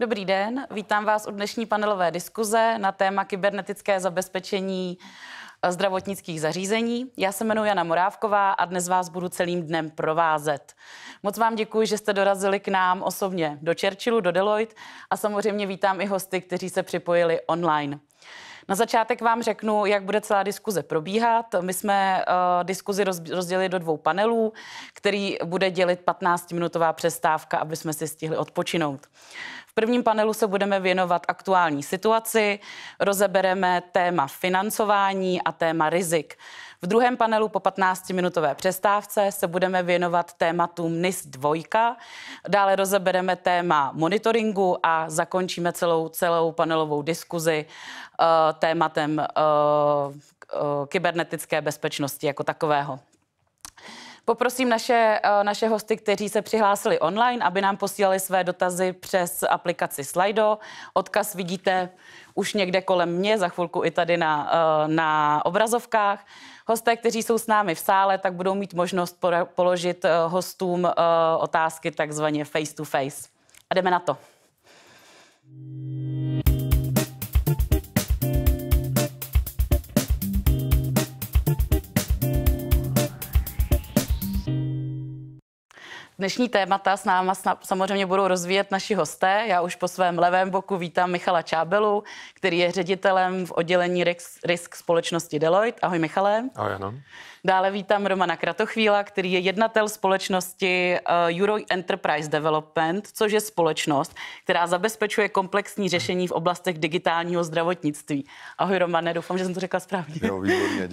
Dobrý den, vítám vás u dnešní panelové diskuze na téma kybernetické zabezpečení eh, zdravotnických zařízení. Já se jmenuji Jana Morávková a dnes vás budu celým dnem provázet. Moc vám děkuji, že jste dorazili k nám osobně do Churchillu, do Deloitte a samozřejmě vítám i hosty, kteří se připojili online. Na začátek vám řeknu, jak bude celá diskuze probíhat. My jsme uh, diskuzi rozdělili do dvou panelů, který bude dělit 15-minutová přestávka, aby jsme si stihli odpočinout. V prvním panelu se budeme věnovat aktuální situaci, rozebereme téma financování a téma rizik. V druhém panelu po 15-minutové přestávce se budeme věnovat tématům NIS 2. Dále rozebereme téma monitoringu a zakončíme celou, celou panelovou diskuzi uh, tématem uh, uh, kybernetické bezpečnosti jako takového. Poprosím naše, naše hosty, kteří se přihlásili online, aby nám posílali své dotazy přes aplikaci Slido. Odkaz vidíte už někde kolem mě, za chvilku i tady na, eh, na obrazovkách. Hosté, kteří jsou s námi v sále, tak budou mít možnost položit eh, hostům eh, otázky takzvaně face to face. A jdeme na to. Dnešní témata s náma samozřejmě budou rozvíjet naši hosté. Já už po svém levém boku vítám Michala Čábelu, který je ředitelem v oddělení risk, risk společnosti Deloitte. Ahoj Michale. Ahoj, ano. Dále vítám Romana Kratochvíla, který je jednatel společnosti eh, Euro Enterprise Development, což je společnost, která zabezpečuje komplexní řešení v oblastech digitálního zdravotnictví. Ahoj Romane, doufám, že jsem to řekla správně. Jo, výborně,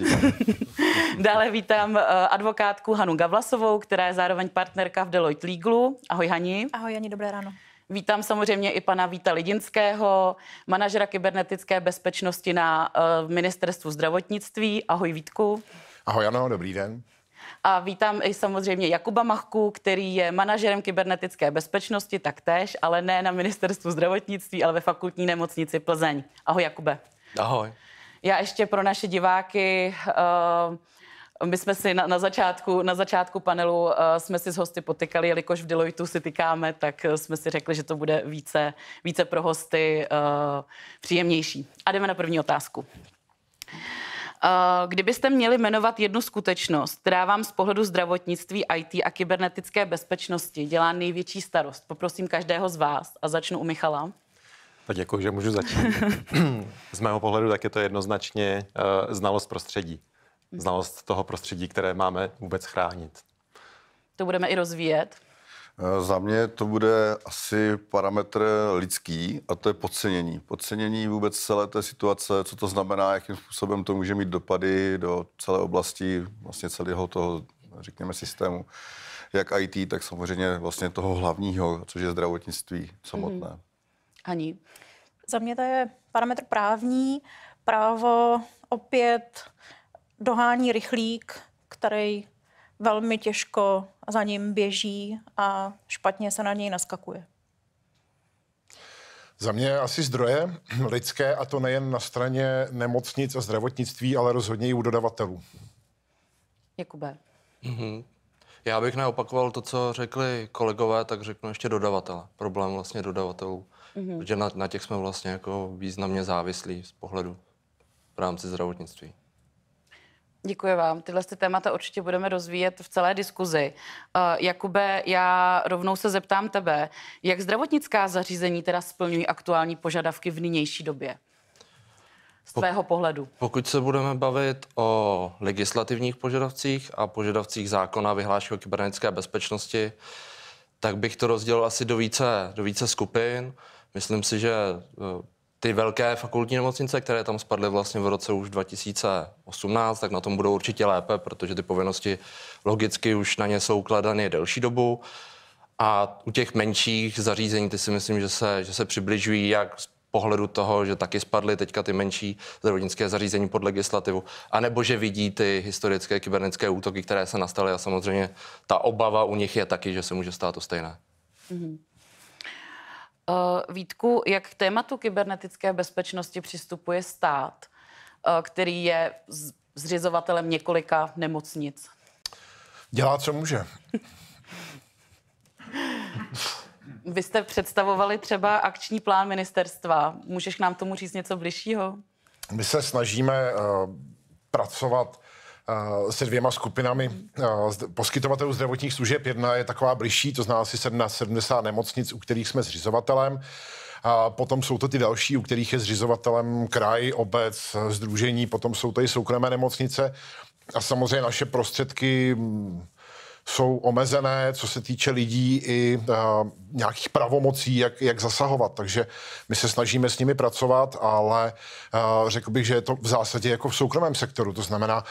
Dále vítám eh, advokátku Hanu Gavlasovou, která je zároveň partnerka v Deloitte Legalu. Ahoj Hani. Ahoj Hani, dobré ráno. Vítám samozřejmě i pana Víta Lidinského, manažera kybernetické bezpečnosti na uh, ministerstvu zdravotnictví. Ahoj Vítku. Ahoj, ano, dobrý den. A vítám i samozřejmě Jakuba Machku, který je manažerem kybernetické bezpečnosti taktéž, ale ne na ministerstvu zdravotnictví, ale ve fakultní nemocnici Plzeň. Ahoj Jakube. Ahoj. Já ještě pro naše diváky uh, my jsme si na, na, začátku, na začátku panelu uh, jsme si s hosty potykali, jelikož v Deloitu si tykáme, tak eh, jsme si řekli, že to bude více, více pro hosty uh, příjemnější. A jdeme na první otázku. Eh, kdybyste měli jmenovat jednu skutečnost, která vám z pohledu zdravotnictví, IT a kybernetické bezpečnosti dělá největší starost, poprosím každého z vás a začnu u Michala. Tak děkuji, že můžu začít. z mého pohledu tak je to jednoznačně uh, znalost prostředí. Znalost toho prostředí, které máme vůbec chránit. To budeme i rozvíjet. Eh, za mě to bude asi parametr lidský a to je podcenění. Podcenění vůbec celé té situace, co to znamená, jakým způsobem to může mít dopady do celé oblasti, vlastně celého toho, řekněme, systému. Jak IT, tak samozřejmě vlastně toho hlavního, což je zdravotnictví samotné. Mm-hmm. Ani? Za mě to je parametr právní. Právo opět dohání rychlík, který velmi těžko za ním běží a špatně se na něj naskakuje. Za mě asi zdroje lidské, a to nejen na straně nemocnic a zdravotnictví, ale rozhodně i u dodavatelů. Jakube. Mm-hmm. Já bych neopakoval to, co řekli kolegové, tak řeknu ještě dodavatele. Problém vlastně dodavatelů. Mm-hmm. Protože na, na těch jsme vlastně jako významně závislí z pohledu v rámci zdravotnictví. Děkuji vám. Tyhle ty témata určitě budeme rozvíjet v celé diskuzi. Eh, Jakube, já rovnou se zeptám tebe, jak zdravotnická zařízení teda splňují aktuální požadavky v nynější době? Z tvého pohledu. Pokud se budeme bavit o legislativních požadavcích a požadavcích zákona vyhlášky o kybernetické bezpečnosti, tak bych to rozdělil asi do více, do více skupin. Myslím si, že eh, ty velké fakultní nemocnice, které tam spadly vlastně v roce už 2018, tak na tom budou určitě lépe, protože ty povinnosti logicky už na ně jsou ukladany delší dobu. A u těch menších zařízení, ty si myslím, že se, že se přibližují jak z pohledu toho, že taky spadly teďka ty menší zdravotnické zařízení pod legislativu, anebo že vidí ty historické kybernetické útoky, které se nastaly a samozřejmě ta obava u nich je taky, že se může stát to stejné. Mm-hmm. Eh, Vítku, jak k tématu kybernetické bezpečnosti přistupuje stát, eh, který je zřizovatelem několika nemocnic? Dělá, co může. Vy jste představovali třeba akční plán ministerstva. Můžeš nám tomu říct něco bližšího? My se snažíme uh, pracovat Eh, se dvěma skupinami eh, poskytovatelů zdravotních služeb. Jedna je taková bližší, to zná asi 70 nemocnic, u kterých jsme zřizovatelem. A potom jsou to ty další, u kterých je zřizovatelem kraj, obec, združení, eh, potom jsou to i soukromé nemocnice. A samozřejmě naše prostředky mm, jsou omezené, co se týče lidí i uh, nějakých pravomocí, jak, jak zasahovat. Takže my se snažíme s nimi pracovat, ale uh, řekl bych, že je to v zásadě jako v soukromém sektoru. To znamená,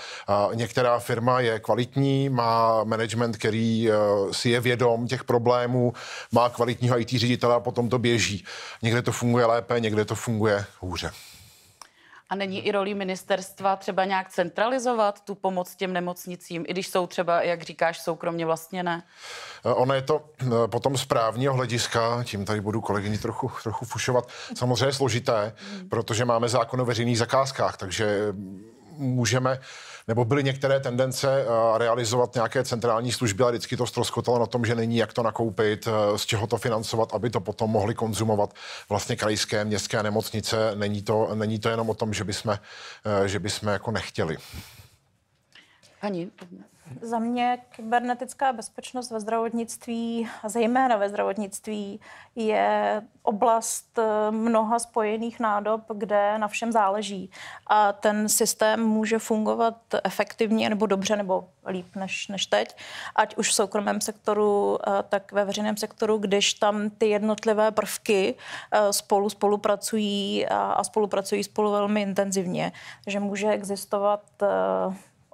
uh, některá firma je kvalitní, má management, který uh, si je vědom těch problémů, má kvalitního IT ředitele a potom to běží. Někde to funguje lépe, někde to funguje hůře. A není i roli ministerstva třeba nějak centralizovat tu pomoc těm nemocnicím, i když jsou třeba, jak říkáš, soukromně vlastně ne? Eh, ono je to eh, potom z právního hlediska, tím tady budu kolegyni trochu, trochu fušovat, samozřejmě složité, protože máme zákon o veřejných zakázkách, takže eh, můžeme nebo byly některé tendence eh, realizovat nějaké centrální služby, ale vždycky to ztroskotalo na tom, že není jak to nakoupit, eh, z čeho to financovat, aby to potom mohli konzumovat vlastně krajské městské nemocnice. Není to, není to jenom o tom, že bychom, eh, že bychom jako nechtěli. Pani, za mě kybernetická bezpečnost ve zdravotnictví, a zejména ve zdravotnictví, je oblast eh, mnoha spojených nádob, kde na všem záleží. A ten systém může fungovat efektivně nebo dobře nebo líp než, než teď, ať už v soukromém sektoru, eh, tak ve veřejném sektoru, když tam ty jednotlivé prvky eh, spolu spolupracují a spolupracují spolu velmi intenzivně. Takže může existovat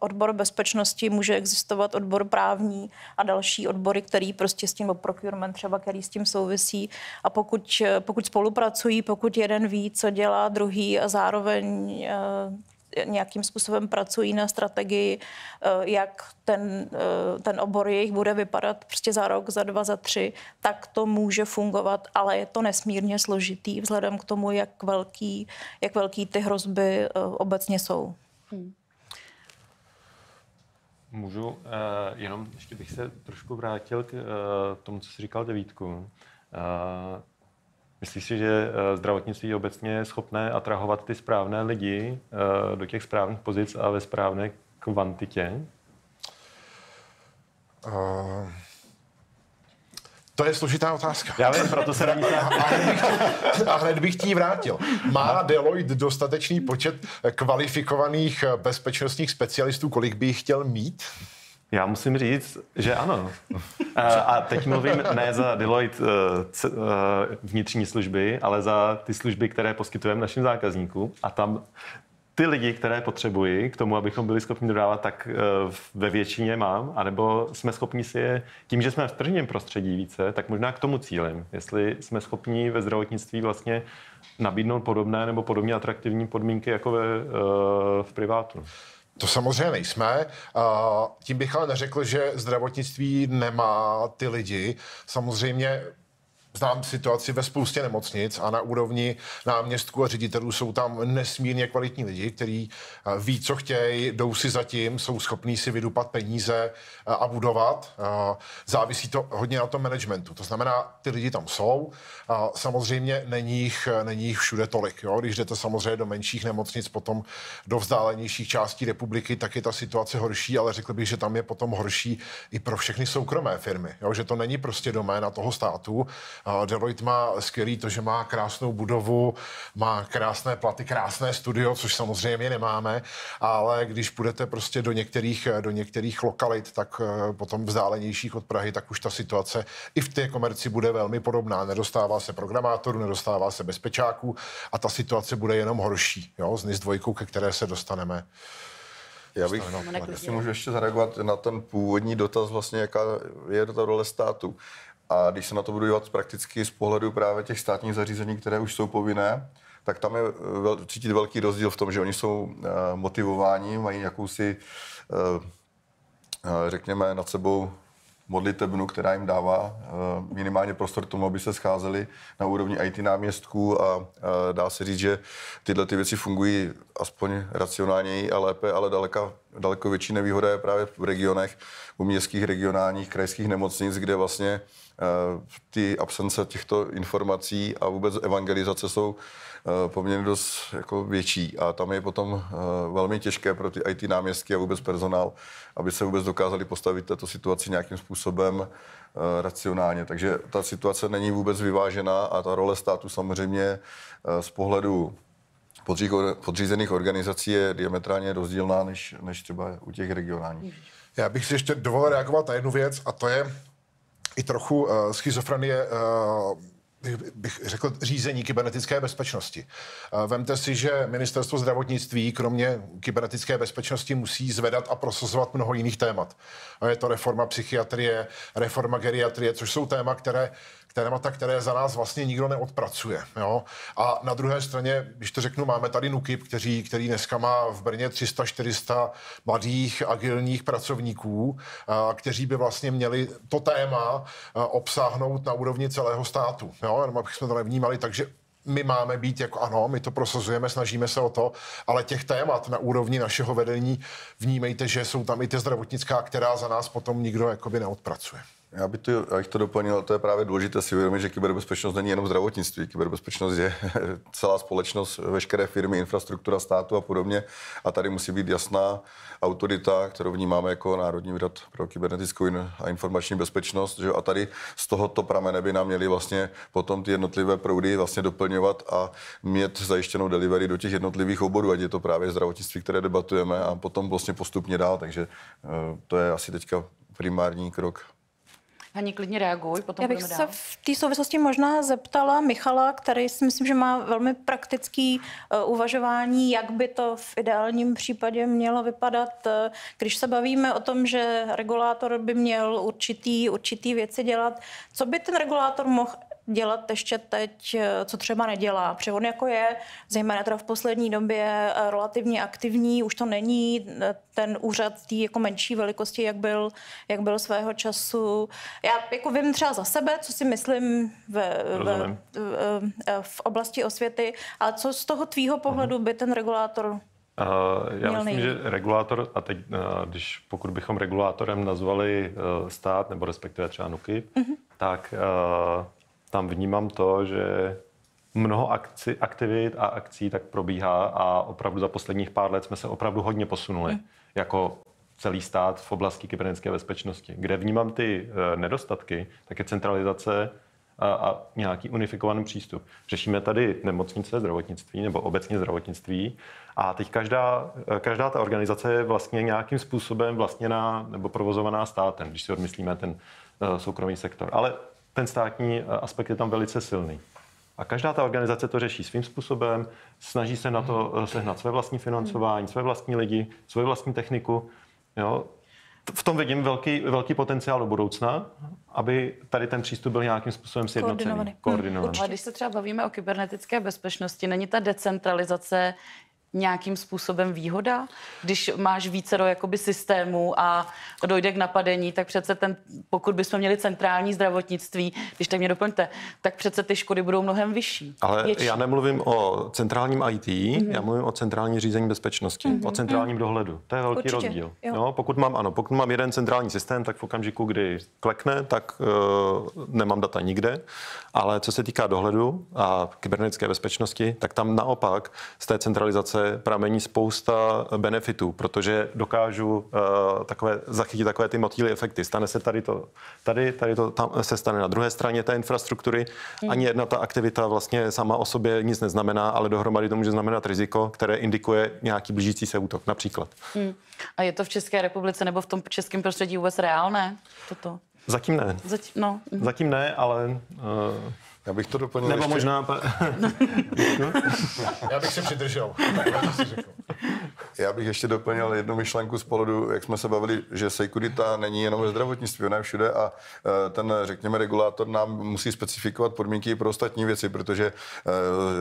odbor bezpečnosti, může existovat odbor právní a další odbory, který prostě s tím o procurement třeba, který s tím souvisí. A pokud, pokud spolupracují, pokud jeden ví, co dělá druhý a zároveň eh, nějakým způsobem pracují na strategii, eh, jak ten, eh, ten obor jejich bude vypadat prostě za rok, za dva, za tři, tak to může fungovat, ale je to nesmírně složitý vzhledem k tomu, jak velký, jak velký ty hrozby obecně jsou. Hmm. Můžu, eh, jenom ještě bych se trošku vrátil k eh, tomu, co jsi říkal Devítku. Eh, myslíš si, že zdravotnictví je obecně schopné atrahovat ty správné lidi do těch správných pozic a ve správné kvantitě? Uh... To je složitá otázka. Já vím, proto se na A hned bych ti vrátil. Má Deloitte dostatečný počet kvalifikovaných bezpečnostních specialistů, kolik by jich chtěl mít? Já musím říct, že ano. Eh, a teď mluvím ne za Deloitte eh, eh, vnitřní služby, ale za ty služby, které poskytujeme našim zákazníkům. A tam ty lidi, které potřebuji k tomu, abychom byli schopni dodávat, tak eh, ve většině mám, anebo jsme schopni si je, tím, že jsme v tržním prostředí více, tak možná k tomu cílem. Jestli jsme schopni ve zdravotnictví vlastně nabídnout podobné nebo podobně atraktivní podmínky jako ve, eh, v privátu. To samozřejmě nejsme. Eh, tím bych ale neřekl, že zdravotnictví nemá ty lidi. Samozřejmě Znám situaci ve spoustě nemocnic a na úrovni náměstků a ředitelů jsou tam nesmírně kvalitní lidi, kteří eh, ví, co chtějí, jdou si zatím, jsou schopní si vydupat peníze eh, a budovat. Eh, závisí to hodně na tom managementu. To znamená, ty lidi tam jsou. Samozřejmě není jich, není jich všude tolik. Jo? Když jdete samozřejmě do menších nemocnic, potom do vzdálenějších částí republiky, tak je ta situace horší, ale řekl bych, že tam je potom horší i pro všechny soukromé firmy. Jo? Že to není prostě doména toho státu Deloitte má skvělý to, že má krásnou budovu, má krásné platy, krásné studio, což samozřejmě nemáme, ale když půjdete prostě do některých, do některých lokalit, tak eh, potom vzdálenějších od Prahy, tak už ta situace i v té komerci bude velmi podobná. Nedostává se programátorů, nedostává se bezpečáků a ta situace bude jenom horší jo, s NIS dvojkou, ke které se dostaneme. Já bych, jestli můžu ještě zareagovat na ten původní dotaz, vlastně, jaká je to role státu. A když se na to budu dívat prakticky z pohledu právě těch státních zařízení, které už jsou povinné, tak tam je eh, vel, cítit velký rozdíl v tom, že oni jsou eh, motivováni, mají jakousi, eh, řekněme, nad sebou modlitebnu, která jim dává minimálně prostor k tomu, aby se scházeli na úrovni IT náměstků a dá se říct, že tyhle ty věci fungují aspoň racionálněji a lépe, ale daleka, daleko větší nevýhoda je právě v regionech, u městských, regionálních, krajských nemocnic, kde vlastně Eh, ty absence těchto informací a vůbec evangelizace jsou eh, poměrně dost jako větší a tam je potom eh, velmi těžké pro ty IT náměstky a vůbec personál, aby se vůbec dokázali postavit této situaci nějakým způsobem racionálně. Takže ta situace není vůbec vyvážená a ta role státu samozřejmě z pohledu podřízených organizací je diametrálně rozdílná než, než třeba u těch regionálních. Já bych si ještě dovolil reagovat na jednu věc a to je i trochu uh, schizofrenie uh, bych řekl, řízení kybernetické bezpečnosti. Eh, vemte si, že ministerstvo zdravotnictví kromě kybernetické bezpečnosti musí zvedat a prosazovat mnoho jiných témat. Je to reforma psychiatrie, reforma geriatrie, což jsou téma, které témata, které za nás vlastně nikdo neodpracuje. Jo? A na druhé straně, když to řeknu, máme tady NUKIP, který, který dneska má v Brně 300-400 mladých, agilních pracovníků, a, kteří by vlastně měli to téma a, obsáhnout na úrovni celého státu. Jo? Jenom abychom to nevnímali, takže my máme být jako ano, my to prosazujeme, snažíme se o to, ale těch témat na úrovni našeho vedení vnímejte, že jsou tam i ty zdravotnická, která za nás potom nikdo jakoby neodpracuje. Já bych to, bych to doplnil, to je právě důležité si uvědomit, že kyberbezpečnost není jenom zdravotnictví. Kyberbezpečnost je celá společnost, veškeré firmy, infrastruktura státu a podobně. A tady musí být jasná autorita, kterou vnímáme jako Národní úřad pro kybernetickou a informační bezpečnost. Že? A tady z tohoto pramene by nám měly vlastně potom ty jednotlivé proudy vlastně doplňovat a mít zajištěnou delivery do těch jednotlivých oborů, ať je to právě zdravotnictví, které debatujeme a potom vlastně postupně dál. Takže eh, to je asi teďka primární krok. Hani, klidně reaguj, potom Já bych se dál. v té souvislosti možná zeptala Michala, který si myslím, že má velmi praktický uh, uvažování, jak by to v ideálním případě mělo vypadat, uh, když se bavíme o tom, že regulátor by měl určitý, určitý věci dělat. Co by ten regulátor mohl dělat ještě teď, eh, co třeba nedělá. Protože on jako je, zejména teda v poslední době, eh, relativně aktivní, už to není eh, ten úřad té jako menší velikosti, jak byl, jak byl svého času. Já jako vím třeba za sebe, co si myslím v, v, v, v oblasti osvěty, ale co z toho tvýho pohledu mhm. by ten regulátor já myslím, nejde. že regulátor, a teď, když pokud bychom regulátorem nazvali stát, nebo respektive třeba NUKIP, mm-hmm. tak tam vnímám to, že mnoho akci, aktivit a akcí tak probíhá a opravdu za posledních pár let jsme se opravdu hodně posunuli mm. jako celý stát v oblasti kybernetické bezpečnosti. Kde vnímám ty eh, nedostatky, tak je centralizace a, a nějaký unifikovaný přístup. Řešíme tady nemocnice, zdravotnictví nebo obecně zdravotnictví a teď každá, eh, každá ta organizace je vlastně nějakým způsobem vlastněná nebo provozovaná státem, když si odmyslíme ten eh, soukromý sektor. Ale ten státní eh, aspekt je tam velice silný. A každá ta organizace to řeší svým způsobem, snaží se na to hmm. eh, sehnat své vlastní financování, své vlastní lidi, svoji vlastní techniku. Jo. V tom vidím velký, velký potenciál do budoucna, aby tady ten přístup byl nějakým způsobem sjednocený. Koordinovaný. Koordinovaný. Hmm, Ale když se třeba bavíme o kybernetické bezpečnosti, není ta decentralizace nějakým způsobem výhoda? Když máš více do jakoby systému a dojde k napadení, tak přece ten, pokud bychom měli centrální zdravotnictví, když tak mě doplňte, tak přece ty škody budou mnohem vyšší. Ale větší. já nemluvím o centrálním IT, mm-hmm. já mluvím o centrální řízení bezpečnosti, mm-hmm. o centrálním mm-hmm. dohledu. To je velký Určitě. rozdíl. Jo. Jo, pokud mám ano, pokud mám jeden centrální systém, tak v okamžiku, kdy klekne, tak uh, nemám data nikde. Ale co se týká dohledu a kybernetické bezpečnosti, tak tam naopak z té centralizace zase pramení spousta benefitů, protože dokážu uh, takové, zachytit takové ty motýly efekty. Stane se tady to, tady, tady to tam se stane na druhé straně té infrastruktury. Hmm. Ani jedna ta aktivita vlastně sama o sobě nic neznamená, ale dohromady to může znamenat riziko, které indikuje nějaký blížící se útok například. Hmm. A je to v České republice nebo v tom českém prostředí vůbec reálné toto? Zatím ne. Zatím, no. Mhm. Zatím ne, ale... Uh... Já bych to doplnil Nebo ještě... možná... Pa... Já bych se přidržel. Já bych ještě doplnil jednu myšlenku z pohledu, jak jsme se bavili, že sekurita není jenom ve zdravotnictví, ona je všude a e, ten, řekněme, regulátor nám musí specifikovat podmínky pro ostatní věci, protože e,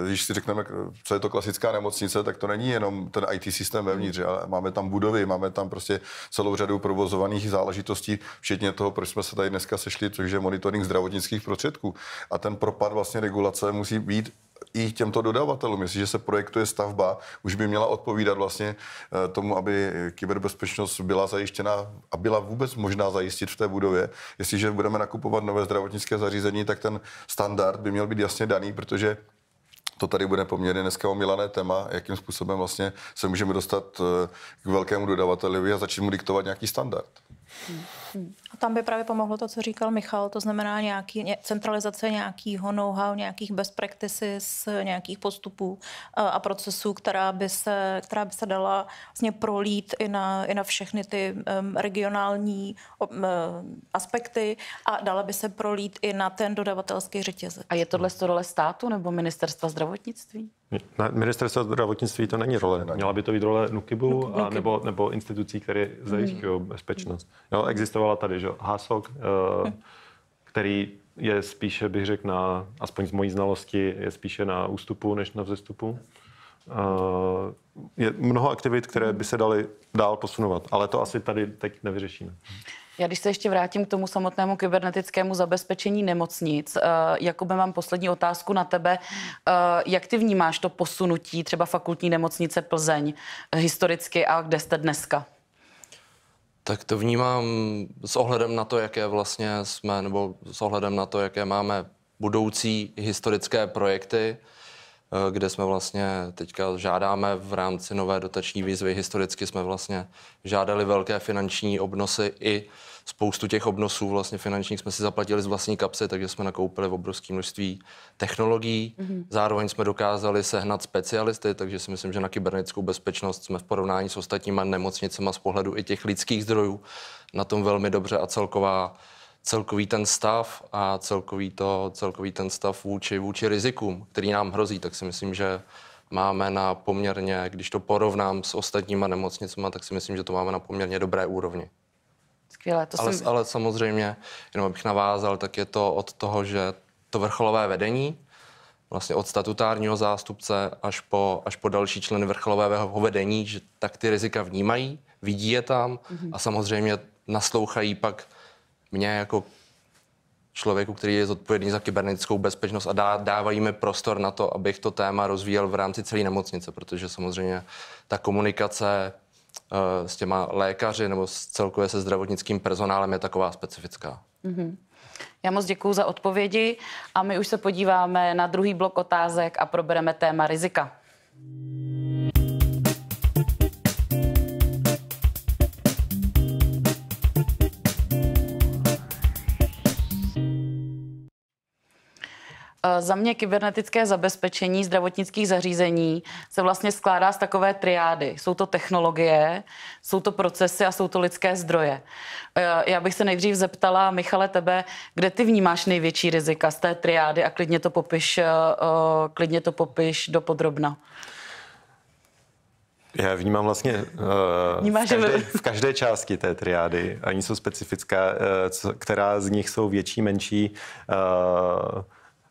když si řekneme, co je to klasická nemocnice, tak to není jenom ten IT systém vevnitř, ale máme tam budovy, máme tam prostě celou řadu provozovaných záležitostí, včetně toho, proč jsme se tady dneska sešli, což je monitoring zdravotnických prostředků. A ten pro dopad vlastně regulace musí být i těmto dodavatelům. Jestliže se projektuje stavba, už by měla odpovídat vlastně eh, tomu, aby kyberbezpečnost byla zajištěna a byla vůbec možná zajistit v té budově. Jestliže budeme nakupovat nové zdravotnické zařízení, tak ten standard by měl být jasně daný, protože to tady bude poměrně dneska omilané téma, jakým způsobem vlastně se můžeme dostat eh, k velkému dodavateli a začít mu diktovat nějaký standard. A tam by právě pomohlo to, co říkal Michal, to znamená nějaký, centralizace nějakého know-how, nějakých best practices, nějakých postupů eh, a, procesů, která by, se, která by se dala vlastně prolít i na, i na všechny ty regionální aspekty a dala by se prolít i na ten dodavatelský řetězec. A je tohle z tohle státu nebo ministerstva zdravotnictví? Ministerstvo zdravotnictví to není role. Měla by to být role NUKIBu a nebo, nebo institucí, které zajišťují mhm. bezpečnost. Jo, existovala tady že? HASOK, eh, mhm. který je spíše, bych řekl, na, aspoň z mojí znalosti, je spíše na ústupu než na vzestupu. Eh, je mnoho aktivit, které by se daly dál posunovat, ale to asi tady teď nevyřešíme. Mhm. Já když se ještě vrátím k tomu samotnému kybernetickému zabezpečení nemocnic, eh, Jakube, mám poslední otázku na tebe. Eh, jak ty vnímáš to posunutí třeba fakultní nemocnice Plzeň historicky a kde jste dneska? Tak to vnímám s ohledem na to, jaké vlastně jsme, nebo s ohledem na to, jaké máme budoucí historické projekty, Eh, kde jsme vlastně teďka žádáme v rámci nové dotační výzvy. Historicky jsme vlastně žádali velké finanční obnosy i spoustu těch obnosů vlastně finančních jsme si zaplatili z vlastní kapsy, takže jsme nakoupili v obrovské množství technologií. Mm-hmm. Zároveň jsme dokázali sehnat specialisty, takže si myslím, že na kybernetickou bezpečnost jsme v porovnání s ostatníma nemocnicema z pohledu i těch lidských zdrojů na tom velmi dobře a celková celkový ten stav a celkový, to, celkový ten stav vůči, vůči rizikům, který nám hrozí, tak si myslím, že máme na poměrně, když to porovnám s ostatníma nemocnicama, tak si myslím, že to máme na poměrně dobré úrovni. Skvěle, to ale, jsem... ale samozřejmě, jenom abych navázal, tak je to od toho, že to vrcholové vedení, vlastně od statutárního zástupce až po, až po další členy vrcholového vedení, že tak ty rizika vnímají, vidí je tam mm-hmm. a samozřejmě naslouchají pak mě jako člověku, který je zodpovědný za kybernetickou bezpečnost a dá, dávají mi prostor na to, abych to téma rozvíjel v rámci celé nemocnice, protože samozřejmě ta komunikace uh, s těma lékaři nebo s celkově se zdravotnickým personálem je taková specifická. Mm-hmm. Já moc děkuji za odpovědi a my už se podíváme na druhý blok otázek a probereme téma rizika. Eh, za mě kybernetické zabezpečení zdravotnických zařízení se vlastně skládá z takové triády. Jsou to technologie, jsou to procesy a jsou to lidské zdroje. Eh, já bych se nejdřív zeptala, Michale, tebe, kde ty vnímáš největší rizika z té triády a klidně to popiš, eh, klidně to popiš do podrobna. Já vnímám vlastně uh, vnímá, v, každé, v každé části té triády, ani jsou specifická, uh, co, která z nich jsou větší, menší. Uh,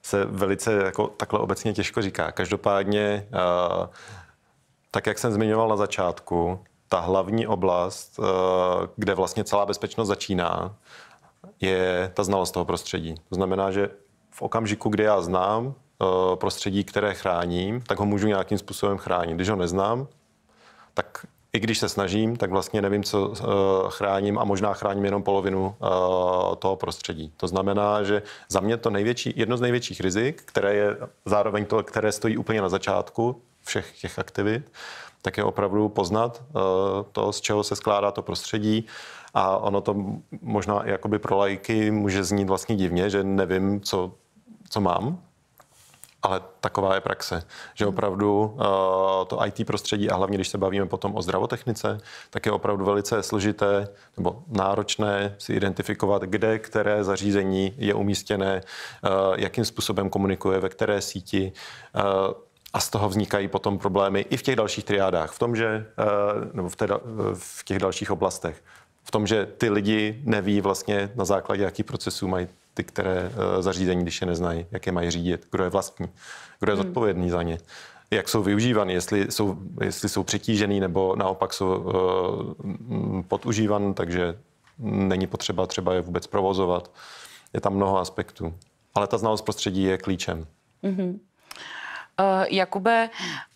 se velice jako takhle obecně těžko říká. Každopádně, eh, tak jak jsem zmiňoval na začátku, ta hlavní oblast, eh, kde vlastně celá bezpečnost začíná, je ta znalost toho prostředí. To znamená, že v okamžiku, kdy já znám eh, prostředí, které chráním, tak ho můžu nějakým způsobem chránit. Když ho neznám, tak i když se snažím, tak vlastně nevím, co eh, chráním a možná chráním jenom polovinu eh, toho prostředí. To znamená, že za mě to největší, jedno z největších rizik, které je zároveň to, které stojí úplně na začátku všech těch aktivit, tak je opravdu poznat eh, to, z čeho se skládá to prostředí. A ono to možná jakoby pro lajky může znít vlastně divně, že nevím, co, co mám, ale taková je praxe, že hmm. opravdu eh, to IT prostředí a hlavně, když se bavíme potom o zdravotechnice, tak je opravdu velice složité nebo náročné si identifikovat, kde které zařízení je umístěné, eh, jakým způsobem komunikuje, ve které síti. Eh, a z toho vznikají potom problémy i v těch dalších triádách, v tom, že, nebo v, té, v těch dalších oblastech, v tom, že ty lidi neví vlastně na základě, jakých procesů mají ty které eh, zařízení, když je neznají, jak je mají řídit, kdo je vlastní, kdo je hmm. zodpovědný za ně jak jsou využívaný, jestli jsou, jestli jsou přetížený nebo naopak jsou uh, podužívan, takže není potřeba třeba je vůbec provozovat. Je tam mnoho aspektů. Ale ta znalost prostředí je klíčem. Mm-hmm. Eh, Jakube,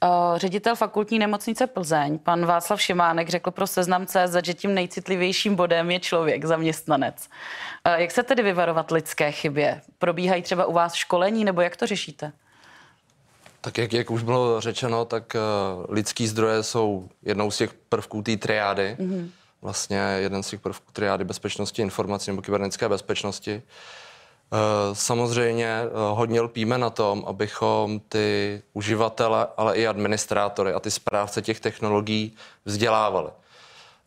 eh, ředitel fakultní nemocnice Plzeň, pan Václav Šimánek, řekl pro seznam CZ, že tím nejcitlivějším bodem je člověk, zaměstnanec. Eh, jak se tedy vyvarovat lidské chybě? Probíhají třeba u vás školení nebo jak to řešíte? Tak jak, jak už bylo řečeno, tak uh, lidský zdroje jsou jednou z těch prvků té triády. Mm-hmm. Vlastně jeden z těch prvků triády bezpečnosti informací nebo kybernetické bezpečnosti. Uh, Eh, samozřejmě eh, hodně lpíme na tom, abychom ty uživatele, ale i administrátory a ty správce těch technologií vzdělávali.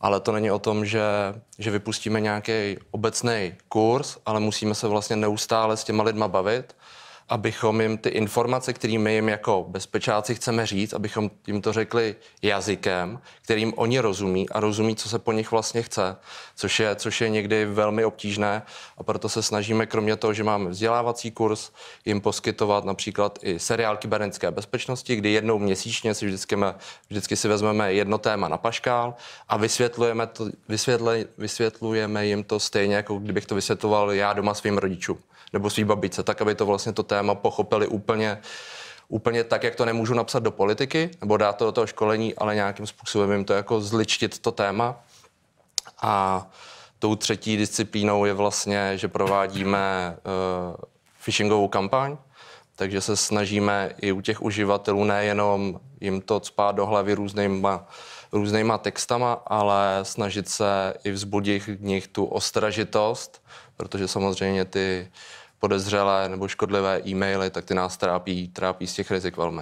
Ale to není o tom, že, že vypustíme nějaký obecný kurz, ale musíme se vlastně neustále s těma lidma bavit abychom jim ty informace, kterými jim jako bezpečáci chceme říct, abychom jim to řekli jazykem, kterým oni rozumí a rozumí, co se po nich vlastně chce, což je, což je někdy velmi obtížné a proto se snažíme, kromě toho, že máme vzdělávací kurz, jim poskytovat například i seriál kybernetické bezpečnosti, kdy jednou měsíčně si vždycky, me, vždycky si vezmeme jedno téma na paškál a vysvětlujeme, to, vysvětle, vysvětlujeme jim to stejně, jako kdybych to vysvětloval já doma svým rodičům nebo svý babičce, tak aby to vlastně to téma pochopili úplně úplně tak, jak to nemůžu napsat do politiky nebo dát to do toho školení, ale nějakým způsobem jim to jako zličtit to téma. A tou třetí disciplínou je vlastně, že provádíme uh, phishingovou kampaň, takže se snažíme i u těch uživatelů nejenom jim to cpát do hlavy různýma, různýma textama, ale snažit se i vzbudit v nich tu ostražitost, protože samozřejmě ty uh, podezřelé nebo škodlivé e-maily, tak ty nás trápí, trápí z těch rizik velmi.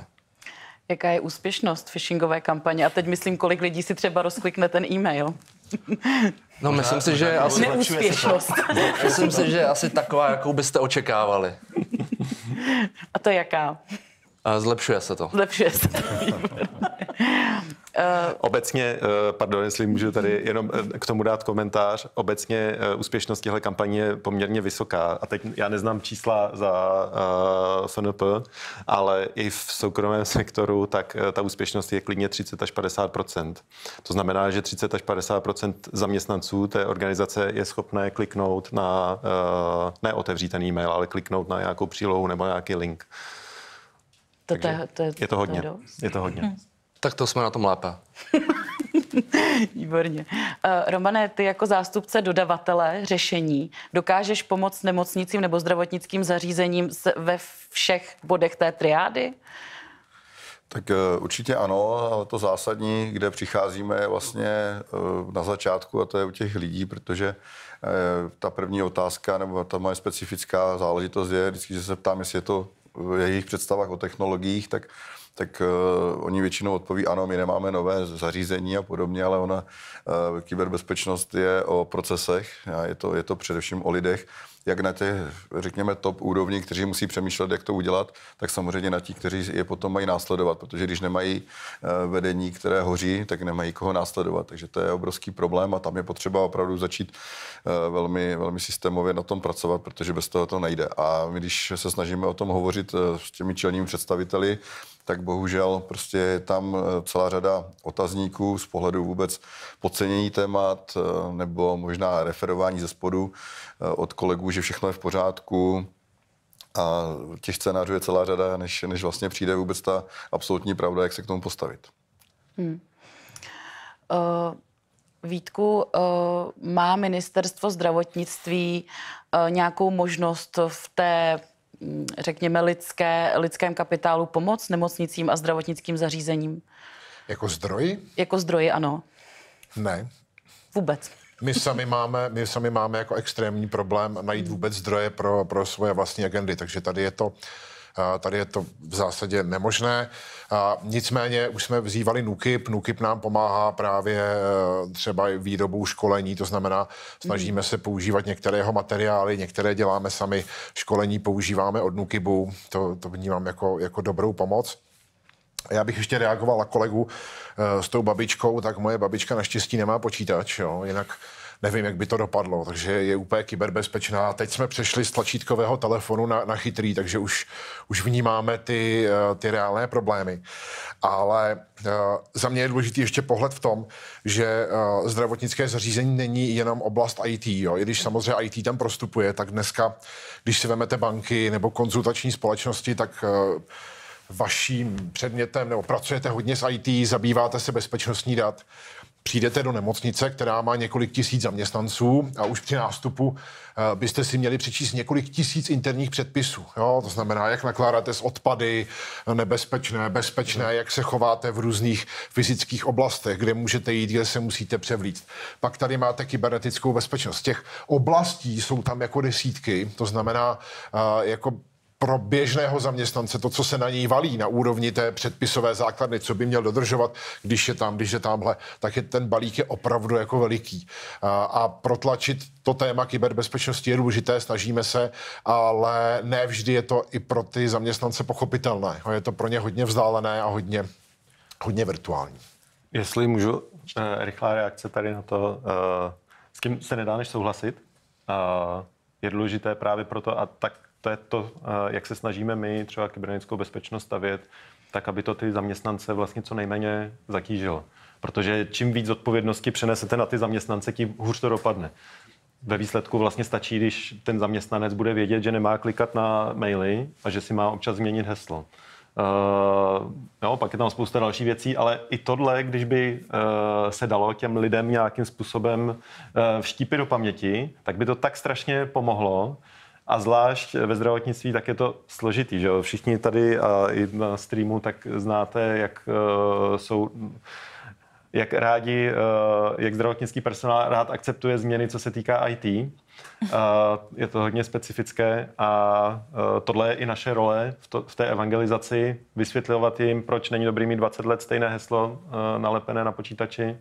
Jaká je úspěšnost phishingové kampaně? A teď myslím, kolik lidí si třeba rozklikne ten e-mail. No, myslím si, že asi... Neúspěšnost. myslím si, že asi taková, jakou byste očekávali. A to jaká? Zlepšuje se to. Zlepšuje se to. Eh, obecně, eh, pardon, jestli můžu tady jenom eh, k tomu dát komentář, obecně úspěšnost těchto kampaní je poměrně vysoká. A teď já neznám čísla za uh, FNP, ale i v soukromém sektoru, tak ta úspěšnost je klidně 30 až 50 To znamená, že 30 až 50 zaměstnanců té organizace je schopné kliknout na, uh, ne otevřít ten e-mail, ale kliknout na nějakou přílohu nebo nějaký link. To, to, to, je to hodně. To je to hodně. Hmm. Tak to jsme na tom lépe. Výborně. Eh, Romane, ty jako zástupce dodavatele řešení dokážeš pomoct nemocnicím nebo zdravotnickým zařízením ve všech bodech té triády? Tak eh, určitě ano, ale to zásadní, kde přicházíme je vlastně eh, na začátku a to je u těch lidí, protože ta první otázka nebo ta moje specifická záležitost je vždycky, že se ptám, jestli je to v jejich představách o technologiích, tak tak uh, oni většinou odpoví, ano, my nemáme nové zařízení a podobně, ale ona, uh, kyberbezpečnost je o procesech, a je to, je to především o lidech, jak na těch, řekněme, top úrovni, kteří musí přemýšlet, jak to udělat, tak samozřejmě na ti, kteří je potom mají následovat, protože když nemají eh, vedení, které hoří, tak nemají koho následovat. Takže to je obrovský problém a tam je potřeba opravdu začít velmi, velmi systémově na tom pracovat, protože bez toho to nejde. A my, když se snažíme o tom hovořit s těmi čelními představiteli, tak bohužel prostě je tam eh, celá řada otazníků z pohledu vůbec podcenění témat eh, nebo možná referování ze spodu eh, od kolegů, že všechno je v pořádku, a těch scénářů je celá řada, než, než vlastně přijde vůbec ta absolutní pravda, jak se k tomu postavit. Hmm. Uh... Vítku, má ministerstvo zdravotnictví nějakou možnost v té řekněme, lidské, lidském kapitálu pomoc nemocnicím a zdravotnickým zařízením? Jako zdroji? Jako zdroji, ano. Ne. Vůbec. My sami máme, my sami máme jako extrémní problém najít vůbec zdroje pro, pro svoje vlastní agendy, takže tady je to Tady je to v zásadě nemožné. Nicméně už jsme vzývali NUKIP. NUKIP nám pomáhá právě e, třeba výrobou školení, to znamená, snažíme hmm. se používat některého materiály, některé děláme sami, školení používáme od NUKIBu, to, to vnímám jako, jako dobrou pomoc. Já bych ještě reagoval na kolegu e, s tou babičkou, tak moje babička naštěstí nemá počítač, jo, jinak nevím, jak by to dopadlo, takže je úplně kyberbezpečná. Teď jsme přešli z tlačítkového telefonu na, na chytrý, takže už, už vnímáme ty, eh, ty reálné problémy. Ale eh, za mě je důležitý ještě pohled v tom, že eh, zdravotnické zařízení není jenom oblast IT. Jo. I když samozřejmě IT tam prostupuje, tak dneska, když si vemete banky nebo konzultační společnosti, tak vaším předmětem nebo pracujete hodně s IT, zabýváte se bezpečnostní dat přijdete do nemocnice, která má několik tisíc zaměstnanců a už při nástupu eh, byste si měli přečíst několik tisíc interních předpisů. Jo? To znamená, jak nakládáte s odpady, nebezpečné, bezpečné, jak se chováte v různých fyzických oblastech, kde můžete jít, kde se musíte převlíct. Pak tady máte kybernetickou bezpečnost. Těch oblastí jsou tam jako desítky, to znamená, eh, jako pro běžného zaměstnance to, co se na něj valí na úrovni té předpisové základny, co by měl dodržovat, když je tam, když je tamhle, tak je ten balík je opravdu jako veliký. A, a protlačit to téma kyberbezpečnosti je důležité, snažíme se, ale ne vždy je to i pro ty zaměstnance pochopitelné. Je to pro ně hodně vzdálené a hodně, hodně virtuální. Jestli můžu, eh, rychlá reakce tady na to, eh, s kým se nedá než souhlasit, eh, je důležité právě proto, a tak to je to, eh, jak se snažíme my třeba kybernetickou bezpečnost stavět, tak aby to ty zaměstnance vlastně co nejméně zatížilo. Protože čím víc odpovědnosti přenesete na ty zaměstnance, tím hůř to dopadne. Ve výsledku vlastně stačí, když ten zaměstnanec bude vědět, že nemá klikat na maily a že si má občas změnit heslo. Uh, jo, pak je tam spousta dalších věcí, ale i tohle, když by uh, se dalo těm lidem nějakým způsobem uh, vštípit do paměti, tak by to tak strašně pomohlo, a zvlášť ve zdravotnictví tak je to složitý, že jo? Všichni tady a i na streamu tak znáte, jak e, jsou jak rádi, e, jak zdravotnický personál rád akceptuje změny, co se týká IT. E, je to hodně specifické a tohle je i naše role v, v té evangelizaci, vysvětlovat jim, proč není dobrý mít 20 let stejné heslo nalepené na počítači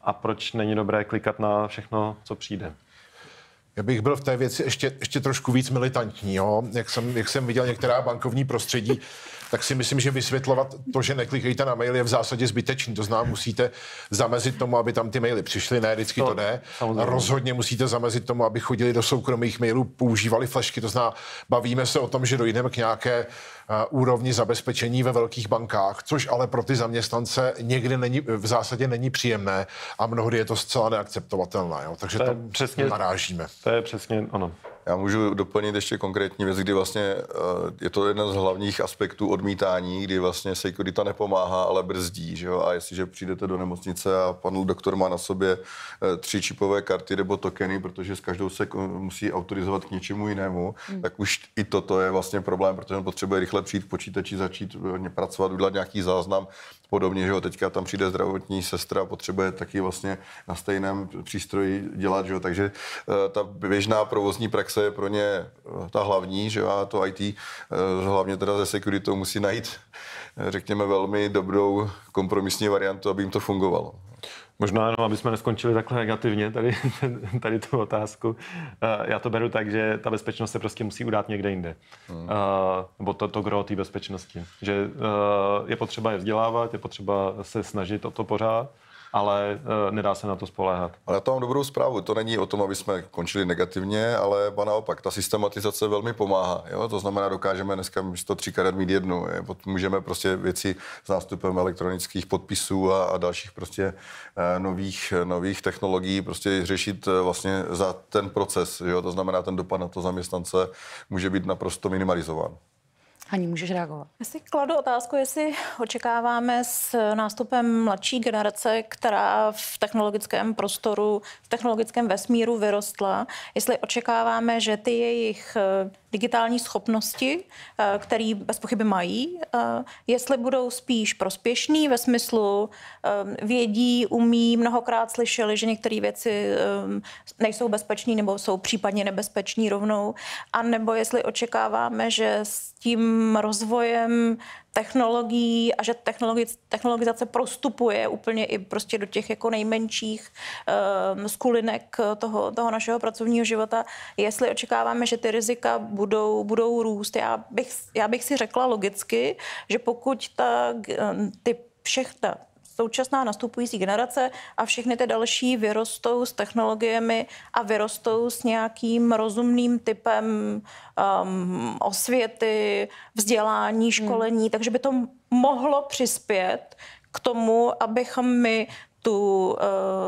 a proč není dobré klikat na všechno, co přijde. Já bych byl v té věci ještě, ještě trošku víc militantní. Jo? Jak, jsem, jak jsem viděl některá bankovní prostředí, tak si myslím, že vysvětlovat to, že neklikejte na mail, je v zásadě zbytečný. To znamená, musíte zamezit tomu, aby tam ty maily přišly. Ne, vždycky to, to ne. A Rozhodně musíte zamezit tomu, aby chodili do soukromých mailů, používali flashky. To znamená, bavíme se o tom, že dojdeme k nějaké Eh, úrovni zabezpečení ve velkých bankách, což ale pro ty zaměstnance někdy není, v zásadě není příjemné a mnohdy je to zcela neakceptovatelné. Jo? Takže to tam přesně, narážíme. To je přesně ono. Já můžu doplnit ještě konkrétní věc, kdy vlastně eh, je to jeden z hlavních aspektů odmítání, kdy vlastně sekurita nepomáhá, ale brzdí. Že jo? A jestliže přijdete do nemocnice a pan doktor má na sobě eh, tři čipové karty nebo tokeny, protože s každou se musí autorizovat k něčemu jinému, hmm. tak už i toto je vlastně problém, protože on potřebuje rychle takhle přijít k počítači, začít eh, pracovat, udělat nějaký záznam. Podobně, že jo, teďka tam přijde zdravotní sestra, potřebuje taky vlastně na stejném přístroji dělat, že jo, takže eh, ta běžná provozní praxe je pro ně eh, ta hlavní, že jo, a to IT, hlavně teda ze security musí najít, řekněme, velmi dobrou kompromisní variantu, aby jim to fungovalo. Možná jenom, aby jsme neskončili takhle negativně tady, tady tu otázku. Eh, já to beru tak, že ta bezpečnost se prostě musí udát někde jinde. Hmm. Eh, nebo to, to gro té bezpečnosti. Že eh, je potřeba je vzdělávat, je potřeba se snažit o to pořád ale uh, nedá se na to spoléhat. Ale já to mám dobrou zprávu. To není o tom, aby jsme končili negativně, ale ba naopak, ta systematizace velmi pomáhá. Jo? To znamená, dokážeme dneska místo karet mít jednu. Je? Můžeme prostě věci s nástupem elektronických podpisů a, a dalších prostě uh, nových, nových technologií prostě řešit uh, vlastně za ten proces. Jo? To znamená, ten dopad na to zaměstnance může být naprosto minimalizován. Ani můžeš reagovat. Já si kladu otázku, jestli očekáváme s nástupem mladší generace, která v technologickém prostoru, v technologickém vesmíru vyrostla, jestli očekáváme, že ty jejich eh, digitální schopnosti, eh, které bez pochyby mají, eh, jestli budou spíš prospěšný ve smyslu eh, vědí, umí, mnohokrát slyšeli, že některé věci nejsou bezpečné nebo jsou případně nebezpečné rovnou, a nebo jestli očekáváme, že s tím rozvojem technologií a že technologi- technologizace prostupuje úplně i prostě do těch jako nejmenších um, skulinek toho, toho našeho pracovního života. Jestli očekáváme, že ty rizika budou, budou růst, já bych, já bych si řekla logicky, že pokud ta, ty všechna současná nastupující generace a všechny ty další vyrostou s technologiemi a vyrostou s nějakým rozumným typem um, osvěty, vzdělání, hmm. školení, hmm. takže by to mohlo přispět k tomu, abychom my tu, uh,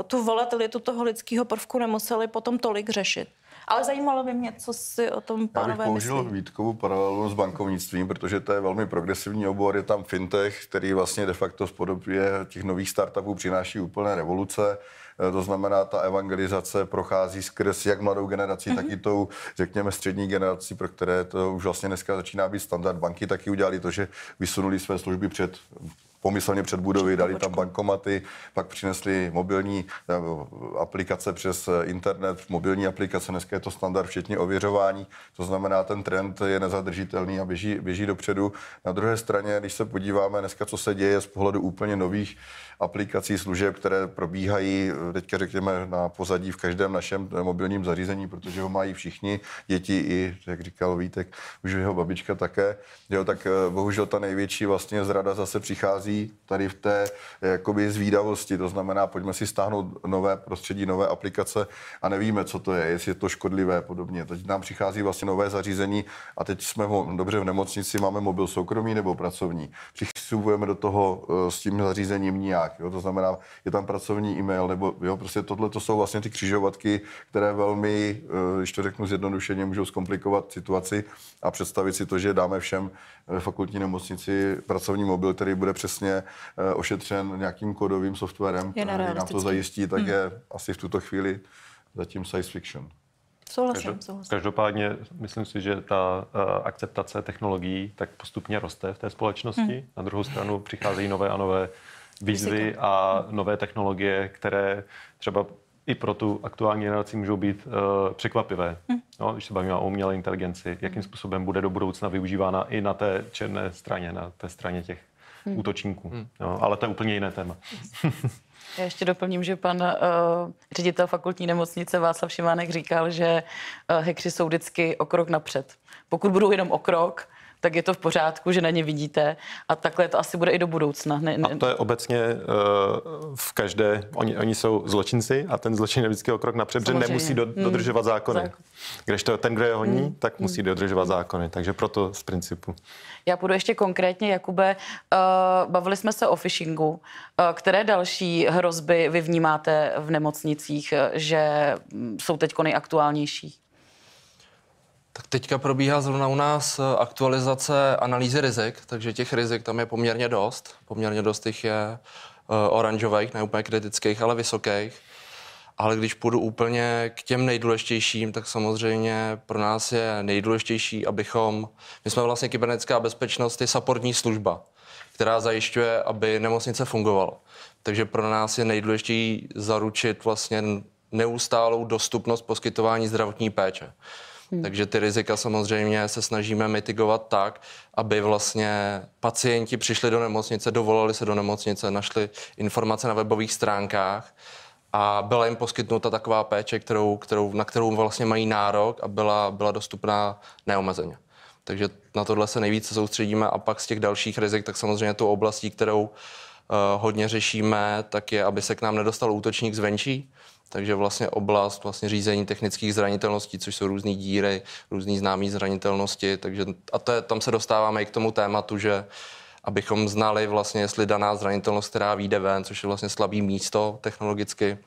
tu volatilitu toho lidského prvku nemuseli potom tolik řešit. Ale zajímalo by mě, co si o tom pánové Já bych použil myslí. Vítkovu paralelu s bankovnictvím, protože to je velmi progresivní obor, je tam fintech, který vlastně de facto v podobě těch nových startupů přináší úplné revoluce. E, to znamená, ta evangelizace prochází skrz jak mladou generaci, mm-hmm. tak mhm. i tou, řekněme, střední generaci, pro které to už vlastně dneska začíná být standard. Banky taky udělali to, že vysunuli své služby před pomyslně před budovy, dali tam bankomaty, pak přinesli mobilní eh, aplikace přes eh, internet, mobilní aplikace, dneska je to standard, včetně ověřování, to znamená, ten trend je nezadržitelný a běží, běží dopředu. Na druhé straně, když se podíváme dneska, co se děje z pohledu úplně nových aplikací, služeb, které probíhají, eh, teďka řekněme, na pozadí v každém našem mobilním zařízení, protože ho mají všichni, děti i, jak říkal Vítek, už jeho babička také, jo, tak bohužel ta největší vlastně zrada zase přichází vychází tady v té eh, jakoby zvídavosti. To znamená, pojďme si stáhnout nové prostředí, nové aplikace a nevíme, co to je, jestli je to škodlivé podobně. Teď nám přichází vlastně nové zařízení a teď jsme ho dobře v nemocnici, máme mobil soukromý nebo pracovní. Přistupujeme do toho eh, s tím zařízením nějak. Jo? To znamená, je tam pracovní e-mail nebo jo, prostě tohle to jsou vlastně ty křižovatky, které velmi, eh, když to řeknu zjednodušeně, můžou zkomplikovat situaci a představit si to, že dáme všem fakultní nemocnici pracovní mobil, který bude přesně vlastně eh, ošetřen nějakým kodovým softwarem, který nám to zajistí, tak hmm. je asi v tuto chvíli zatím science fiction. Souhlasím, souhlasím. Každopádně myslím si, že ta eh, akceptace technologií tak postupně roste v té společnosti. Hmm. Na druhou stranu přicházejí nové a nové výzvy a nové technologie, které třeba i pro tu aktuální generaci můžou být uh, překvapivé. Hmm. No, když se bavíme o umělé inteligenci, jakým hmm. způsobem bude do budoucna využívána i na té černé straně, na té straně těch hmm. útočníků. Hmm. Jo, ale to je úplně jiné téma. Já ještě doplním, že pan uh, ředitel fakultní nemocnice Václav Šimánek říkal, že uh, hekři jsou vždycky o krok napřed. Pokud budou jenom o krok, tak je to v pořádku, že na ně vidíte a takhle to asi bude i do budoucna. Ne, ne. A to je obecně uh, v každé, oni, oni jsou zločinci a ten zločin je vždycky o krok napřed, že nemusí do, hmm. dodržovat zákony. Když to ten, kdo je honí, hmm. tak musí hmm. dodržovat zákony, takže proto z principu. Já půjdu ještě konkrétně, Jakube, uh, bavili jsme se o phishingu. Uh, které další hrozby vy vnímáte v nemocnicích, že mm, jsou teď nejaktuálnější? Tak teďka probíhá zrovna u nás eh, aktualizace analýzy rizik, takže těch rizik tam je poměrně dost. Poměrně dost těch je eh, oranžových, ne úplně kritických, ale vysokých. Ale když půjdu úplně k těm nejdůležitějším, tak samozřejmě pro nás je nejdůležitější, abychom... My jsme vlastně kybernetická bezpečnost je supportní služba, která zajišťuje, aby nemocnice fungovala. Takže pro nás je nejdůležitější zaručit vlastně neustálou dostupnost poskytování zdravotní péče. Takže ty rizika samozřejmě se snažíme mitigovat tak, aby vlastně pacienti přišli do nemocnice, dovolali se do nemocnice, našli informace na webových stránkách a byla jim poskytnuta taková péče, kterou, kterou, na kterou vlastně mají nárok a byla, byla dostupná neomezeně. Takže na tohle se nejvíce soustředíme a pak z těch dalších rizik, tak samozřejmě tu oblastí, kterou uh, hodně řešíme, tak je, aby se k nám nedostal útočník zvenčí, takže vlastně oblast vlastně řízení technických zranitelností, což jsou různé díry, různé známé zranitelnosti. Takže, a to je, tam se dostáváme i k tomu tématu, že abychom znali vlastně, jestli daná zranitelnost, která vyjde ven, což je vlastně slabý místo technologicky,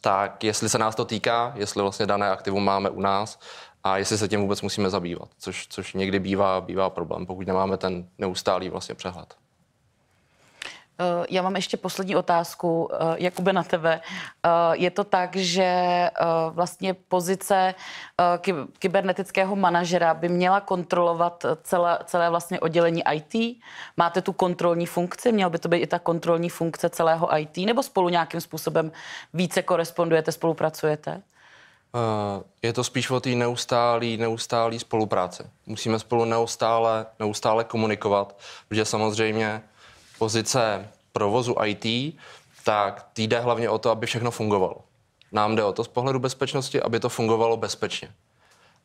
tak jestli se nás to týká, jestli vlastně dané aktivum máme u nás a jestli se tím vůbec musíme zabývat, což, což někdy bývá, bývá problém, pokud nemáme ten neustálý vlastně přehled. Eh, já mám ještě poslední otázku, eh, Jakube, na tebe. Eh, je to tak, že vlastně pozice kybernetického manažera by měla kontrolovat celé, celé vlastně oddělení IT? Máte tu kontrolní funkci? Měla by to být i ta kontrolní funkce celého IT? Nebo spolu nějakým způsobem více korespondujete, spolupracujete? Je to spíš o té neustálé neustálý spolupráci. Musíme spolu neustále, neustále komunikovat, protože samozřejmě pozice provozu IT, tak tý jde hlavně o to, aby všechno fungovalo. Nám jde o to z pohledu bezpečnosti, aby to fungovalo bezpečně.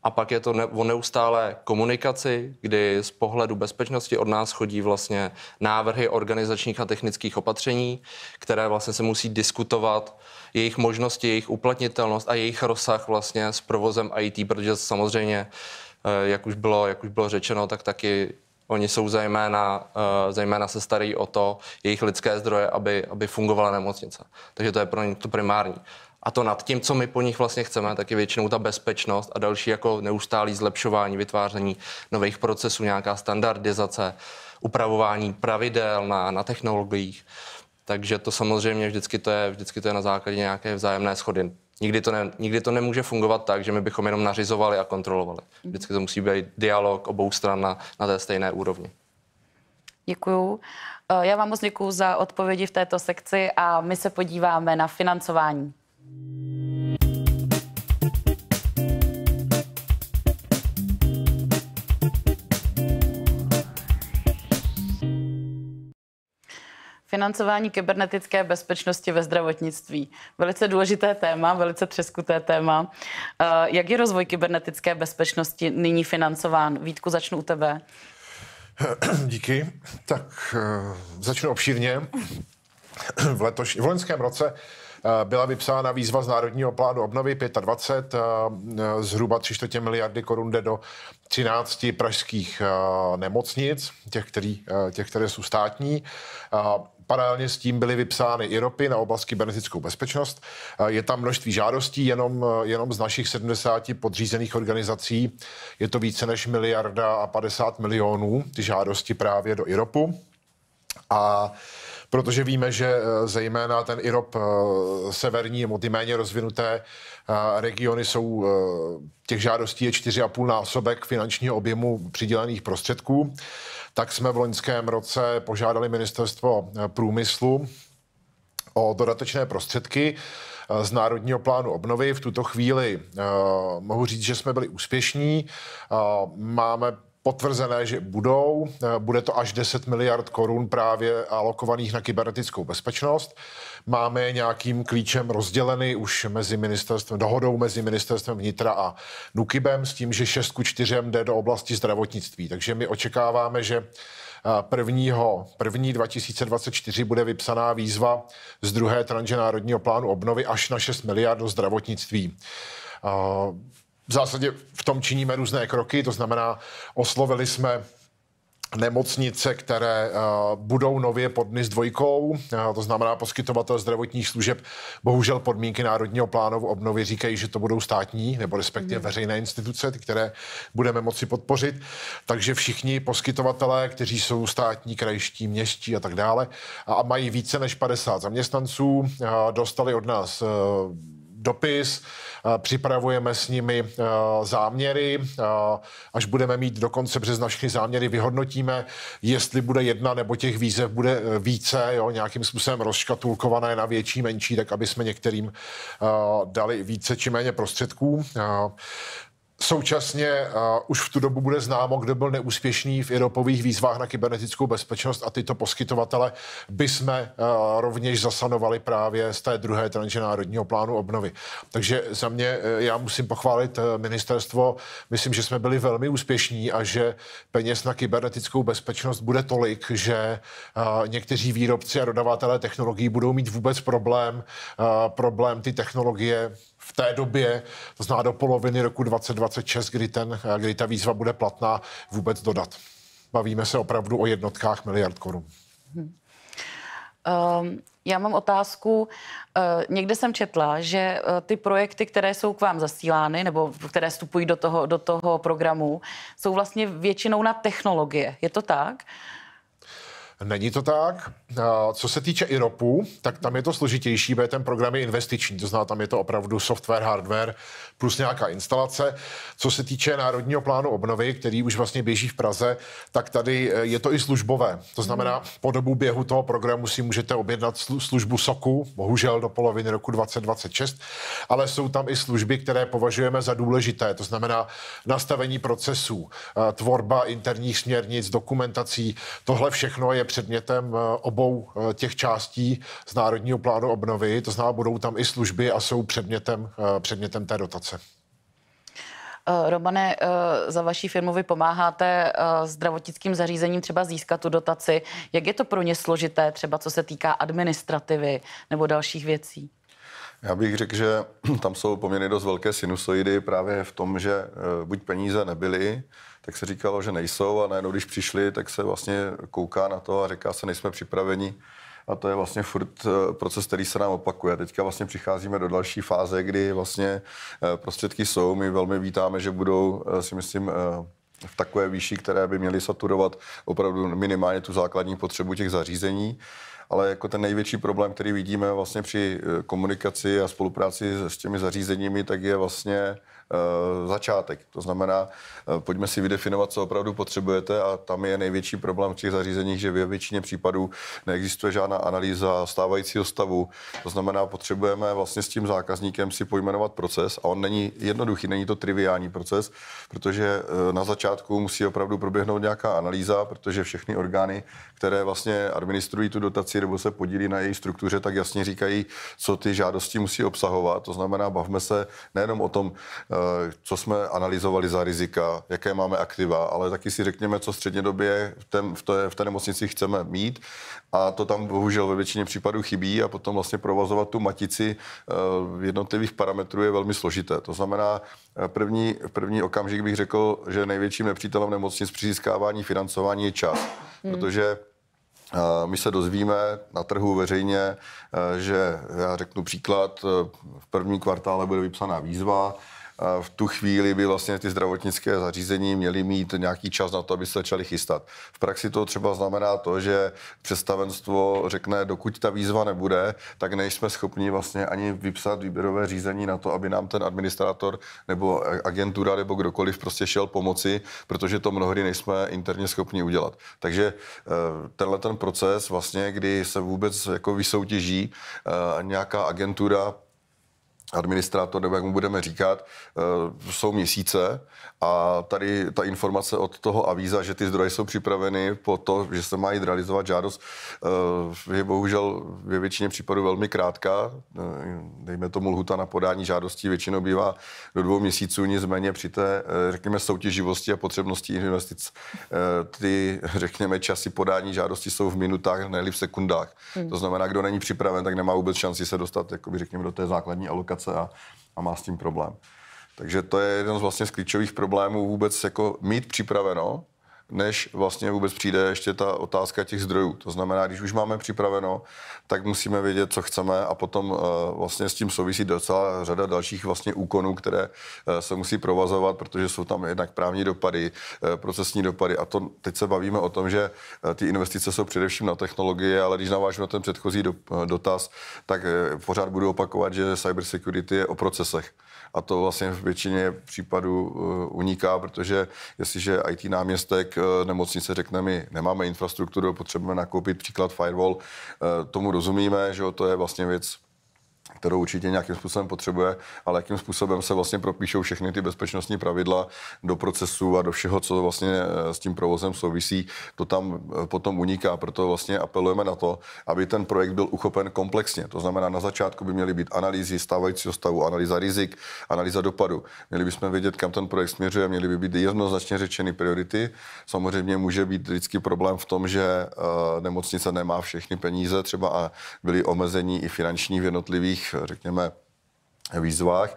A pak je to ne, o neustálé komunikaci, kdy z pohledu bezpečnosti od nás chodí vlastně návrhy organizačních a technických opatření, které vlastně se musí diskutovat, jejich možnosti, jejich uplatnitelnost a jejich rozsah vlastně s provozem IT, protože samozřejmě, eh, jak už bylo, jak už bylo řečeno, tak taky Oni jsou zejména, eh, zejména se starí o to, jejich lidské zdroje, aby, aby fungovala nemocnice. Takže to je pro ně to primární. A to nad tím, co my po nich vlastně chceme, tak je většinou ta bezpečnost a další jako neustálý zlepšování, vytváření nových procesů, nějaká standardizace, upravování pravidel na, na technologiích. Takže to samozřejmě vždycky to je, vždycky to je na základě nějaké vzájemné schody. Nikdy to, ne, nikdy to nemůže fungovat tak, že my bychom jenom nařizovali a kontrolovali. Vždycky to musí být dialog obou stran na, na té stejné úrovni. Děkuju. Eh, já vám moc děkuju za odpovědi v této sekci a my se podíváme na financování. Financování kybernetické bezpečnosti ve zdravotnictví. Velice důležité téma, velice třeskuté téma. Eh, jak je rozvoj kybernetické bezpečnosti nyní financován? Vítku, začnu u tebe. Díky. Tak eh, začnu obšírně. V, letoš, v loňském roce eh, byla vypsána výzva z Národního plánu obnovy 25, zhruba 3 čtvrtě miliardy korun jde do 13 pražských nemocnic, těch, který, těch které jsou státní. Paralelně s tím byly vypsány i ropy na oblast kybernetickou bezpečnost. Eh, je tam množství žádostí, jenom, eh, jenom z našich 70 podřízených organizací je to více než miliarda a 50 milionů, ty žádosti právě do IROPu. A protože víme, že eh, zejména ten IROP severní, nebo ty méně rozvinuté regiony jsou, eh, těch žádostí je 4,5 násobek finančního objemu přidělených prostředků, tak jsme v loňském roce požádali ministerstvo eh, průmyslu o dodatečné prostředky eh, z Národního plánu obnovy. V tuto chvíli mohu říct, že jsme byli úspěšní. máme potvrzené, že budou. Bude to až 10 miliard korun právě alokovaných na kybernetickou bezpečnost máme nějakým klíčem rozděleny už mezi ministerstvem, dohodou mezi ministerstvem vnitra a Nukibem s tím, že 6 ku 4 jde do oblasti zdravotnictví. Takže my očekáváme, že eh, prvního, první 2024 bude vypsaná výzva z druhé tranže Národního plánu obnovy až na 6 miliard do zdravotnictví. Eh, v zásadě v tom činíme různé kroky, to znamená, oslovili jsme nemocnice, které eh, budou nově pod NIS dvojkou, eh, to znamená poskytovatel zdravotních služeb, bohužel podmínky Národního plánu v obnově říkají, že to budou státní nebo respektive mhm. veřejné instituce, které budeme moci podpořit. Takže všichni poskytovatelé, kteří jsou státní, krajiští, městí a tak dále a mají více než 50 zaměstnanců, eh, dostali od nás dopis, připravujeme s nimi záměry. Až budeme mít do konce března všechny záměry, vyhodnotíme, jestli bude jedna nebo těch výzev bude e, více, jo, nějakým způsobem rozškatulkované na větší, menší, tak aby jsme některým dali více či méně prostředků. Současně uh, už v tu dobu bude známo, kdo byl neúspěšný v Iropových výzvách na kybernetickou bezpečnost a tyto poskytovatele by jsme uh, rovněž zasanovali právě z té druhé tranže Národního plánu obnovy. Takže za mě uh, já musím pochválit uh, ministerstvo. Myslím, že jsme byli velmi úspěšní a že peněz na kybernetickou bezpečnost bude tolik, že uh, někteří výrobci a dodavatelé technologií budou mít vůbec problém, uh, problém ty technologie v té době, to zná do poloviny roku 2026, kdy, ten, kdy ta výzva bude platná, vůbec dodat. Bavíme se opravdu o jednotkách miliard korun. Hmm. Um, já mám otázku. Uh, někde jsem četla, že uh, ty projekty, které jsou k vám zasílány nebo které vstupují do toho, do toho programu, jsou vlastně většinou na technologie. Je to tak? Uh, Není to tak. Co se týče IROPu, tak tam je to složitější, protože ten program je investiční, to znamená, tam je to opravdu software, hardware plus nějaká instalace. Co se týče Národního plánu obnovy, který už vlastně běží v Praze, tak tady eh, je to i službové. To znamená, po dobu běhu toho programu si můžete objednat službu SOKu, bohužel do poloviny roku 2026, ale jsou tam i služby, které považujeme za důležité, to znamená nastavení procesů, eh, tvorba interních směrnic, dokumentací, tohle všechno je předmětem eh, obou eh, těch částí z Národního plánu obnovy, to znamená, budou tam i služby a jsou předmětem, eh, předmětem té dotace. Romane, za vaší firmu vy pomáháte zdravotnickým zařízením třeba získat tu dotaci. Jak je to pro ně složité, třeba co se týká administrativy nebo dalších věcí? Já bych řekl, že tam jsou poměrně dost velké sinusoidy právě v tom, že buď peníze nebyly, tak se říkalo, že nejsou a najednou, když přišli, tak se vlastně kouká na to a říká se, nejsme připraveni. A to je vlastně furt eh, proces, který se nám opakuje. Teďka vlastně přicházíme do další fáze, kdy vlastně eh, prostředky jsou. My velmi vítáme, že budou, eh, si myslím, v takové výši, které by měly saturovat opravdu minimálně tu základní potřebu těch zařízení. Ale jako ten největší problém, který vidíme vlastně při komunikaci a spolupráci s těmi zařízeními, tak je vlastně Eh, začátek. To znamená, eh, pojďme si vydefinovat, co opravdu potřebujete a tam je největší problém v těch zařízeních, že ve většině případů neexistuje žádná analýza stávajícího stavu. To znamená, potřebujeme vlastně s tím zákazníkem si pojmenovat proces a on není jednoduchý, není to triviální proces, protože eh, na začátku musí opravdu proběhnout nějaká analýza, protože všechny orgány, které vlastně administrují tu dotaci nebo se podílí na její struktuře, tak jasně říkají, co ty žádosti musí obsahovat. To znamená, bavme se nejenom o tom, Eh, co jsme analyzovali za rizika, jaké máme aktiva, ale taky si řekněme, co střednědobě v, tém, v, té, v té nemocnici chceme mít. A to tam bohužel ve většině případů chybí a potom vlastně provazovat tu matici eh, jednotlivých parametrů je velmi složité. To znamená, eh, první, první okamžik bych řekl, že největším nepřítelem nemocnic při získávání financování je čas. Hmm. Protože my se dozvíme na trhu veřejně, že já řeknu příklad, v prvním kvartále bude vypsaná výzva, v tu chvíli by vlastně ty zdravotnické zařízení měly mít nějaký čas na to, aby se začaly chystat. V praxi to třeba znamená to, že představenstvo řekne, dokud ta výzva nebude, tak nejsme schopni vlastně ani vypsat výběrové řízení na to, aby nám ten administrátor nebo agentura nebo kdokoliv prostě šel pomoci, protože to mnohdy nejsme interně schopni udělat. Takže eh, tenhle ten proces vlastně, kdy se vůbec jako vysoutěží eh, nějaká agentura administrátor, nebo jak mu budeme říkat, eh, jsou měsíce a tady ta informace od toho avíza, že ty zdroje jsou připraveny po to, že se mají realizovat žádost, eh, je bohužel ve většině případů velmi krátká. Eh, dejme tomu lhuta na podání žádostí většinou bývá do dvou měsíců, nicméně při té, eh, řekněme, soutěživosti a potřebnosti investic, ty, řekněme, časy podání žádosti jsou v minutách, ne v sekundách. Hmm. To znamená, kdo není připraven, tak nemá vůbec šanci se dostat, jakoby, řekněme, do té základní alokace a, a má s tím problém. Takže to je jeden z vlastně z klíčových problémů vůbec jako mít připraveno, než vlastně vůbec přijde ještě ta otázka těch zdrojů. To znamená, když už máme připraveno, tak musíme vědět, co chceme a potom eh, vlastně s tím souvisí docela řada dalších vlastně úkonů, které eh, se musí provazovat, protože jsou tam jednak právní dopady, eh, procesní dopady a to teď se bavíme o tom, že ty investice jsou především na technologie, ale když navážu na ten předchozí dotaz, tak pořád budu opakovat, že cybersecurity je o procesech a to vlastně v většině případů eh, uniká, protože jestliže IT náměstek eh, nemocnice řekne mi, nemáme infrastrukturu, potřebujeme nakoupit příklad firewall, eh, tomu rozumíme, že to je vlastně věc kterou určitě nějakým způsobem potřebuje, ale jakým způsobem se vlastně propíšou všechny ty bezpečnostní pravidla do procesu a do všeho, co vlastně eh, s tím provozem souvisí, to tam eh, potom uniká. Proto vlastně apelujeme na to, aby ten projekt byl uchopen komplexně. To znamená, na začátku by měly být analýzy stávajícího stavu, analýza rizik, analýza dopadu. Měli bychom vědět, kam ten projekt směřuje, měly by být jednoznačně řečeny priority. Samozřejmě může být vždycky problém v tom, že eh, nemocnice nemá všechny peníze třeba a byly omezení i finanční v jednotlivých takových, řekněme, výzvách,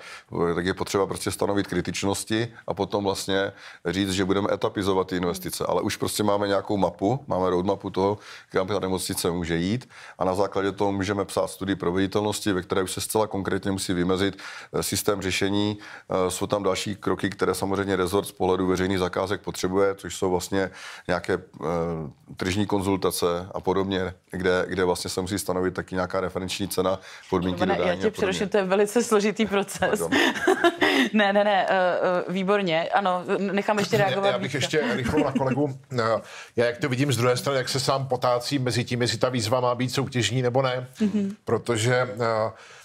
tak je potřeba prostě stanovit kritičnosti a potom vlastně říct, že budeme etapizovat ty investice. Ale už prostě máme nějakou mapu, máme roadmapu toho, kam ta nemocnice může jít a na základě toho můžeme psát studii proveditelnosti, ve které už se zcela konkrétně musí vymezit eh, systém řešení. Eh, jsou tam další kroky, které samozřejmě rezort z pohledu veřejných zakázek potřebuje, což jsou vlastně nějaké eh, tržní konzultace a podobně, kde, kde vlastně se musí stanovit taky nějaká referenční cena, podmínky dodání. Já ti přeruším, to je velice složitý složitý proces. ne, ne, ne, eh, eh, výborně. Ano, nechám ještě reagovat. Já bych ještě rychle na kolegu. Eh, já jak to vidím z druhé strany, jak se sám potácí mezi tím, jestli ta výzva má být soutěžní nebo ne, mm-hmm. protože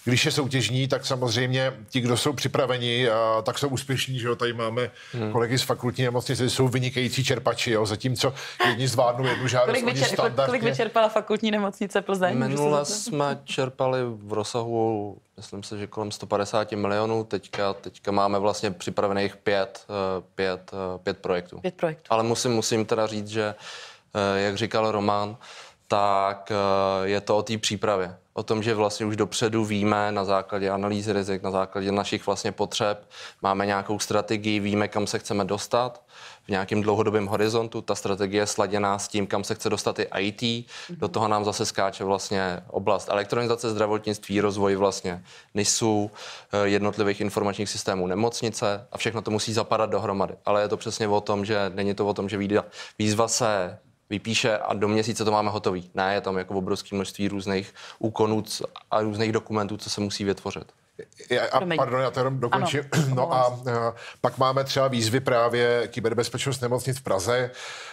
když je soutěžní, tak samozřejmě ti, kdo jsou připraveni, a, tak jsou úspěšní, že jo, tady máme hmm. kolegy z fakultní nemocnice, jsou vynikající čerpači, jo, zatímco jedni zvládnou jednu žádost, kolik, vyčer, standardně... kolik vyčerpala fakultní nemocnice Plzeň? Minule jsme čerpali v rozsahu, myslím si, že kolem 150 milionů, teďka, teďka máme vlastně připravených pět, eh, pět, eh, pět projektů. Pět projektů. Ale musím, musím teda říct, že eh, jak říkal Román, tak eh, je to o té přípravě. O tom, že vlastně už dopředu víme na základě analýzy rizik, na základě našich vlastně potřeb, máme nějakou strategii, víme, kam se chceme dostat v nějakém dlouhodobém horizontu. Ta strategie je sladěná s tím, kam se chce dostat i IT. Do toho nám zase skáče vlastně oblast elektronizace zdravotnictví, rozvoj vlastně NISu, eh, jednotlivých informačních systémů nemocnice a všechno to musí zapadat dohromady. Ale je to přesně o tom, že není to o tom, že výzva se vypíše a do měsíce to máme hotový. Ne, je tam jako obrovské množství různých úkonů a různých dokumentů, co se musí vytvořit. A, pardon, já to jenom dokončím. Ano. No a, a eh, pak máme třeba výzvy právě kyberbezpečnost nemocnic v Praze,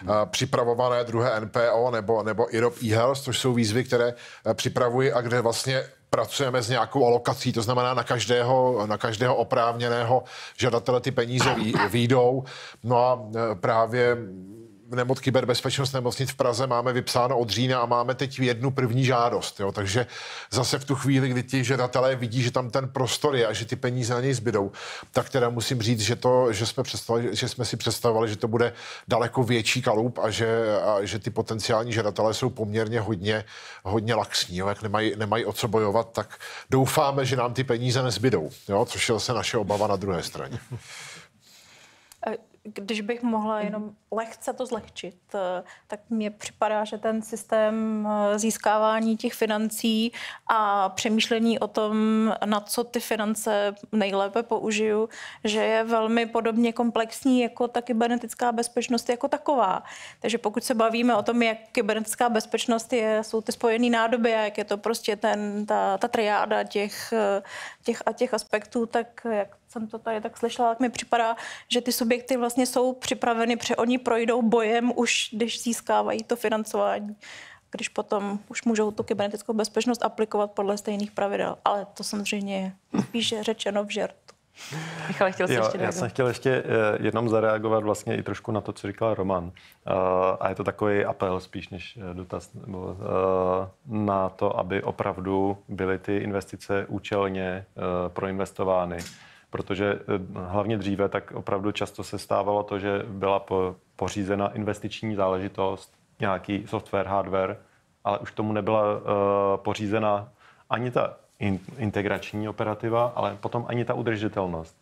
a, eh, připravované druhé NPO nebo, nebo IROP eHealth, což jsou výzvy, které eh, připravuji a kde vlastně pracujeme s nějakou alokací, to znamená na každého, na každého oprávněného žadatele ty peníze výjdou. No a právě nemoc kyberbezpečnost nemocnic v Praze máme vypsáno od října a máme teď jednu první žádost. Jo? Takže zase v tu chvíli, kdy ti žadatelé vidí, že tam ten prostor je a že ty peníze na něj zbydou, tak teda musím říct, že, to, že, jsme, představovali, že jsme si představovali, že to bude daleko větší kalup a že, a že ty potenciální žadatelé jsou poměrně hodně, hodně laxní. Jo? Jak nemají, nemají o co bojovat, tak doufáme, že nám ty peníze nezbydou, jo? což je zase naše obava na druhé straně. Když bych mohla mhm. jenom lehce to zlehčit, eh, tak mně připadá, že ten systém eh, získávání těch financí a přemýšlení o tom, na co ty finance nejlépe použiju, že je velmi podobně komplexní jako ta kybernetická bezpečnost jako taková. Takže pokud se bavíme o tom, jak kybernetická bezpečnost je, jsou ty spojené nádoby a jak je to prostě ten, ta, ta triáda těch, eh, těch a těch aspektů, tak jak jsem to tady tak slyšela, tak mi připadá, že ty subjekty vlastně jsou připraveny, protože oni projdou bojem už, když získávají to financování když potom už můžou tu kybernetickou bezpečnost aplikovat podle stejných pravidel. Ale to samozřejmě je spíše řečeno v žertu. Michale, chtěl jsi jo, ještě Já jsem chtěl ještě eh, jenom zareagovat vlastně i trošku na to, co říkal Roman. Eh, a je to takový apel spíš než eh, dotaz nebo na to, aby opravdu byly ty investice účelně proinvestovány protože eh, hlavně dříve tak opravdu často se stávalo to, že byla pořízena investiční záležitost, nějaký software, hardware, ale už tomu nebyla eh, pořízena ani ta integrační operativa, ale potom ani ta udržitelnost.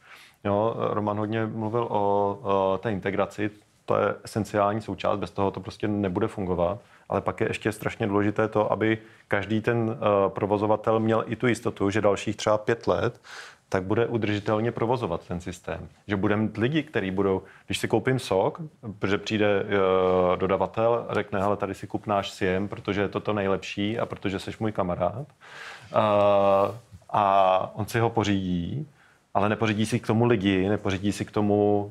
Jo, Roman hodně mluvil o, eh, té integraci, to je esenciální součást, bez toho to prostě nebude fungovat. Ale pak je ještě strašně důležité to, aby každý ten provozovatel měl i tu jistotu, že dalších třeba pět let tak bude udržitelně provozovat ten systém. Že budeme mít lidi, kteří budou, když si koupím sok, protože přijde uh, dodavatel, řekne, hele, tady si kup náš sjem, protože je to to nejlepší a protože jsi můj kamarád. Uh, a on si ho pořídí, ale nepořídí si k tomu lidi, nepořídí si k tomu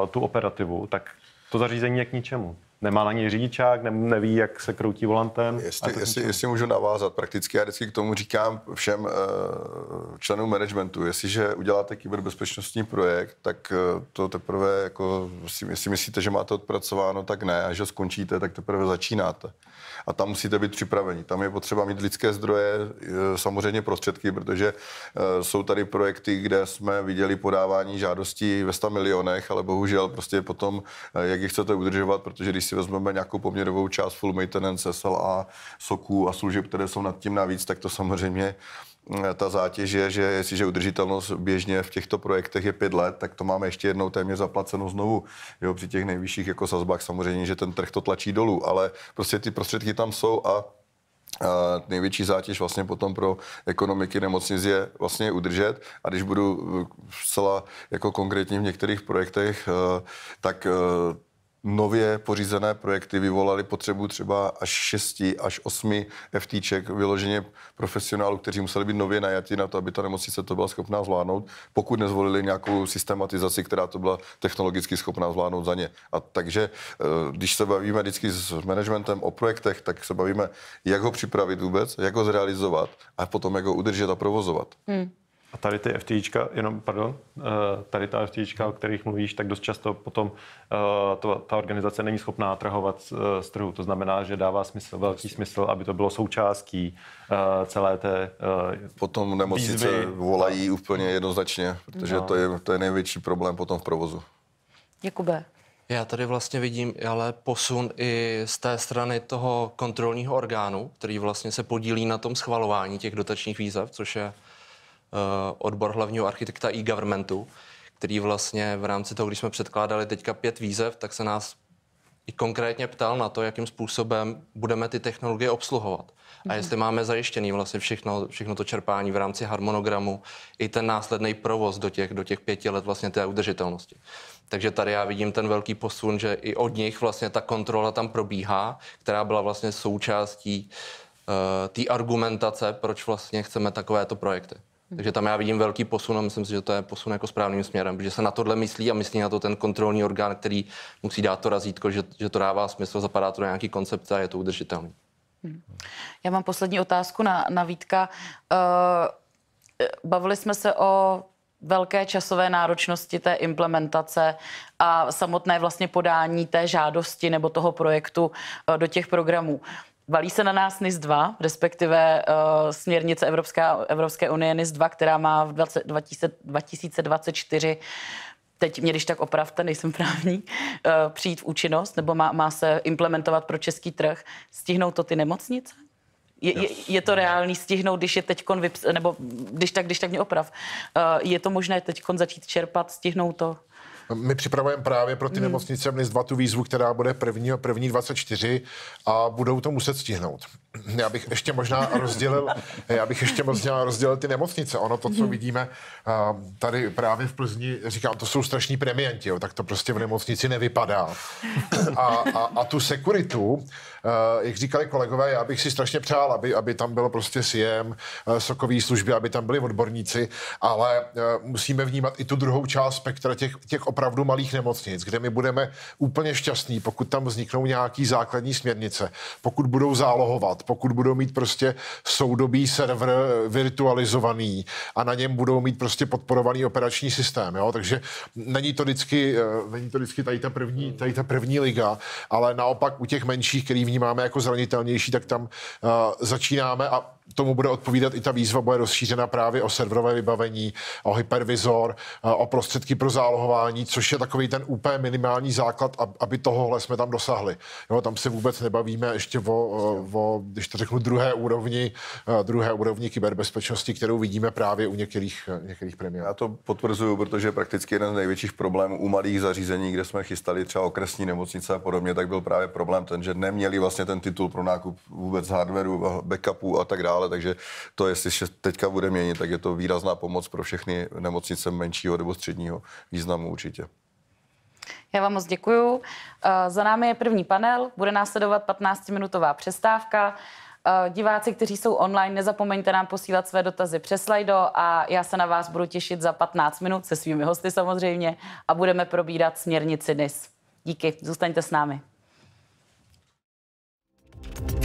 uh, tu operativu, tak to zařízení je k ničemu nemá na něj řidičák, ne, neví, jak se kroutí volantem. Jestli, jestli, jestli můžu navázat, prakticky já vždycky k tomu říkám všem uh, členům managementu, jestliže uděláte kyberbezpečnostní projekt, tak uh, to teprve, jako, jestli, jestli myslíte, že máte odpracováno, tak ne, a že skončíte, tak teprve začínáte a tam musíte být připraveni. Tam je potřeba mít lidské zdroje, e, samozřejmě prostředky, protože e, jsou tady projekty, kde jsme viděli podávání žádostí ve 100 milionech, ale bohužel prostě potom, e, jak je chcete udržovat, protože když si vezmeme nějakou poměrovou část full maintenance, SLA, soků a služeb, které jsou nad tím navíc, tak to samozřejmě ta zátěž je, že jestliže udržitelnost běžně v těchto projektech je pět let, tak to máme ještě jednou téměř zaplaceno znovu. Jo, při těch nejvyšších jako sazbách samozřejmě, že ten trh to tlačí dolů, ale prostě ty prostředky tam jsou a a největší zátěž vlastně potom pro ekonomiky nemocnic je vlastně udržet. A když budu e, zcela jako konkrétně v některých projektech, e, tak e, nově pořízené projekty vyvolaly potřebu třeba až 6 až 8 FTček vyloženě profesionálů, kteří museli být nově najati na to, aby ta nemocnice to byla schopná zvládnout, pokud nezvolili nějakou systematizaci, která to byla technologicky schopná zvládnout za ně. A takže, eh, když se bavíme vždycky s managementem o projektech, tak se bavíme, jak ho připravit vůbec, jak ho zrealizovat a potom jak ho udržet a provozovat. Hmm. A tady ty FTIčka, jenom, pardon, eh, tady ta FTIčka, o kterých mluvíš, tak dost často potom eh, to, ta organizace není schopná trhovat z, eh, z trhu. To znamená, že dává smysl, velký smysl, aby to bylo součástí celé té Potom nemocnice výzvy. volají úplně jednoznačně, protože no. to, je, to je největší problém potom v provozu. Jakube, já tady vlastně vidím ale posun i z té strany toho kontrolního orgánu, který vlastně se podílí na tom schvalování těch dotačních výzev, což je Eh, odbor hlavního architekta e-governmentu, který vlastně v rámci toho, když jsme předkládali teďka pět výzev, tak se nás i konkrétně ptal na to, jakým způsobem budeme ty technologie obsluhovat. A mhm. jestli máme zajištěný vlastně všechno, všechno to čerpání v rámci harmonogramu, i ten následný provoz do těch, do těch pěti let vlastně té udržitelnosti. Takže tady já vidím ten velký posun, že i od nich vlastně ta kontrola tam probíhá, která byla vlastně součástí uh, té argumentace, proč vlastně chceme takovéto projekty. Takže tam já vidím velký posun a myslím si, že to je posun jako správným směrem, že se na tohle myslí a myslí na to ten kontrolní orgán, který musí dát to razítko, že, že to dává smysl, zapadá to na nějaký koncept, a je to udržitelný. Hmm. Já mám poslední otázku na, na Vítka. Eh, bavili jsme se o velké časové náročnosti té implementace a samotné vlastně podání té žádosti nebo toho projektu eh, do těch programů. Valí se na nás NIS 2, respektive uh, směrnice Evropská, Evropské unie NIS 2, která má v 20, 20, 2024 teď mě když tak opravte, nejsem právní uh, eh, přijít v účinnost, nebo má, má se implementovat pro český trh, stihnou to ty nemocnice? Je, je, je to reálný stihnout, když je teď vyps- nebo když tak, když tak mě oprav. Uh, je to možné teď začít čerpat, stihnout to? My připravujeme právě pro ty hmm. nemocnice MNIS 2 tu výzvu, která bude první, první 24 a budou to muset stihnout já bych ještě možná rozdělil, já bych ještě možná rozdělil ty nemocnice. Ono to, co mhm. vidíme tady právě v Plzni, říkám, to jsou strašní premianti, jo, tak to prostě v nemocnici nevypadá. A, a, a tu sekuritu, jak říkali kolegové, já bych si strašně přál, aby, aby tam bylo prostě SIEM, sokový služby, aby tam byli odborníci, ale musíme vnímat i tu druhou část spektra těch, těch opravdu malých nemocnic, kde my budeme úplně šťastní, pokud tam vzniknou nějaký základní směrnice, pokud budou zálohovat, pokud budou mít prostě soudobý server virtualizovaný a na něm budou mít prostě podporovaný operační systém. Jo? Takže není to vždycky, eh, není to vždycky tady, ta první, tady ta první liga, ale naopak u těch menších, který vnímáme jako zranitelnější, tak tam uh, začínáme a tomu bude odpovídat i ta výzva, bude rozšířena právě o serverové vybavení, o hypervizor, eh, o prostředky pro zálohování, což je takový ten úplně minimální základ, aby tohohle jsme tam dosáhli. Jo, tam se vůbec nebavíme ještě o, o, když to řeknu, druhé úrovni, eh, druhé úrovni kyberbezpečnosti, kterou vidíme právě u některých, eh, některých premiér. Já to potvrzuju, protože prakticky jeden z největších problémů u malých zařízení, kde jsme chystali třeba okresní nemocnice a podobně, tak byl právě problém ten, že neměli vlastně ten titul pro nákup vůbec hardwareu, backupu a tak dále dále, takže to, jestli se teďka bude měnit, tak je to výrazná pomoc pro všechny nemocnice menšího nebo středního významu určitě. Já vám moc děkuju. Uh, za námi je první panel, bude následovat 15-minutová přestávka. Uh, diváci, kteří jsou online, nezapomeňte nám posílat své dotazy přes Slido a já se na vás budu těšit za 15 minut se svými hosty samozřejmě a budeme probírat směrnici NIS. Díky, zůstaňte s námi. thank you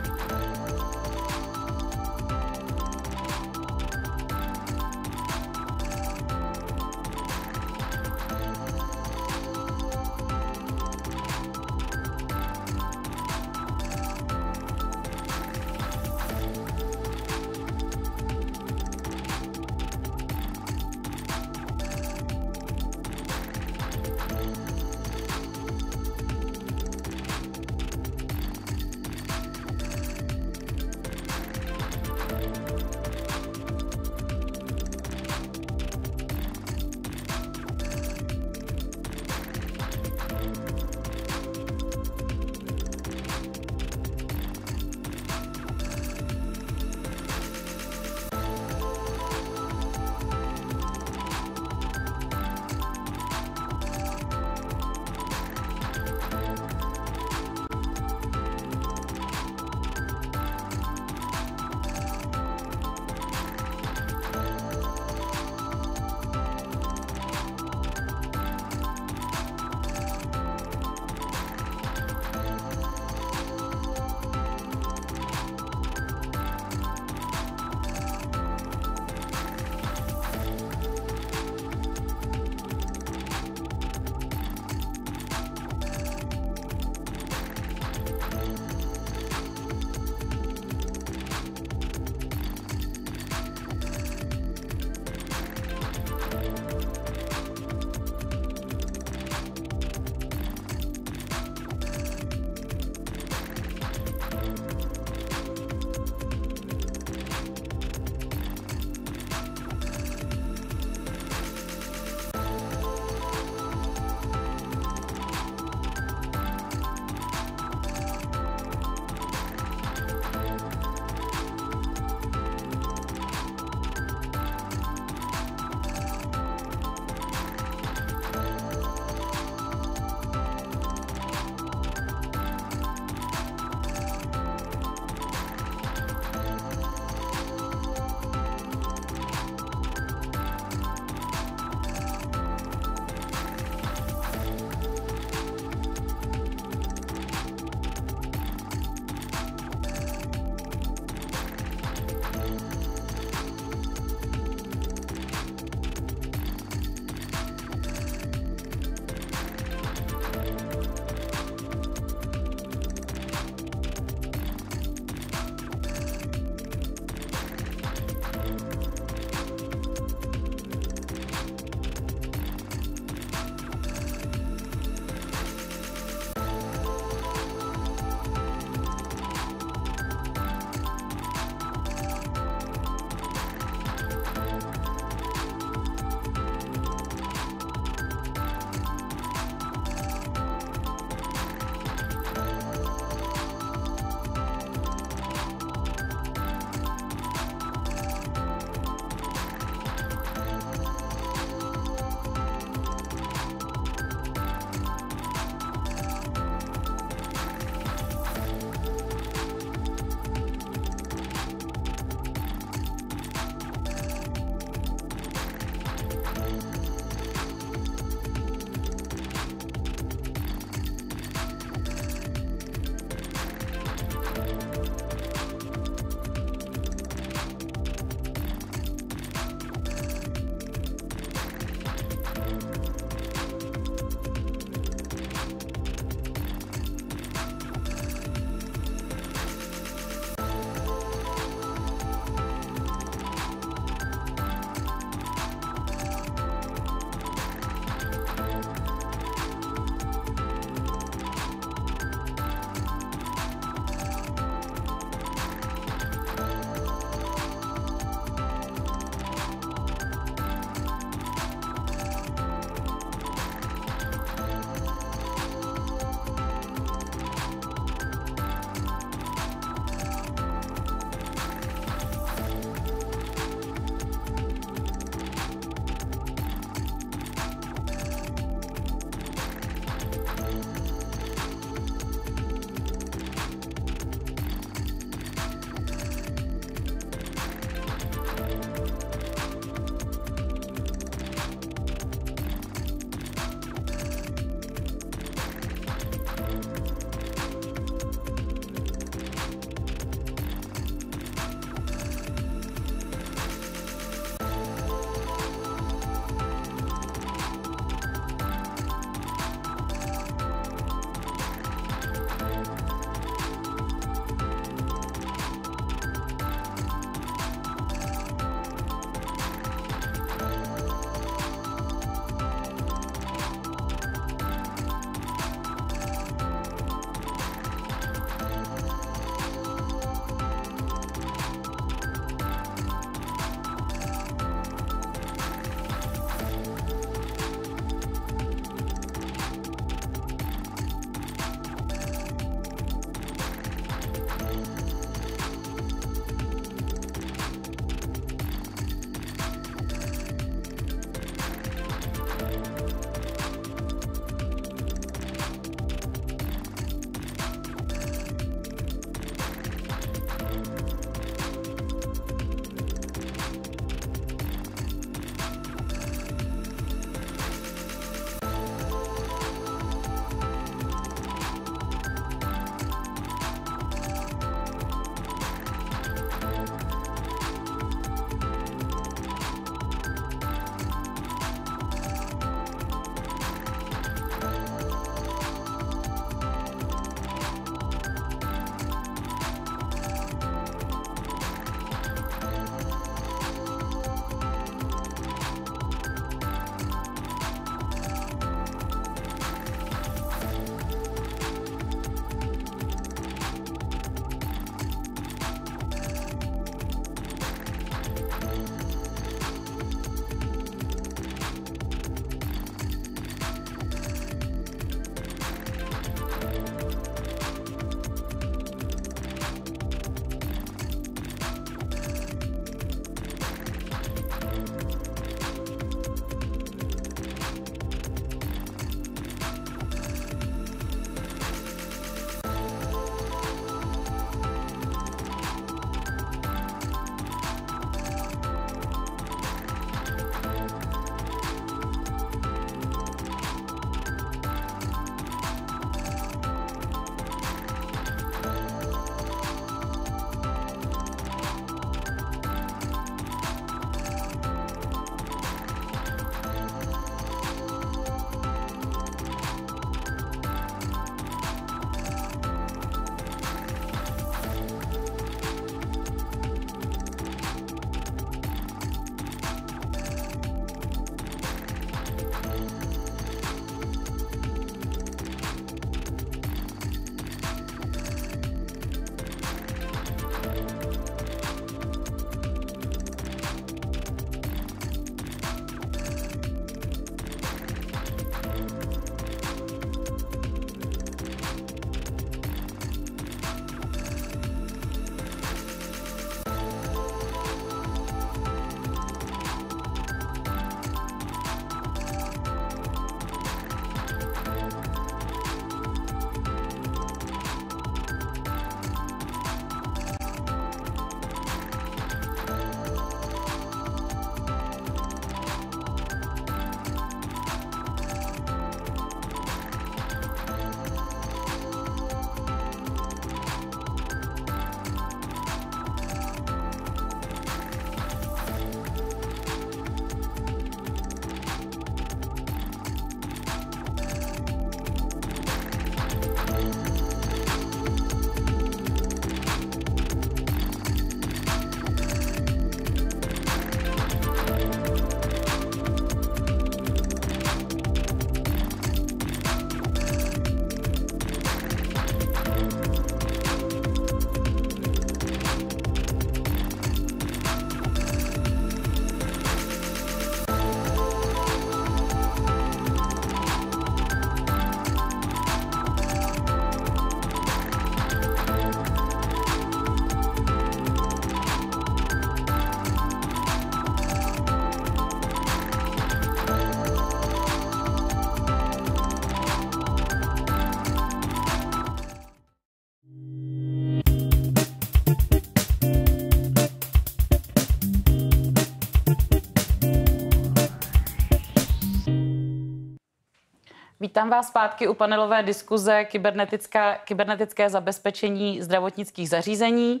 Vítám vás zpátky u panelové diskuze kybernetická, kybernetické zabezpečení zdravotnických zařízení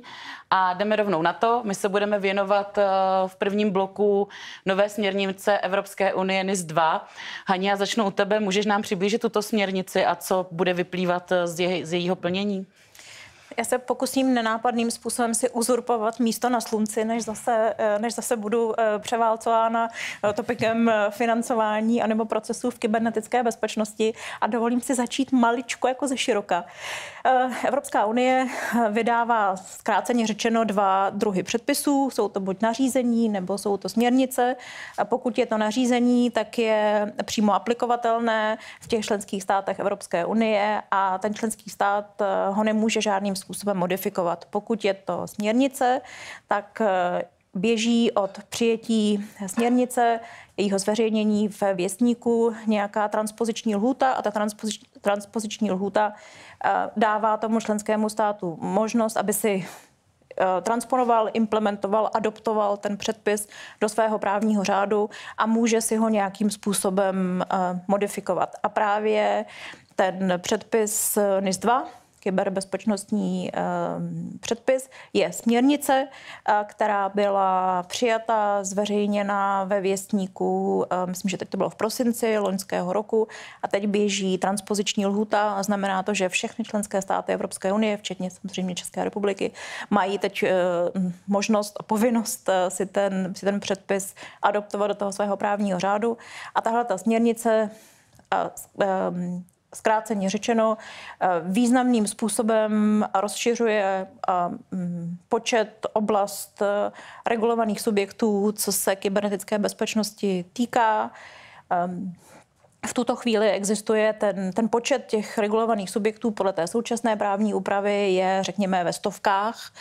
a jdeme rovnou na to. My se budeme věnovat eh, v prvním bloku nové směrnice Evropské unie NIS 2. Hani, já začnu u tebe. Můžeš nám přiblížit tuto směrnici a co bude vyplývat eh, z, jej, z jejího plnění? Já se pokusím nenápadným způsobem si uzurpovat místo na slunci, než zase, eh, než zase budu eh, převálcována eh, topikem financování anebo procesů v kybernetické bezpečnosti a dovolím si začít maličko jako ze široka. Evropská unie vydává zkráceně řečeno dva druhy předpisů. Jsou to buď nařízení nebo jsou to směrnice. Pokud je to nařízení, tak je přímo aplikovatelné v těch členských státech Evropské unie a ten členský stát ho nemůže žádným způsobem modifikovat. Pokud je to směrnice, tak eh, běží od přijetí směrnice, jejího zveřejnění ve věstníku nějaká transpoziční lhůta a ta transpoziční, transpoziční lhůta eh, dává tomu členskému státu možnost, aby si eh, transponoval, implementoval, adoptoval ten předpis do svého právního řádu a může si ho nějakým způsobem modifikovat. A právě ten předpis NIS 2 kyberbezpečnostní ehm, předpis je směrnice, eh, která byla přijata, zveřejněna ve věstníku, eh, myslím, že teď to bylo v prosinci loňského roku a teď běží transpoziční lhuta a znamená to, že všechny členské státy Evropské unie, včetně samozřejmě České republiky, mají teď eh, možnost a povinnost si ten, si ten předpis adoptovat do toho svého právního řádu a tahle ta směrnice ehm, zkráceně řečeno, eh, významným způsobem rozšiřuje eh, mm, počet oblast eh, regulovaných subjektů, co se kybernetické bezpečnosti týká. Ehm, v tuto chvíli existuje ten, ten počet těch regulovaných subjektů podle té současné právní úpravy je, řekněme, ve stovkách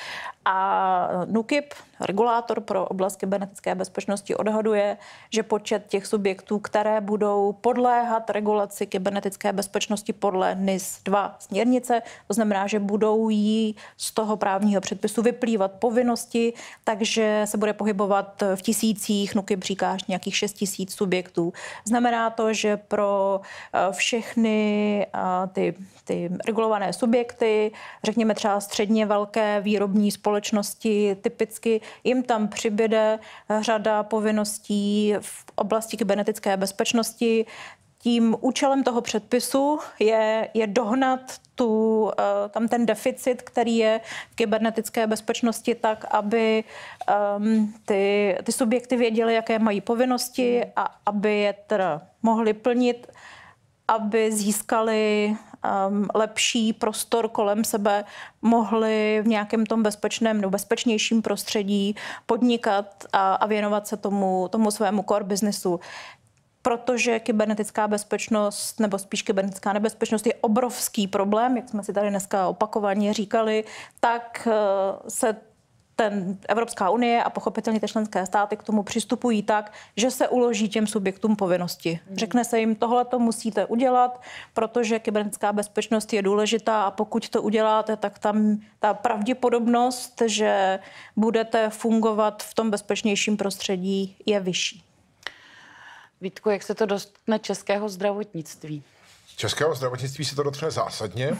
a NUKIP, Regulátor pro oblast kybernetické bezpečnosti odhaduje, že počet těch subjektů, které budou podléhat regulaci kybernetické bezpečnosti podle NIS 2 směrnice, to znamená, že budou jí z toho právního předpisu vyplývat povinnosti, takže se bude pohybovat v tisících, Nuky no říkáš nějakých 6 tisíc subjektů. Znamená to, že pro eh, všechny eh, ty, ty regulované subjekty, řekněme třeba středně velké výrobní společnosti, typicky jim tam přibude eh, řada povinností v oblasti kybernetické bezpečnosti. Tím účelem toho předpisu je, je dohnat tu, eh, tam ten deficit, který je v kybernetické bezpečnosti, tak, aby um, ty, ty subjekty věděly, jaké mají povinnosti a aby je teda mohli plnit, aby získali um, lepší prostor kolem sebe, mohli v nějakém tom bezpečném nebo bezpečnějším prostředí podnikat a, a věnovat se tomu, tomu svému core biznesu protože kybernetická bezpečnost, nebo spíš kybernetická nebezpečnost je obrovský problém, jak jsme si tady dneska opakovaně říkali, tak uh, se ten Evropská unie a pochopitelně ty členské státy k tomu přistupují tak, že se uloží těm subjektům povinnosti. Hmm. Řekne se jim, tohle to musíte udělat, protože kybernetická bezpečnost je důležitá a pokud to uděláte, tak tam ta pravděpodobnost, že budete fungovat v tom bezpečnějším prostředí, je vyšší. Vítku, jak se to dostane českého zdravotnictví? Českého zdravotnictví se to dotkne zásadně.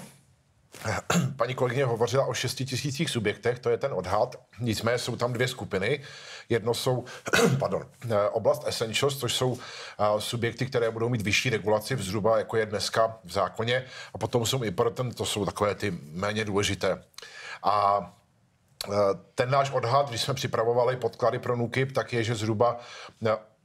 Paní kolegyně hovořila o 6 tisících subjektech, to je ten odhad. Nicméně jsou tam dvě skupiny. Jedno jsou pardon, eh, oblast Essentials, což jsou eh, subjekty, které budou mít vyšší regulaci Vzruba jako je dneska v zákoně. A potom jsou important, to jsou takové ty méně důležité. A eh, ten náš odhad, když jsme připravovali podklady pro NUKIP, tak je, že zhruba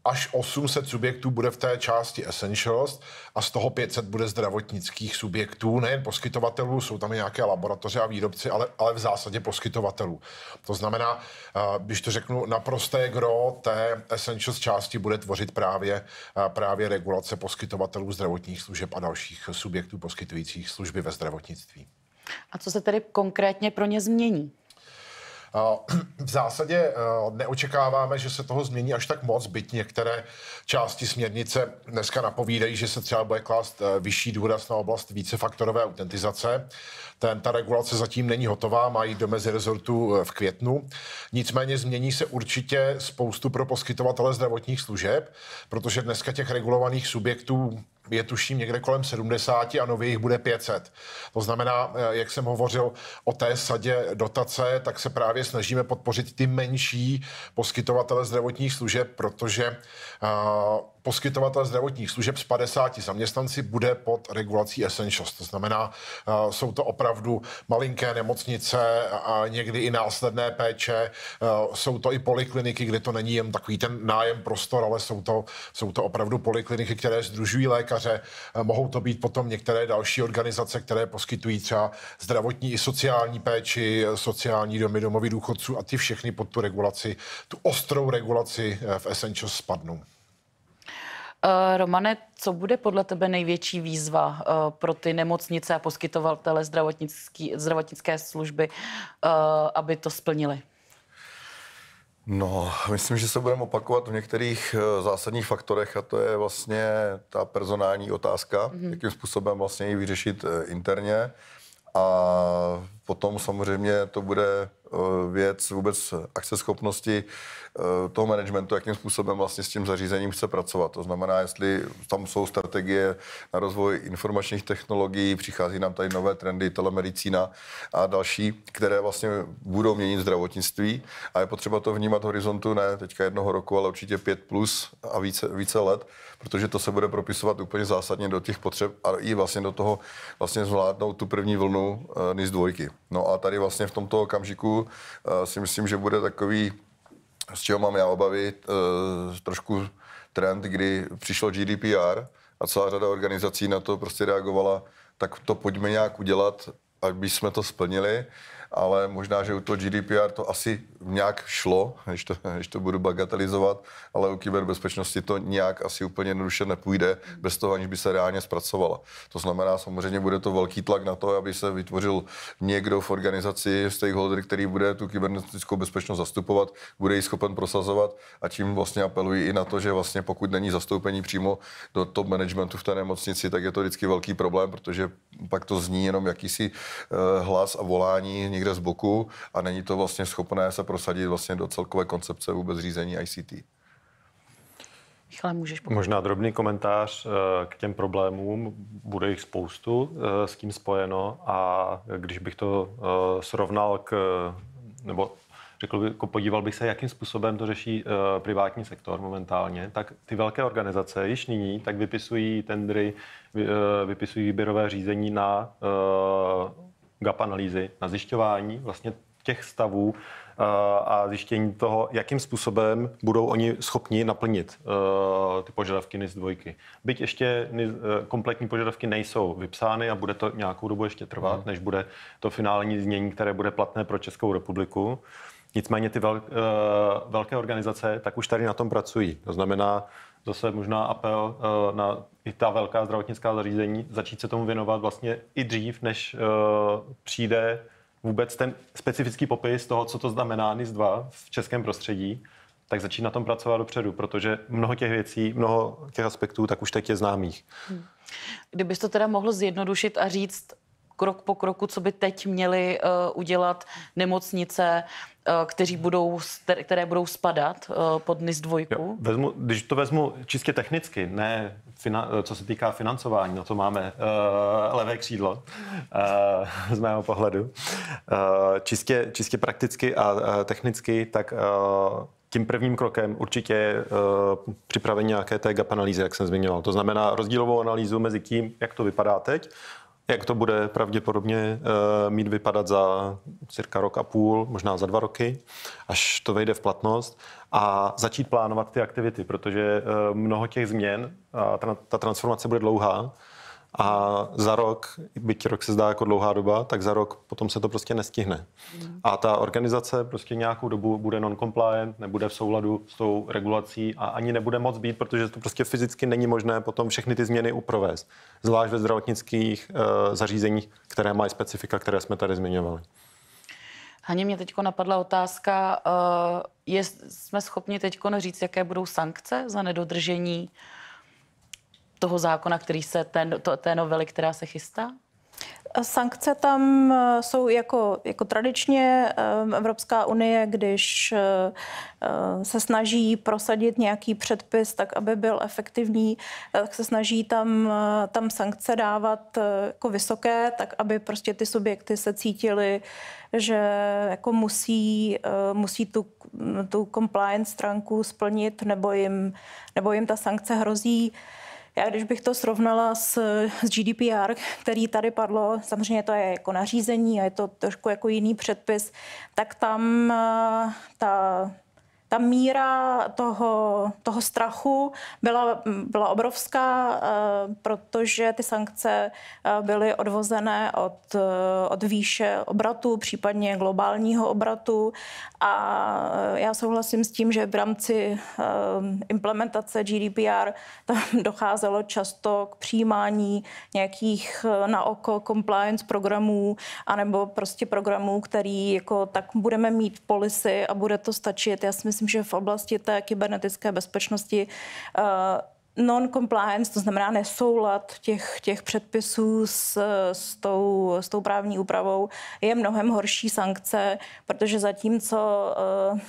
až 800 subjektů bude v té části Essentials a z toho 500 bude zdravotnických subjektů, nejen poskytovatelů, jsou tam i nějaké laboratoře a výrobci, ale, ale v zásadě poskytovatelů. To znamená, eh, když to řeknu, naprosté gro té Essentials části bude tvořit právě, eh, právě regulace poskytovatelů zdravotních služeb a dalších subjektů poskytujících služby ve zdravotnictví. A co se tedy konkrétně pro ně změní? Eh, v zásadě eh, neočekáváme, že se toho změní až tak moc, byť některé části směrnice dneska napovídají, že se třeba bude klást eh, vyšší důraz na oblast vícefaktorové autentizace. Ten, ta regulace zatím není hotová, mají do rezortu v květnu. Nicméně změní se určitě spoustu pro poskytovatele zdravotních služeb, protože dneska těch regulovaných subjektů je tuším někde kolem 70 a nově jich bude 500. To znamená, eh, jak jsem hovořil o té sadě dotace, tak se právě snažíme podpořit ty menší poskytovatele zdravotních služeb, protože uh, poskytovatel zdravotních služeb s 50 zaměstnanci bude pod regulací essentials. To znamená, eh, jsou to opravdu malinké nemocnice a někdy i následné péče. Eh, jsou to i polikliniky, kde to není jen takový ten nájem prostor, ale jsou to, jsou to opravdu polikliniky, které združují lékaře. Eh, mohou to být potom některé další organizace, které poskytují třeba zdravotní i sociální péči, sociální domy, domovy důchodců a ty všechny pod tu regulaci, tu ostrou regulaci v Essentials spadnou. Eh, Romane, co bude podle tebe největší výzva eh, pro ty nemocnice a poskytovatele zdravotnické služby, eh, aby to splnili? No, myslím, že se budeme opakovat v některých zásadních faktorech a to je vlastně ta personální otázka, mm-hmm. jakým způsobem vlastně ji vyřešit interně a potom samozřejmě to bude Eh, věc vůbec eh, akceschopnosti eh, toho managementu, jakým způsobem vlastně s tím zařízením chce pracovat. To znamená, jestli tam jsou strategie na rozvoj informačních technologií, přichází nám tady nové trendy, telemedicína a další, které vlastně budou měnit zdravotnictví a je potřeba to vnímat horizontu ne teďka jednoho roku, ale určitě pět plus a více, více let protože to se bude propisovat úplně zásadně do těch potřeb a i vlastně do toho vlastně zvládnout tu první vlnu eh, NIS dvojky. No a tady vlastně v tomto okamžiku eh, si myslím, že bude takový, z čeho mám já obavy, eh, trošku trend, kdy přišlo GDPR a celá řada organizací na to prostě reagovala, tak to pojďme nějak udělat, aby jsme to splnili ale možná, že u toho GDPR to asi nějak šlo, když to, když to budu bagatelizovat, ale u kyberbezpečnosti to nějak asi úplně jednoduše nepůjde bez toho, aniž by se reálně zpracovala. To znamená, samozřejmě bude to velký tlak na to, aby se vytvořil někdo v organizaci, stakeholder, který bude tu kybernetickou bezpečnost zastupovat, bude ji schopen prosazovat a tím vlastně apeluji i na to, že vlastně pokud není zastoupení přímo do top managementu v té nemocnici, tak je to vždycky velký problém, protože pak to zní jenom jakýsi eh, hlas a volání někde z boku a není to vlastně schopné se prosadit vlastně do celkové koncepce vůbec řízení ICT. Michale, můžeš Možná drobný komentář eh, k těm problémům. Bude jich spoustu eh, s tím spojeno a když bych to eh, srovnal k, nebo řekl bych, jako podíval bych se, jakým způsobem to řeší privátní sektor momentálně, tak ty velké organizace již nyní tak vypisují tendry, vypisují výběrové řízení na gap analýzy, na zjišťování vlastně těch stavů eh, a zjištění toho, jakým způsobem budou oni schopni naplnit eh, ty požadavky NIS 2. Byť ještě eh, kompletní požadavky nejsou vypsány a bude to nějakou dobu ještě trvat, mhm. než bude to finální znění, které bude platné pro Českou republiku. Nicméně ty velké organizace tak už tady na tom pracují. To znamená, zase možná apel eh, na i ta velká zdravotnická zařízení, začít se tomu věnovat vlastně i dřív, než eh, přijde vůbec ten specifický popis toho, co to znamená NIS-2 v českém prostředí, tak začít na tom pracovat dopředu, protože mnoho těch věcí, mnoho těch aspektů, tak už teď je známých. Hmm. Kdybyste to teda mohl zjednodušit a říct, krok po kroku, co by teď měly eh, udělat nemocnice, eh, kteří budou, které budou spadat eh, pod NIS 2? Jo, vezmu, když to vezmu čistě technicky, ne fina, co se týká financování, na to máme uh, levé křídlo uh, z mého pohledu. Uh, čistě, čistě prakticky a uh, technicky, tak uh, tím prvním krokem určitě je uh, připravení nějaké té gap analýzy, jak jsem zmiňoval. To znamená rozdílovou analýzu mezi tím, jak to vypadá teď jak to bude pravděpodobně eh, mít vypadat za cirka rok a půl, možná za dva roky, až to vejde v platnost a začít plánovat ty aktivity, protože eh, mnoho těch změn, ta transformace bude dlouhá, a za rok, byť rok se zdá jako dlouhá doba, tak za rok potom se to prostě nestihne. Mm. A ta organizace prostě nějakou dobu bude non-compliant, nebude v souladu s tou regulací a ani nebude moc být, protože to prostě fyzicky není možné potom všechny ty změny uprovést. Zvlášť ve zdravotnických e, zařízeních, které mají specifika, které jsme tady zmiňovali. Haně, mě teď napadla otázka, e, jsme schopni teď říct, jaké budou sankce za nedodržení toho zákona, který se ten, to, té novely, která se chystá? Sankce tam eh, jsou jako, jako tradičně eh, Evropská unie, když eh, se snaží prosadit nějaký předpis tak, aby byl efektivní, tak se snaží tam, tam sankce dávat jako vysoké, tak aby prostě ty subjekty se cítily, že jako musí, musí tu, tu compliance stránku splnit nebo jim, nebo jim ta sankce hrozí. Já když bych to srovnala s, s GDPR, který tady padlo, samozřejmě to je jako nařízení a je to trošku jako jiný předpis, tak tam eh, ta ta míra toho, toho strachu byla, byla obrovská, eh, protože ty sankce eh, byly odvozené od, eh, od výše obratu, případně globálního obratu. A já souhlasím s tím, že v rámci implementace GDPR tam docházelo často k přijímání nějakých na oko compliance programů, anebo prostě programů, který jako tak budeme mít policy a bude to stačit. Já si myslím, myslím, že v oblasti té kybernetické bezpečnosti eh, non-compliance, to znamená nesoulad těch, těch předpisů s, s, tou, s tou právní úpravou, je mnohem horší sankce, protože zatímco eh,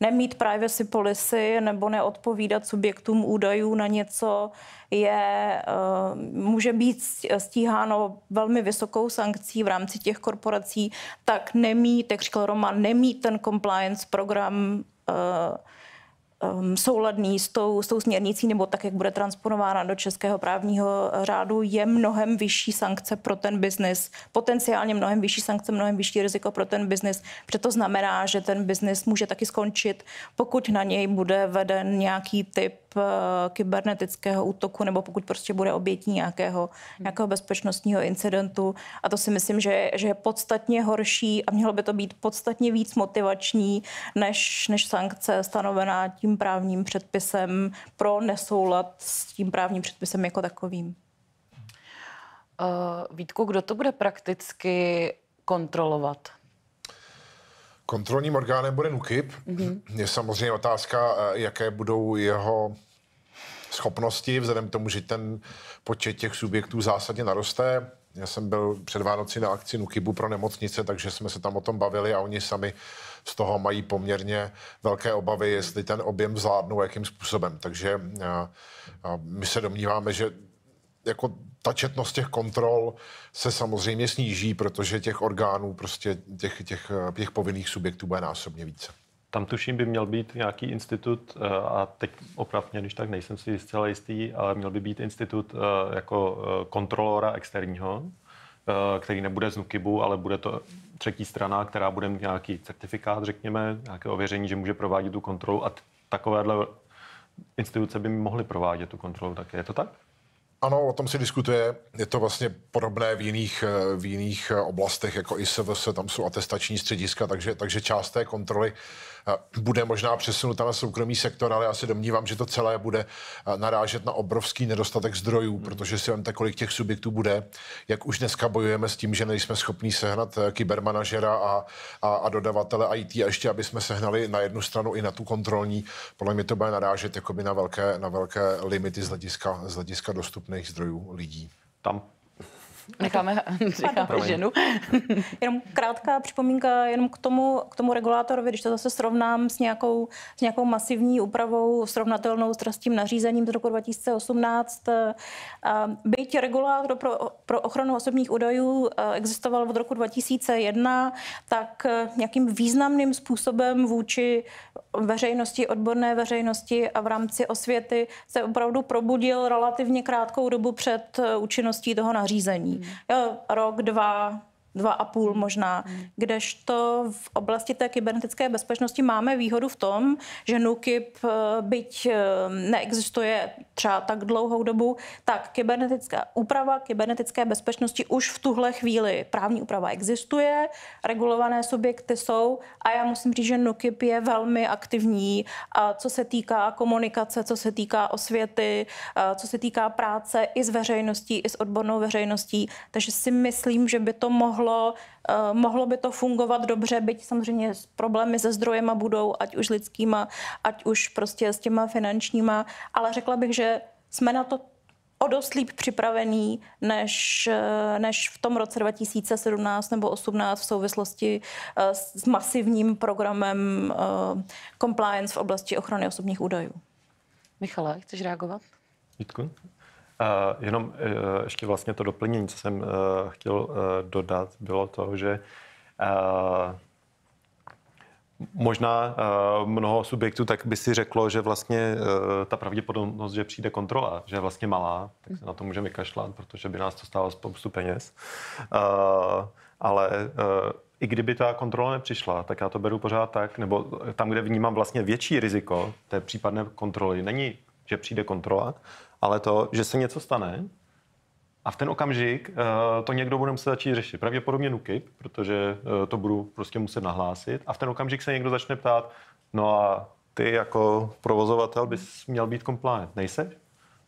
nemít privacy policy nebo neodpovídat subjektům údajů na něco je, eh, může být stíháno velmi vysokou sankcí v rámci těch korporací, tak nemít, jak říkal Roman, nemít ten compliance program 呃。um, souladný s tou, s tou směrnicí nebo tak, jak bude transponována do českého právního eh, řádu, je mnohem vyšší sankce pro ten biznis, potenciálně mnohem vyšší sankce, mnohem vyšší riziko pro ten biznis. Proto znamená, že ten biznis může taky skončit, pokud na něj bude veden nějaký typ eh, kybernetického útoku nebo pokud prostě bude obětí nějakého, hmm. nějakého bezpečnostního incidentu. A to si myslím, že, že je podstatně horší a mělo by to být podstatně víc motivační než, než sankce stanovená tím tím právním předpisem pro nesoulad s tím právním předpisem jako takovým? Uh, Vítku, kdo to bude prakticky kontrolovat? Kontrolním orgánem bude NUKIP. Mm-hmm. Je samozřejmě otázka, eh, jaké budou jeho schopnosti, vzhledem k tomu, že ten počet těch subjektů zásadně naroste. Já jsem byl před Vánoci na akci NUKIBu pro nemocnice, takže jsme se tam o tom bavili a oni sami z toho mají poměrně velké obavy, jestli ten objem zvládnou, jakým způsobem. Takže eh, eh, my se domníváme, že jako ta četnost těch kontrol se samozřejmě sníží, protože těch orgánů, prostě těch, těch, eh, těch povinných subjektů bude násobně více. Tam tuším by měl být nějaký institut, a teď opravdu, když tak nejsem si zcela jistý, ale měl by být institut jako kontrolora externího, Eh, který nebude z Nukibu, ale bude to třetí strana, která bude mít nějaký certifikát, řekněme, nějaké ověření, že může provádět tu kontrolu a takovéhle instituce by mohly provádět tu kontrolu také. Je to tak? Ano, o tom se diskutuje. Je to vlastně podobné v jiných, eh, v jiných eh, oblastech, jako ISVS, tam jsou atestační střediska, takže, takže část té kontroly Eh, bude možná přesunuta na soukromý sektor, ale já se domnívám, že to celé bude eh, narážet na obrovský nedostatek zdrojů, hmm. protože si vemte, kolik těch subjektů bude, jak už dneska bojujeme s tím, že nejsme schopni sehnat eh, kybermanažera a, a, a dodavatele IT a ještě, aby jsme sehnali na jednu stranu i na tu kontrolní, podle mě to bude narážet jakoby na velké, na velké limity z hlediska, z hlediska dostupných zdrojů lidí. Tam Necháme, říkám, ženu. jenom krátká připomínka jenom k tomu, k tomu regulátorovi, když to zase srovnám s nějakou, s nějakou masivní úpravou srovnatelnou s trestním nařízením z roku 2018. Eh, byť regulátor pro, pro ochranu osobních údajů eh, existoval od roku 2001, tak eh, nějakým významným způsobem vůči veřejnosti, odborné veřejnosti a v rámci osvěty se opravdu probudil relativně krátkou dobu před účinností toho nařízení. Jo, rok, dva, dva a půl hmm. možná, hmm. kdežto v oblasti té kybernetické bezpečnosti máme výhodu v tom, že NUKIP, eh, byť eh, neexistuje třeba tak dlouhou dobu, tak kybernetická úprava kybernetické bezpečnosti už v tuhle chvíli právní úprava existuje, regulované subjekty jsou a já musím říct, že NUKIP je velmi aktivní a co se týká komunikace, co se týká osvěty, eh, co se týká práce i s veřejností, i s odbornou veřejností, takže si myslím, že by to mohlo mohlo, eh, mohlo by to fungovat dobře, byť samozřejmě problémy se zdrojema budou, ať už lidskýma, ať už prostě s těma finančníma, ale řekla bych, že jsme na to o dost líp připravený než, eh, než v tom roce 2017 nebo 2018 v souvislosti eh, s masivním programem compliance v oblasti ochrany osobních údajů. Michale, chceš reagovat? Jitko? Jenom e, ještě vlastně to doplnění, co jsem e, chtěl e, dodat, bylo to, že možná mnoho subjektů tak by si řeklo, že vlastně ta pravděpodobnost, že přijde kontrola, že je vlastně malá, tak se na to můžeme vykašlat, protože by nás to stálo spoustu peněz. Ale i kdyby ta kontrola nepřišla, tak já to beru pořád tak, nebo tam, kde vnímám vlastně větší riziko té případné kontroly, není, že přijde kontrola, ale to, že se něco stane a v ten okamžik eh, to někdo bude muset začít řešit. Pravděpodobně NUKIP, protože eh, to budu prostě muset nahlásit a v ten okamžik se někdo začne ptát, no a ty jako provozovatel bys měl být compliant, nejseš?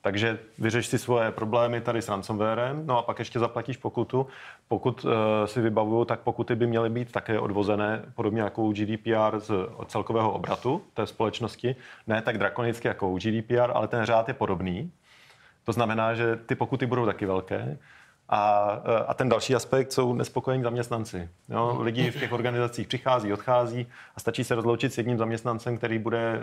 Takže vyřeš si svoje problémy tady s ransomwarem, no a pak ještě zaplatíš pokutu. Pokud uh, si vybavuju, tak pokuty by měly být také odvozené, podobně jako u GDPR z celkového obratu té společnosti. Ne tak drakonicky jako u GDPR, ale ten řád je podobný. To znamená, že ty pokuty budou taky velké. A, eh, a ten další aspekt jsou nespokojení zaměstnanci. Jo, mhm. lidi v těch organizacích přichází, odchází a stačí se rozloučit s jedním zaměstnancem, který bude uh,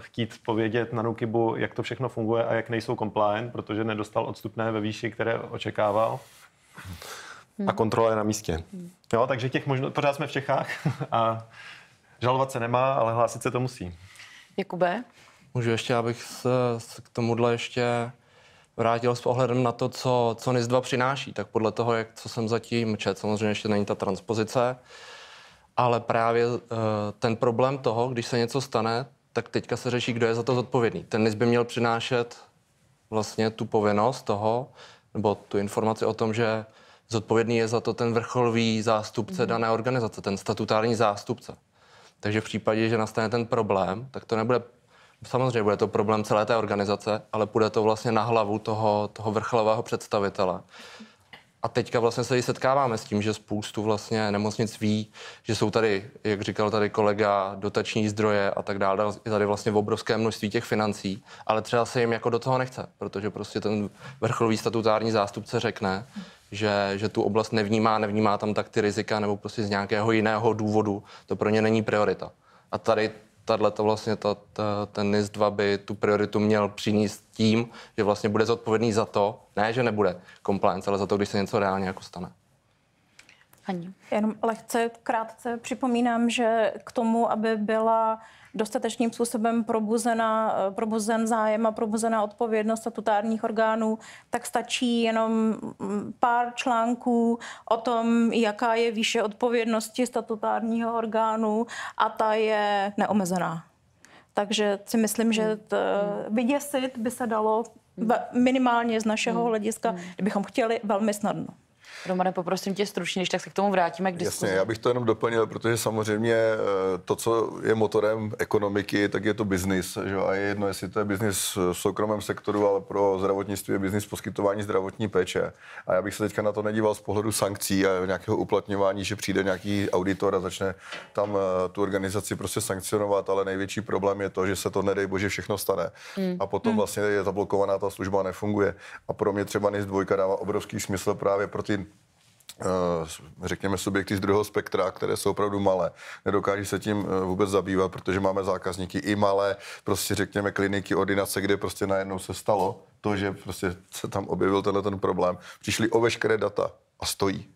chtít povědět na Nukibu, jak to všechno funguje a jak nejsou compliant, protože nedostal odstupné ve výši, které očekával. A kontrola je na místě. Hmm. Jo, takže těch možno, pořád jsme v Čechách a žalovat se nemá, ale hlásit se to musí. Jakube? Můžu ještě, abych se k tomuhle ještě vrátil s pohledem na to, co, co NIS 2 přináší, tak podle toho, jak, co jsem zatím čet, samozřejmě ještě není ta transpozice, ale právě uh, ten problém toho, když se něco stane, tak teďka se řeší, kdo je za to zodpovědný. Ten NIS by měl přinášet vlastně tu povinnost toho, nebo tu informaci o tom, že zodpovědný je za to ten vrcholový zástupce mm. dané organizace, ten statutární zástupce. Takže v případě, že nastane ten problém, tak to nebude Samozřejmě bude to problém celé té organizace, ale půjde to vlastně na hlavu toho, toho vrcholového představitele. A teďka vlastně se i setkáváme s tím, že spoustu vlastně nemocnic ví, že jsou tady, jak říkal tady kolega, dotační zdroje a tak dále, je tady vlastně v obrovské množství těch financí, ale třeba se jim jako do toho nechce, protože prostě ten vrcholový statutární zástupce řekne, že, že tu oblast nevnímá, nevnímá tam tak ty rizika, nebo prostě z nějakého jiného důvodu to pro ně není priorita. A tady tahle vlastně ta, ta, ten NIS 2 by tu prioritu měl přinést tím, že vlastně bude zodpovědný za to, ne, že nebude compliance, ale za to, když se něco reálně jako stane. Ani. Jenom lehce krátce připomínám, že k tomu, aby byla dostatečným způsobem probuzena, eh, probuzen zájem a probuzená odpovědnost statutárních orgánů, tak stačí jenom mm, pár článků o tom, jaká je výše odpovědnosti statutárního orgánu a ta je neomezená. Takže si myslím, že hmm. t, eh, hmm. vyděsit by se dalo minimálně z našeho hmm. hlediska, kdybychom chtěli, velmi snadno. Romane, poprosím tě stručně, než tak se k tomu vrátíme k diskuzi. Jasně, já bych to jenom doplnil, protože samozřejmě eh, to, co je motorem ekonomiky, tak je to biznis. A je jedno, jestli to je biznis v soukromém sektoru, ale pro zdravotnictví je biznis poskytování zdravotní péče. A já bych se teďka na to nedíval z pohledu sankcí a nějakého uplatňování, že přijde nějaký auditor a začne tam eh, tu organizaci prostě sankcionovat, ale největší problém je to, že se to nedej bože všechno stane. Hmm. A potom hmm. vlastně je zablokovaná ta služba, nefunguje. A pro mě třeba NIS 2 dává obrovský smysl právě pro ty Eh, řekněme, subjekty z druhého spektra, které jsou opravdu malé. Nedokáží se tím eh, vůbec zabývat, protože máme zákazníky i malé, prostě řekněme, kliniky, ordinace, kde prostě najednou se stalo to, že prostě se tam objevil tenhle ten problém. Přišli o veškeré data a stojí.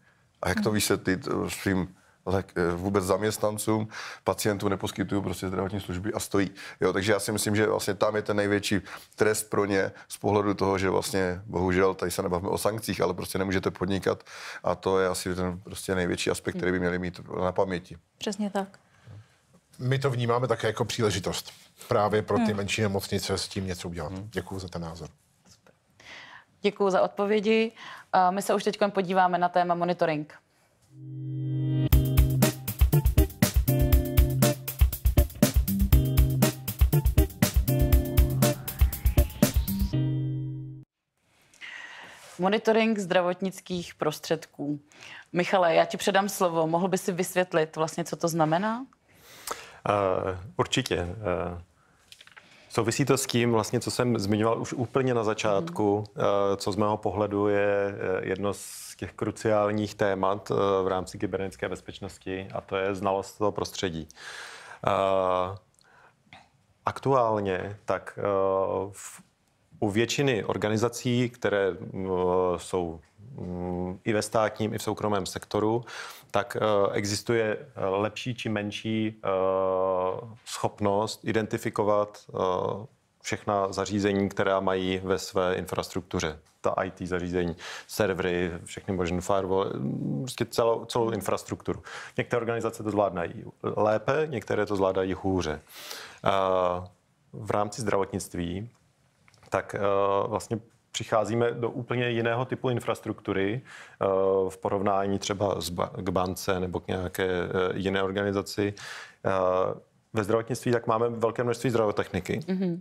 A jak to vysvětlit eh, svým Eh, vůbec zaměstnancům, pacientům neposkytují prostě zdravotní služby a stojí. Jo, takže já si myslím, že vlastně tam je ten největší trest pro ně z pohledu toho, že vlastně bohužel tady se nebavíme o sankcích, ale prostě nemůžete podnikat a to je asi ten prostě největší aspekt, který by měli mít na paměti. Přesně tak. My to vnímáme také jako příležitost právě pro ty hmm. menší nemocnice s tím něco udělat. Hmm. Děkuji za ten názor. Děkuji za odpovědi. Eh, my se už teď podíváme na téma monitoring. monitoring zdravotnických prostředků. Michale, já ti předám slovo. Mohl by si vysvětlit vlastně, co to znamená? Uh, určitě. Uh, souvisí to s tím, vlastně, co jsem zmiňoval už úplně na začátku, uh, co z mého pohledu je jedno z těch kruciálních témat uh, v rámci kybernetické bezpečnosti, a to je znalost toho prostředí. Uh, aktuálně, tak v u většiny organizací, které eh, jsou mm, i ve státním, i v soukromém sektoru, tak eh, existuje eh, lepší či menší schopnost identifikovat všechna zařízení, která mají ve své infrastruktuře. Ta IT zařízení, servery, všechny možné firewall, mm, prostě celou, celou infrastrukturu. Některé organizace to zvládají lépe, některé to zvládají hůře. V rámci zdravotnictví tak eh, vlastně přicházíme do úplně jiného typu infrastruktury eh, v porovnání třeba k bance nebo k nějaké eh, jiné organizaci. Ve zdravotnictví tak máme velké množství zdravotechniky. Mm-hmm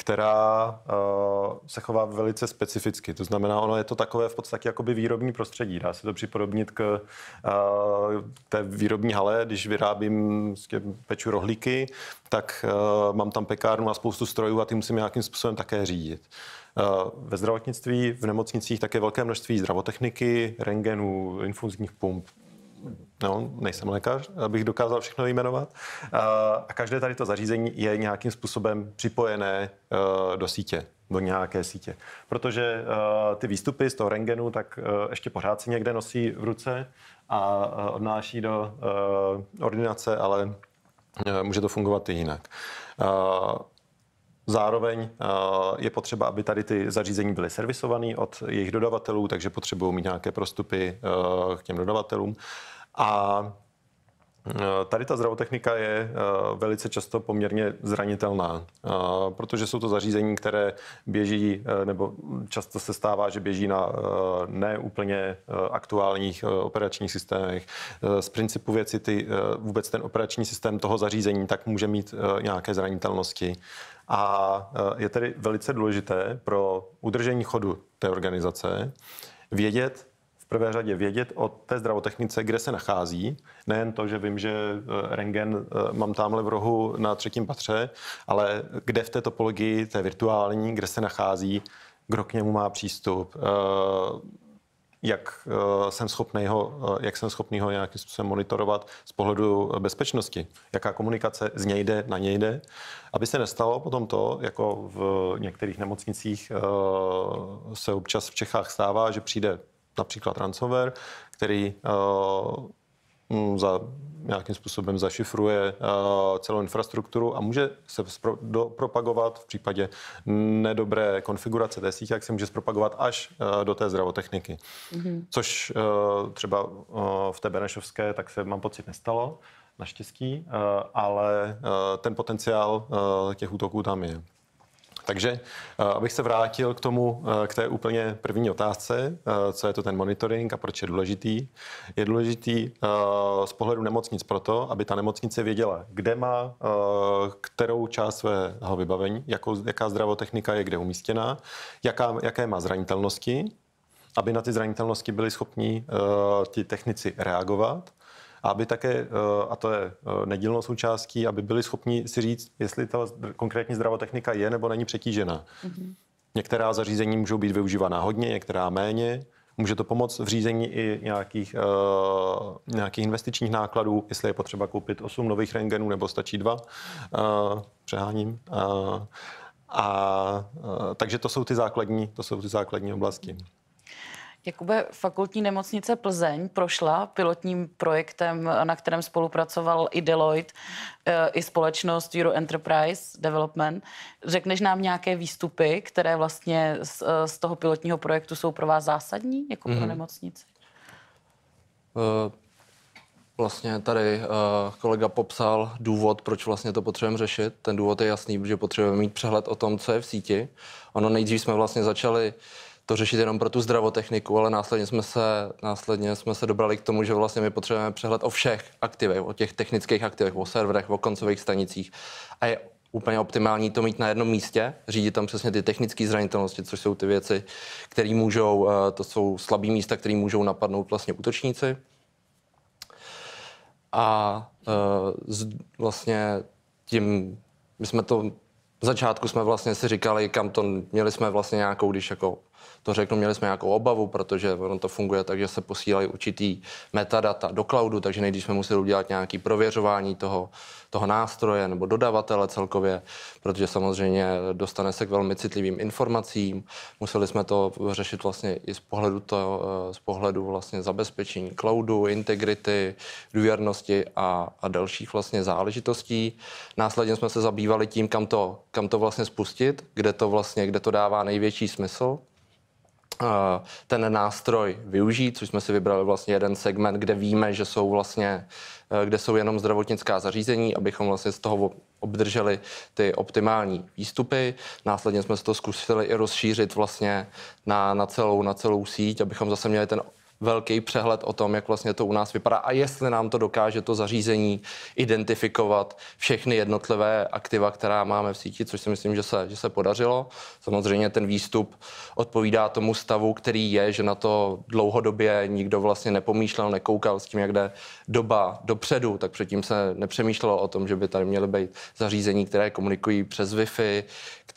která uh, se chová velice specificky. To znamená, ono je to takové v podstatě jakoby výrobní prostředí. Dá se to připodobnit k uh, té výrobní hale, když vyrábím, peču rohlíky, tak uh, mám tam pekárnu a spoustu strojů a ty musím nějakým způsobem také řídit. Ve zdravotnictví, v nemocnicích také velké množství zdravotechniky, rengenů, infuzních pump, no, nejsem lékař, abych dokázal všechno jmenovat. A každé tady to zařízení je nějakým způsobem připojené e, do sítě, do nějaké sítě. Protože e, ty výstupy z toho rengenu, tak e, ještě pořád si někde nosí v ruce a odnáší do ordinace, ale může to fungovat i jinak. Zároveň je potřeba, aby tady ty zařízení byly servisované od jejich dodavatelů, takže potřebují mít nějaké prostupy k těm dodavatelům. A eh, Tady ta zdravotechnika je eh, velice často poměrně zranitelná, eh, protože jsou to zařízení, které běží, nebo často se stává, že běží na neúplně aktuálních operačních systémech. Z principu věci ty, vůbec ten operační systém toho zařízení tak může mít nějaké zranitelnosti. A je tedy velice důležité pro udržení chodu té organizace vědět, prvé řadě vědět o té zdravotechnice, kde se nachází. Nejen to, že vím, že eh, rengen eh, mám tamhle v rohu na třetím patře, ale kde v té topologii, té virtuální, kde se nachází, kdo k němu má přístup, eh, jak jsem schopný ho, jak jsem schopný ho nějakým způsobem monitorovat z pohledu bezpečnosti, jaká komunikace z něj jde, na něj jde, aby se nestalo potom to, jako v některých nemocnicích se občas v Čechách stává, že přijde například ransomware, který eh, mm, za nějakým způsobem zašifruje uh, celou infrastrukturu a může se spro, do, propagovat v případě nedobré konfigurace té sítě, jak se může zpropagovat až uh, do té zdravotechniky. Mm-hmm. Což uh, třeba v té Benešovské tak se mám pocit nestalo, naštěstí, ale ten potenciál těch útoků tam je. Takže eh, abych se vrátil k tomu, eh, k té úplně první otázce, eh, co je to ten monitoring a proč je důležitý. Je důležitý z pohledu nemocnic proto, aby ta nemocnice věděla, kde má kterou část svého vybavení, jakou, jaká zdravotechnika je kde umístěná, jaká, jaké má zranitelnosti, aby na ty zranitelnosti byli schopni uh, ti technici reagovat aby také, eh, a to je eh, nedílnou součástí, aby byli schopni si říct, jestli ta konkrétní zdravotechnika je nebo není přetížená. Mm-hmm. Některá zařízení můžou být využívaná hodně, některá méně. Může to pomoct v řízení i nějakých, uh, nějakých investičních nákladů, jestli je potřeba koupit 8 nových rengenů nebo stačí dva. Uh, přeháním. Uh, a, uh, takže to jsou ty základní, to jsou ty základní oblasti. Jakube, fakultní nemocnice Plzeň prošla pilotním projektem, na kterém spolupracoval i Deloitte, eh, i společnost Euro Enterprise Development. Řekneš nám nějaké výstupy, které vlastně z, eh, z toho pilotního projektu jsou pro vás zásadní, jako mm-hmm. pro mhm. nemocnici? Uh... Vlastně tady uh, kolega popsal důvod, proč vlastně to potřebujeme řešit. Ten důvod je jasný, že potřebujeme mít přehled o tom, co je v síti. Ono nejdřív jsme vlastně začali uh, to řešit jenom pro tu zdravotechniku, ale následně jsme se, následně jsme se dobrali k tomu, že vlastně my potřebujeme přehled o všech aktivech, o těch technických aktivech, o serverech, o koncových stanicích. A je úplně optimální to mít na jednom místě, řídit tam přesně ty technické zranitelnosti, což jsou ty věci, které můžou, eh, to jsou slabý místa, které můžou napadnout vlastně útočníci. A eh, vlastně tím, my jsme to v začátku jsme vlastně si říkali, kam to, měli jsme vlastně nějakou, když jako to řeknu, měli jsme nějakou obavu, protože ono to funguje tak, že se posílají určitý metadata do cloudu, takže nejdřív jsme museli udělat nějaké prověřování toho, toho nástroje nebo dodavatele celkově, protože samozřejmě dostane se k velmi citlivým informacím. Museli jsme to řešit vlastně i z pohledu, to, eh, z pohledu vlastně zabezpečení cloudu, integrity, důvěrnosti a, a dalších vlastně záležitostí. Následně jsme se zabývali tím, kam to, kam to vlastně spustit, kde to vlastně, kde to dává největší smysl. Eh, ten nástroj využít, což jsme si vybrali vlastně jeden segment, kde víme, že jsou vlastně, eh, kde jsou jenom zdravotnická zařízení, abychom vlastně z toho obdrželi ty optimální výstupy. Následně jsme se to zkusili i rozšířit vlastně na, na, celou, na celou síť, abychom zase měli ten velký přehled o tom, jak vlastně to u nás vypadá a jestli nám to dokáže to zařízení identifikovat všechny jednotlivé aktiva, která máme v síti, což si myslím, že se, že se podařilo. Samozřejmě ten výstup odpovídá tomu stavu, který je, že na to dlouhodobě nikdo vlastně nepomýšlel, nekoukal s tím, jak jde doba dopředu, tak předtím se nepřemýšlelo o tom, že by tady měly být zařízení, které komunikují přes Wi-Fi,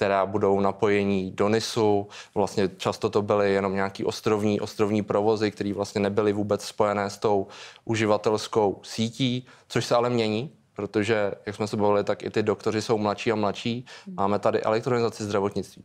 která budou napojení do NISu. Vlastně často to byly jenom nějaký ostrovní, ostrovní provozy, které vlastně nebyly vůbec spojené s tou uživatelskou sítí, což se ale mění, protože, jak jsme se bavili, tak i ty doktoři jsou mladší a mladší. Hmm. Máme tady elektronizaci zdravotnictví.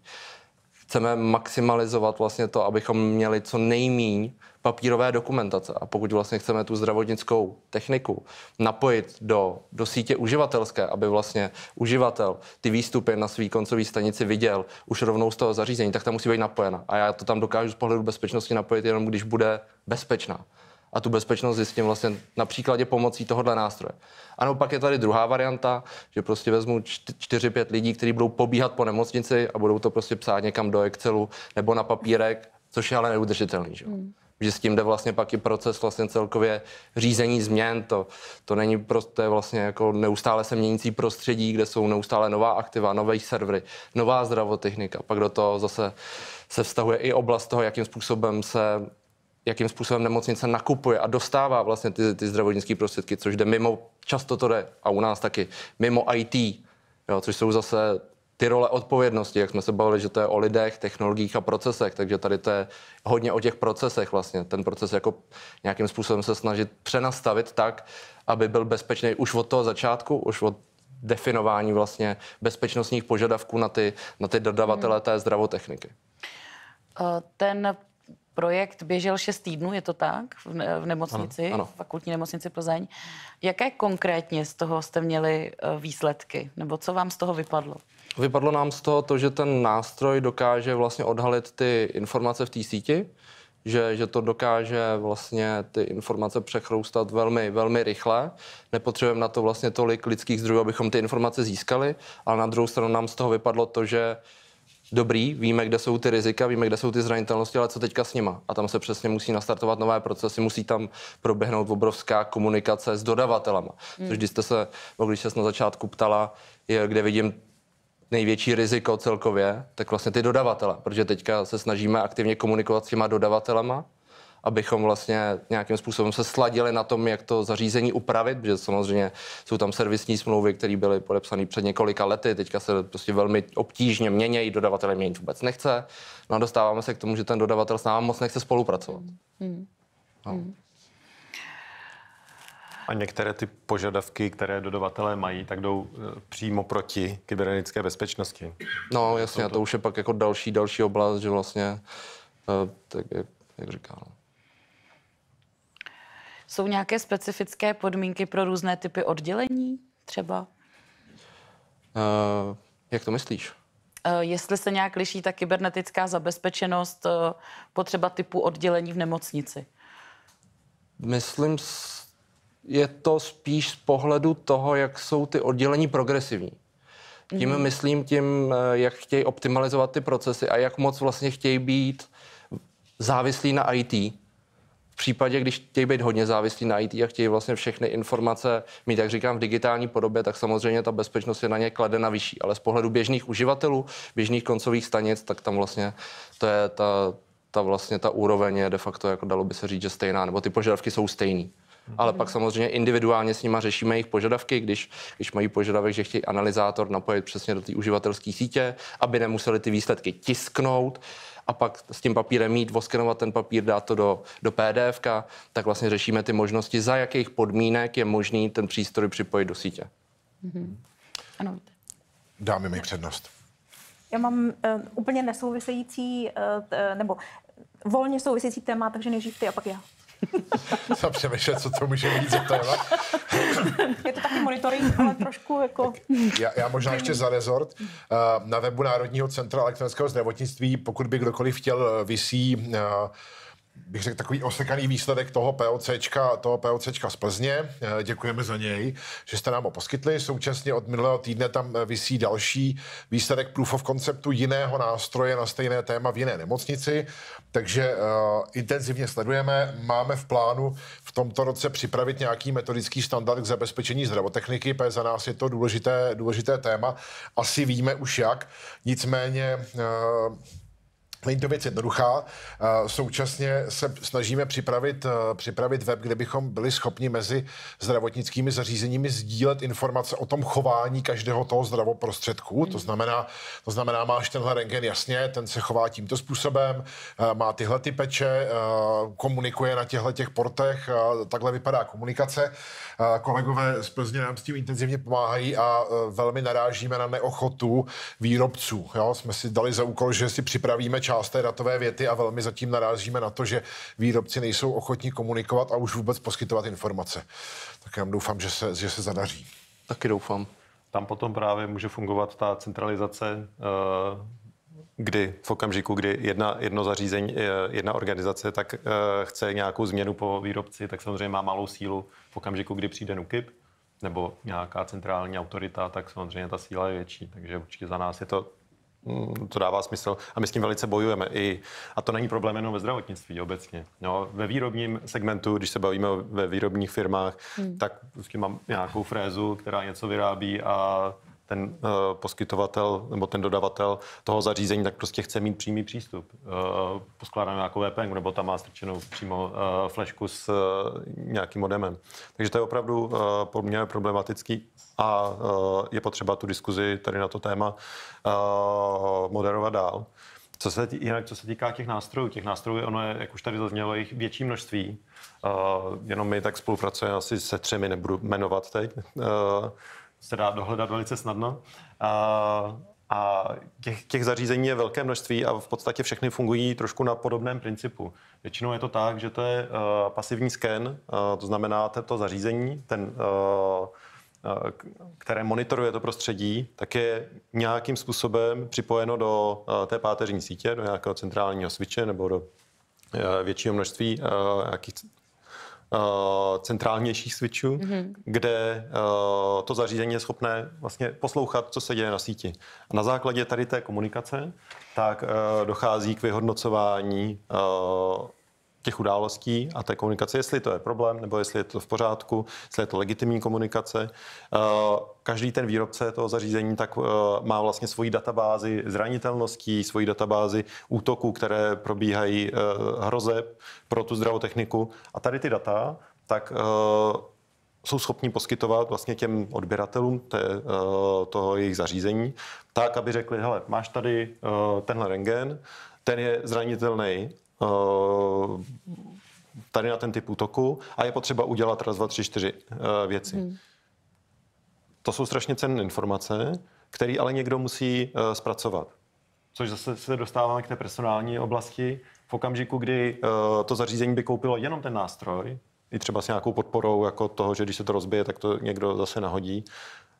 Chceme maximalizovat vlastně to, abychom měli co nejmíň papírové dokumentace. A pokud vlastně chceme tu zdravotnickou techniku napojit do, do sítě uživatelské, aby vlastně uživatel ty výstupy na své koncové stanici viděl už rovnou z toho zařízení, tak ta musí být napojena. A já to tam dokážu z pohledu bezpečnosti napojit jenom, když bude bezpečná. A tu bezpečnost zjistím vlastně na příkladě pomocí tohohle nástroje. Ano, pak je tady druhá varianta, že prostě vezmu 4-5 lidí, kteří budou pobíhat po nemocnici a budou to prostě psát někam do Excelu nebo na papírek, což je ale neudržitelný. Že? Hmm že s tím jde vlastně pak i proces vlastně celkově řízení změn. To, to není prostě vlastně jako neustále se měnící prostředí, kde jsou neustále nová aktiva, nové servery, nová zdravotechnika. Pak do toho zase se vztahuje i oblast toho, jakým způsobem se jakým způsobem nemocnice nakupuje a dostává vlastně ty, ty zdravotnické prostředky, což jde mimo, často to jde, a u nás taky, mimo IT, jo, což jsou zase ty role odpovědnosti, jak jsme se bavili, že to je o lidech, technologiích a procesech, takže tady to je hodně o těch procesech vlastně. Ten proces jako nějakým způsobem se snažit přenastavit tak, aby byl bezpečný už od toho začátku, už od definování vlastně bezpečnostních požadavků na ty, na ty dodavatele hmm. té zdravotechniky. Eh, ten projekt běžel 6 týdnů, je to tak, v nemocnici, ano, ano. v fakultní nemocnici Plzeň. Jaké konkrétně z toho jste měli eh, výsledky, nebo co vám z toho vypadlo? Vypadlo nám z toho to, že ten nástroj dokáže vlastně odhalit ty informace v té síti, že, že to dokáže vlastně ty informace přechroustat velmi, velmi rychle. Nepotřebujeme na to vlastně tolik lidských zdrojů, abychom ty informace získali, ale na druhou stranu nám z toho vypadlo to, že dobrý, víme, kde jsou ty rizika, víme, kde jsou ty zranitelnosti, ale co teďka s nima? A tam se přesně musí nastartovat nové procesy, musí tam proběhnout obrovská komunikace s dodavatelama. Hmm. Což když jste se, když jste se na začátku ptala, je, kde vidím největší riziko celkově, tak vlastně ty dodavatele, protože teďka se snažíme aktivně komunikovat s těma dodavatelema, abychom vlastně nějakým způsobem se sladili na tom, jak to zařízení upravit, protože samozřejmě jsou tam servisní smlouvy, které byly podepsané před několika lety, teďka se prostě velmi obtížně měnějí, dodavatele měnit vůbec nechce. No a dostáváme se k tomu, že ten dodavatel s námi moc nechce spolupracovat. Mm. Mm. No. Mm. A některé ty požadavky, které dodavatelé mají, tak jdou eh, přímo proti kybernetické bezpečnosti. No jasně, a to už je pak jako další, další oblast, že vlastně, eh, tak jak, jak říkám. Jsou nějaké specifické podmínky pro různé typy oddělení třeba? Uh, jak to myslíš? Uh, jestli se nějak liší ta kybernetická zabezpečenost uh, potřeba typu oddělení v nemocnici? Myslím, s je to spíš z pohledu toho, jak jsou ty oddělení progresivní. Tím mm-hmm. myslím tím, eh, jak chtějí optimalizovat ty procesy a jak moc vlastně chtějí být závislí na IT. V případě, když chtějí být hodně závislí na IT a chtějí vlastně všechny informace mít, jak říkám, v digitální podobě, tak samozřejmě ta bezpečnost je na ně kladena vyšší. Ale z pohledu běžných uživatelů, běžných koncových stanic, tak tam vlastně to je ta, ta vlastně ta úroveň je de facto, jako dalo by se říct, že stejná, nebo ty požadavky jsou stejný ale pak samozřejmě individuálně s nimi řešíme jejich požadavky, když, když mají požadavek, že chtějí analyzátor napojit přesně do té uživatelské sítě, aby nemuseli ty výsledky tisknout a pak s tím papírem mít, voskenovat ten papír, dát to do, do PDF, tak vlastně řešíme ty možnosti, za jakých podmínek je možný ten přístroj připojit do sítě. Mm-hmm. Ano. Dáme mi přednost. Já mám uh, úplně nesouvisející, uh, t, eh, nebo volně související téma, takže nejdřív ty a pak já. Jsem přemýšlet, co to může být za téma. Je to taky monitoring, ale trošku jako... já, já možná ještě za rezort. Eh, na webu Národního centra elektronického zdravotnictví, pokud by kdokoliv chtěl, eh, vysí eh, bych řekl, takový osekaný výsledek toho POCčka, toho POCčka z Plzně. Eh, děkujeme za něj, že jste nám ho poskytli. Současně od minulého týdne tam eh, vysí další výsledek proof of konceptu jiného nástroje na stejné téma v jiné nemocnici, takže uh, intenzivně sledujeme. Máme v plánu v tomto roce připravit nějaký metodický standard k zabezpečení zdravotechniky, protože za nás je to důležité, důležité téma. Asi víme už jak. Nicméně uh, Není to věc jednoduchá. Eh, současně se snažíme připravit, eh, připravit web, kde bychom byli schopni mezi zdravotnickými zařízeními sdílet informace o tom chování každého toho zdravoprostředku. Mm. To znamená, to znamená, máš tenhle rengen, jasně, ten se chová tímto způsobem, eh, má tyhle ty peče, komunikuje na těchto těch portech, takhle vypadá komunikace. Kolegové z Plzně nám s tím intenzivně pomáhají a velmi narážíme na neochotu výrobců. Jo? Jsme si dali za úkol, že si připravíme část část té datové věty a velmi zatím narážíme na to, že výrobci nejsou ochotní komunikovat a už vůbec poskytovat informace. Tak já doufám, že se, že se zadaří. Taky doufám. Tam potom právě může fungovat ta centralizace eh, kdy v okamžiku, kdy jedna, jedno zařízení, eh, jedna organizace tak eh, chce nějakou změnu po výrobci, tak samozřejmě má malou sílu. V okamžiku, kdy přijde NUKIP nebo nějaká centrální autorita, tak samozřejmě ta síla je větší. Takže určitě za nás je to Hmm, to dává smysl a my s tím velice bojujeme. I, a to není problém jenom ve zdravotnictví obecně. No, ve výrobním segmentu, když se bavíme ve výrobních firmách, hmm. tak vždycky mám nějakou frézu, která něco vyrábí a ten eh, poskytovatel nebo ten dodavatel toho zařízení, tak prostě chce mít přímý přístup. Eh, poskládá nějakou VPN, nebo tam má strčenou přímo eh, flešku s nějakým modemem. Takže to je opravdu poměrně problematický a je potřeba tu diskuzi tady na to téma moderovat dál. Co se, tý, jinak, co se týká těch nástrojů, těch nástrojů, ono je, jak už tady zaznělo, jich větší množství. Uh, jenom my tak spolupracujeme asi se třemi, nebudu jmenovat teď. Uh, se dá dohledat velice snadno. A, a těch, těch zařízení je velké množství a v podstatě všechny fungují trošku na podobném principu. Většinou je to tak, že to je uh, pasivní sken, uh, to znamená to zařízení, ten, uh, které monitoruje to prostředí, tak je nějakým způsobem připojeno do té páteřní sítě, do nějakého centrálního switche nebo do většího množství nějakých Eh, centrálnějších switchů, mm-hmm. kde uh, to zařízení je schopné vlastně poslouchat, co se děje na síti. A na základě tady té komunikace tak uh, dochází k vyhodnocování uh, těch událostí a té komunikace, jestli to je problém, nebo jestli je to v pořádku, jestli je to legitimní komunikace. Eh, každý ten výrobce toho zařízení tak eh, má vlastně svoji databázi zranitelností, svoji databázi útoků, které probíhají eh, hrozeb pro tu zdravotechniku. A tady ty data, tak jsou schopni poskytovat vlastně těm odběratelům té, toho jejich zařízení, tak, aby řekli, hele, máš tady tenhle rengen, ten je zranitelný Eh, tady na ten typ útoku a je potřeba udělat raz, dva, tři, čtyři eh, věci. Hmm. To jsou strašně cenné informace, které ale někdo musí eh, zpracovat. Což zase se dostáváme k té personální oblasti. V okamžiku, kdy to zařízení by koupilo jenom ten nástroj, i třeba s nějakou podporou jako toho, že když se to rozbije, tak to někdo zase nahodí,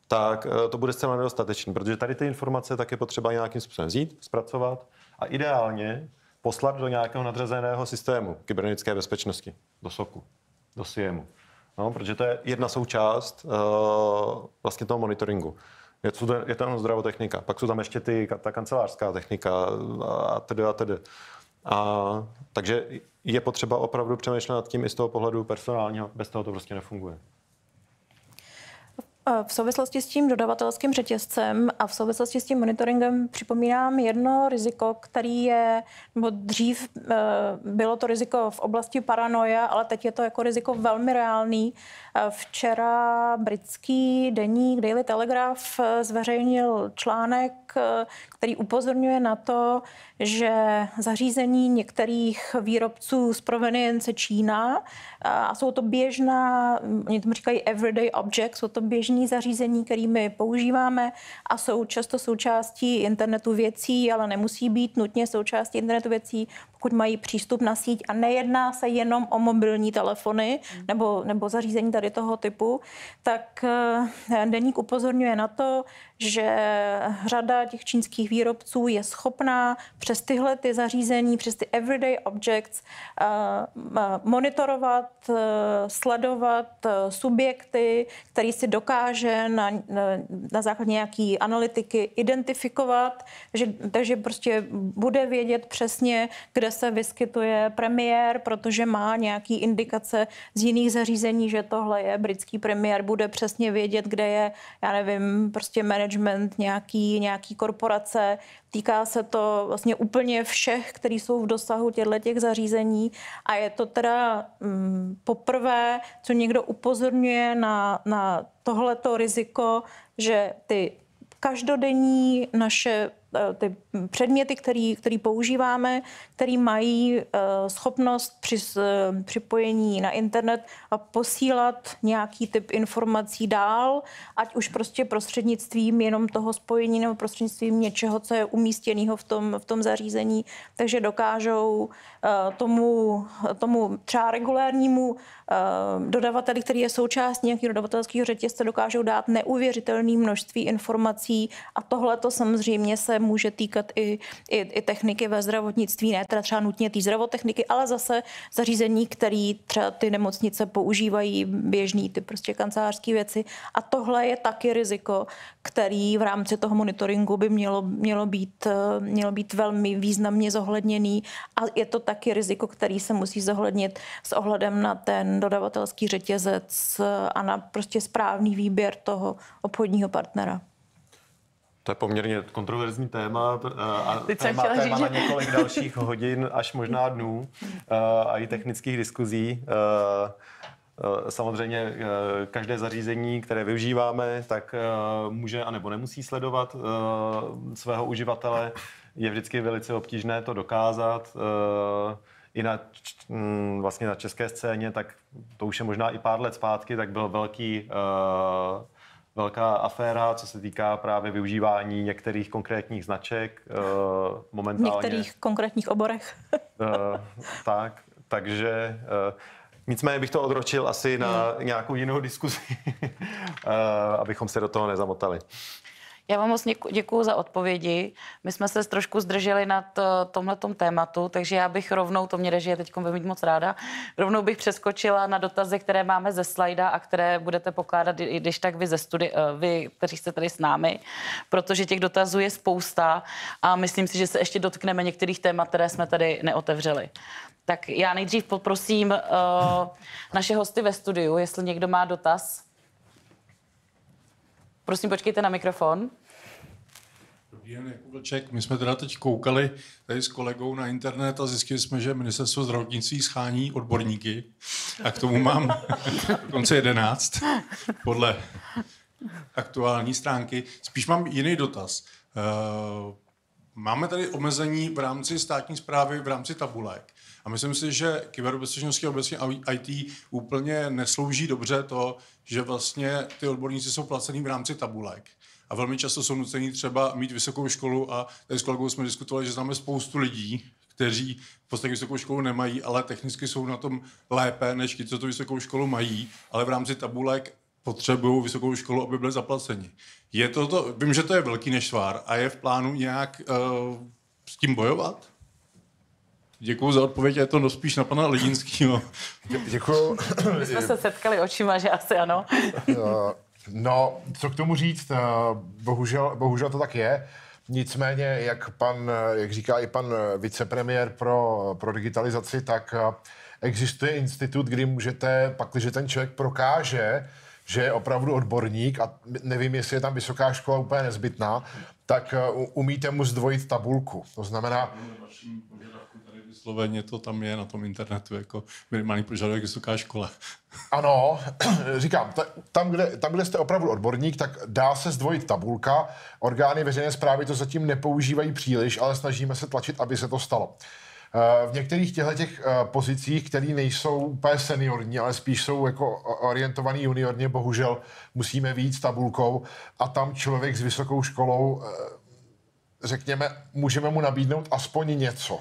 tak to bude zcela nedostatečný, protože tady ty informace tak je potřeba nějakým způsobem vzít, zpracovat a ideálně poslat do nějakého nadřazeného systému kybernetické bezpečnosti, do SOKu, do SIEMu. No, protože to je jedna součást uh, vlastně toho monitoringu. Je, to, je tam zdravotechnika, pak jsou tam ještě ty, ta kancelářská technika a tedy a tedy. A, takže je potřeba opravdu přemýšlet nad tím i z toho pohledu personálního, bez toho to prostě nefunguje. Eh, v souvislosti s tím dodavatelským řetězcem a v souvislosti s tím monitoringem připomínám jedno riziko, který je, nebo dřív eh, bylo to riziko v oblasti paranoia, ale teď je to jako riziko velmi reálný. Eh, včera britský deník Daily Telegraph zveřejnil článek, který upozorňuje na to, že zařízení některých výrobců z provenience Čína, a jsou to běžná, mm, oni tomu říkají everyday objects, jsou to běžní mobilní zařízení, my používáme a jsou často součástí internetu věcí, ale nemusí být nutně součástí internetu věcí, pokud mají přístup na síť a nejedná se jenom o mobilní telefony nebo, nebo zařízení tady toho typu, tak eh, deník upozorňuje na to, že řada těch čínských výrobců je schopná přes tyhle ty zařízení, přes ty everyday objects eh, eh, monitorovat, eh, sledovat subjekty, který si dokáže na, na základě nějaký analytiky identifikovat, že, takže prostě bude vědět přesně, kde se vyskytuje premiér, protože má nějaký indikace z jiných zařízení, že tohle je britský premiér, bude přesně vědět, kde je, já nevím, prostě manager management nějaký, nějaký korporace, týká se to vlastně úplně všech, kteří jsou v dosahu těchto těch zařízení a je to teda mm, poprvé, co někdo upozorňuje na, na tohleto riziko, že ty každodenní naše eh, ty předměty, který, který používáme, který mají eh, schopnost při připojení na internet a posílat nějaký typ informací dál, ať už prostě prostřednictvím jenom toho spojení nebo prostřednictvím něčeho, co je umístěného v tom, v tom zařízení. Takže dokážou eh, tomu, tomu třeba regulárnímu eh, dodavateli, který je součást nějakého dodavatelského řetězce, dokážou dát neuvěřitelné množství informací a tohle to samozřejmě se může týkat používat i, i, i techniky ve zdravotnictví, ne teda třeba nutně té zdravotechniky, ale zase zařízení, které třeba ty nemocnice používají běžný, ty prostě kancelářské věci. A tohle je taky riziko, který v rámci toho monitoringu by mělo, mělo, být, eh, mělo být velmi významně zohledněný a je to taky riziko, který se musí zohlednit s ohledem na ten dodavatelský řetězec eh, a na prostě správný výběr toho obchodního partnera. To je poměrně kontroverzní téma a Teď téma, téma říct, na několik dalších hodin až možná dnů uh, a i technických diskuzí. Uh, uh, samozřejmě každé zařízení, které využíváme, tak může a nebo nemusí sledovat svého uživatele. Je vždycky velice obtížné to dokázat. I na, mm, vlastně na české scéně, tak to už je možná i pár let zpátky, tak byl velký velká aféra, co se týká právě využívání některých konkrétních značek eh, momentálně. V některých konkrétních oborech. Eh, tak, takže eh, Nicméně bych to odročil asi na nějakou jinou diskuzi, abychom se do toho nezamotali. Já vám moc děkuji za odpovědi. My jsme se trošku zdrželi nad eh, tomhletom tématu, takže já bych rovnou, to mě režie teď bude mít moc ráda, rovnou bych přeskočila na dotazy, které máme ze slajda a které budete pokládat, i když tak vy, ze studi- eh, vy kteří jste tady s námi, protože těch dotazů je spousta a myslím si, že se ještě dotkneme některých témat, které jsme tady neotevřeli. Tak já nejdřív poprosím uh, naše hosty ve studiu, jestli někdo má dotaz. Prosím, počkejte na mikrofon. Dobrý den, Jakubeček. My jsme teda teď koukali tady s kolegou na internet a zjistili jsme, že ministerstvo zdravotnictví schání odborníky. A k tomu mám dokonce jedenáct podle aktuální stránky. Spíš mám jiný dotaz. Eh, máme tady omezení v rámci státní zprávy, v rámci tabulek. A myslím si, že kyberbezpečnosti a obecně IT úplně neslouží dobře to, že vlastně ty odborníci jsou placený v rámci tabulek. A velmi často jsou nuceni třeba mít vysokou školu a tady s kolegou jsme diskutovali, že známe spoustu lidí, kteří v podstatě vysokou školu nemají, ale technicky jsou na tom lépe než ti, co tu vysokou školu mají, ale v rámci tabulek potřebují vysokou školu, aby byli zaplaceni. Je to, to, vím, že to je velký nešvár a je v plánu nějak uh, s tím bojovat? Děkuji za odpověď, je to no spíš na pana Ledinského. Děkuji. My jsme se setkali očima, že asi ano. Eh, no, co k tomu říct, eh, bohužel, bohužel to tak je. Nicméně, jak, pan, jak říká i pan vicepremiér pro, pro digitalizaci, tak eh, existuje institut, kdy můžete, pakliže ten člověk prokáže, že je opravdu odborník a nevím, jestli je tam vysoká škola úplně nezbytná, tak umíte mu zdvojit tabulku. To znamená, vysloveně to tam je na tom internetu jako minimální požadavek vysoká škola. Ano, říkám, tam kde, tam, kde jste opravdu odborník, tak dá se zdvojit tabulka. Orgány veřejné zprávy to zatím nepoužívají příliš, ale snažíme se tlačit, aby se to stalo. Eh, v některých těchto těch eh, pozicích, které nejsou úplně seniorní, ale spíš jsou jako orientovaný juniorně, bohužel musíme víc tabulkou a tam člověk s vysokou školou, eh, řekněme, můžeme mu nabídnout aspoň něco.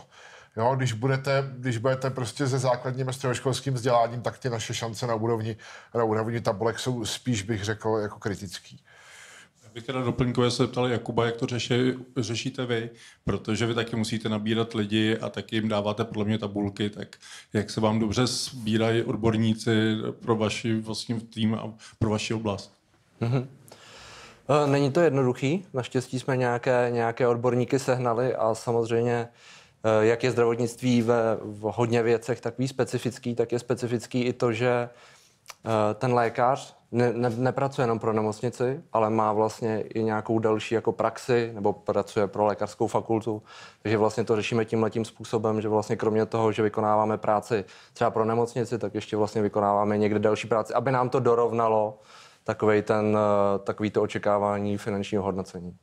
Jo, když, budete, když budete prostě se základním středoškolským vzděláním, tak ty naše šance na úrovni, na úrovni tabulek jsou spíš, bych řekl, jako kritický bych teda doplňkově se ptal Jakuba, jak to řeši, řešíte vy, protože vy taky musíte nabírat lidi a taky jim dáváte podle mě tabulky, tak jak se vám dobře sbírají odborníci pro vaši vlastní tým a pro vaši oblast? Mm-hmm. Není to jednoduchý, naštěstí jsme nějaké, nějaké odborníky sehnali a samozřejmě Eh, jak je zdravotnictví ve v hodně věcech takový specifický, tak je specifický i to, že eh, ten lékař ne, ne, nepracuje jenom pro nemocnici, ale má vlastně i nějakou další jako praxi nebo pracuje pro lékařskou fakultu. Takže vlastně to řešíme tímhle tím způsobem, že vlastně kromě toho, že vykonáváme práci třeba pro nemocnici, tak ještě vlastně vykonáváme někde další práci, aby nám to dorovnalo takový ten, eh, takový to očekávání finančního hodnocení.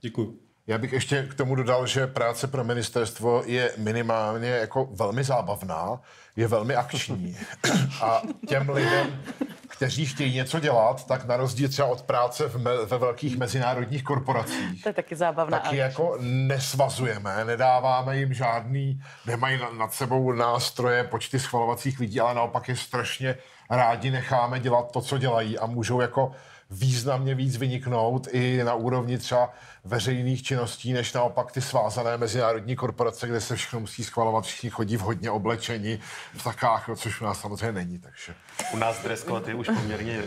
Děkuji. Já bych ještě k tomu dodal, že práce pro ministerstvo je minimálně jako velmi zábavná, je velmi akční. A těm lidem, kteří chtějí něco dělat, tak na rozdíl třeba od práce v me, ve velkých mezinárodních korporacích. To je taky zábavná. Taky jako nesvazujeme, nedáváme jim žádný, nemají nad sebou nástroje, počty schvalovacích lidí, ale naopak je strašně rádi necháme dělat to, co dělají a můžou jako významně víc vyniknout i na úrovni třeba veřejných činností, než naopak ty svázané mezinárodní korporace, kde se všechno musí schvalovat, všichni chodí v hodně oblečení, v takách, no, což u nás samozřejmě není. Takže. U nás dress je už poměrně...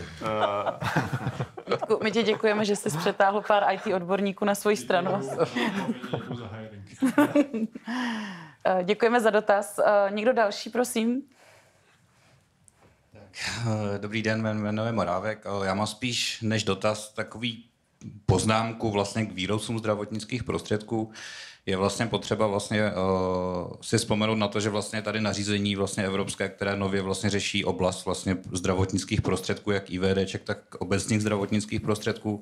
Uh... my ti děkujeme, že jsi přetáhl pár IT odborníků na svoji stranu. Eh, děkujeme za dotaz. Eh, někdo další, prosím? Eh, dobrý den, jmenuji Morávek. Já mám spíš než dotaz takový poznámku vlastně k výrobcům zdravotnických prostředků. Je vlastně potřeba vlastně uh, si vzpomenout na to, že vlastně tady nařízení vlastně evropské, které nově vlastně řeší oblast vlastně zdravotnických prostředků, jak IVDček, tak obecných zdravotnických prostředků,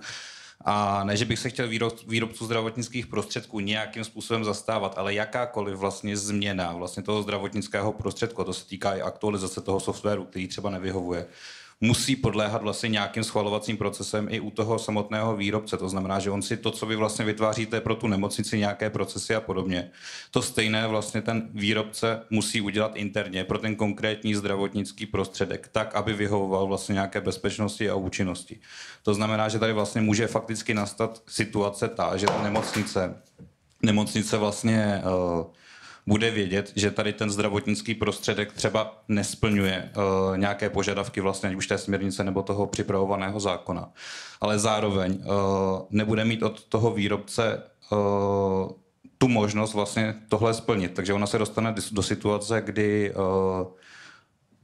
a ne, že bych se chtěl výrobců zdravotnických prostředků nějakým způsobem zastávat, ale jakákoliv vlastně změna vlastně toho zdravotnického prostředku, to se týká i aktualizace toho softwaru, který třeba nevyhovuje, musí podléhat vlastně nějakým schvalovacím procesem i u toho samotného výrobce. To znamená, že on si to, co vy vlastně vytváříte pro tu nemocnici, nějaké procesy a podobně, to stejné vlastně ten výrobce musí udělat interně pro ten konkrétní zdravotnický prostředek, tak, aby vyhovoval vlastně nějaké bezpečnosti a účinnosti. To znamená, že tady vlastně může fakticky nastat situace ta, že ta nemocnice, nemocnice vlastně uh, bude vědět, že tady ten zdravotnický prostředek třeba nesplňuje uh, nějaké požadavky vlastně už té směrnice nebo toho připravovaného zákona. Ale zároveň uh, nebude mít od toho výrobce uh, tu možnost vlastně tohle splnit. Takže ona se dostane do situace, kdy uh,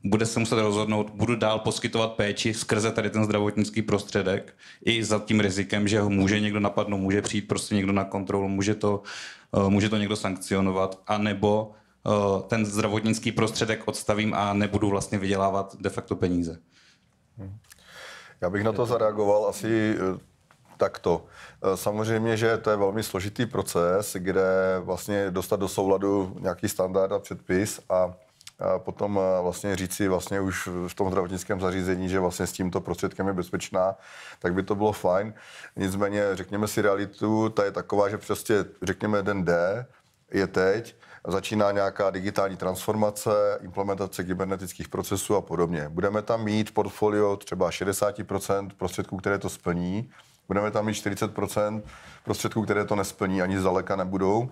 bude se muset rozhodnout, budu dál poskytovat péči skrze tady ten zdravotnický prostředek, i za tím rizikem, že ho může někdo napadnout, může přijít prostě někdo na kontrolu, může to Eh, může to někdo sankcionovat, anebo eh, ten zdravotnický prostředek odstavím a nebudu vlastně vydělávat de facto peníze. Já bych na to zareagoval asi eh, takto. Samozřejmě, že to je velmi složitý proces, kde vlastně dostat do souladu nějaký standard a předpis a a potom eh, vlastně říci vlastně už v tom zdravotnickém zařízení, že vlastně s tímto prostředkem je bezpečná, tak by to bylo fajn. Nicméně řekněme si realitu, ta je taková, že prostě řekněme den D je teď, začíná nějaká digitální transformace, implementace kybernetických procesů a podobně. Budeme tam mít portfolio třeba 60% prostředků, které to splní, budeme tam mít 40% prostředků, které to nesplní, ani zdaleka nebudou.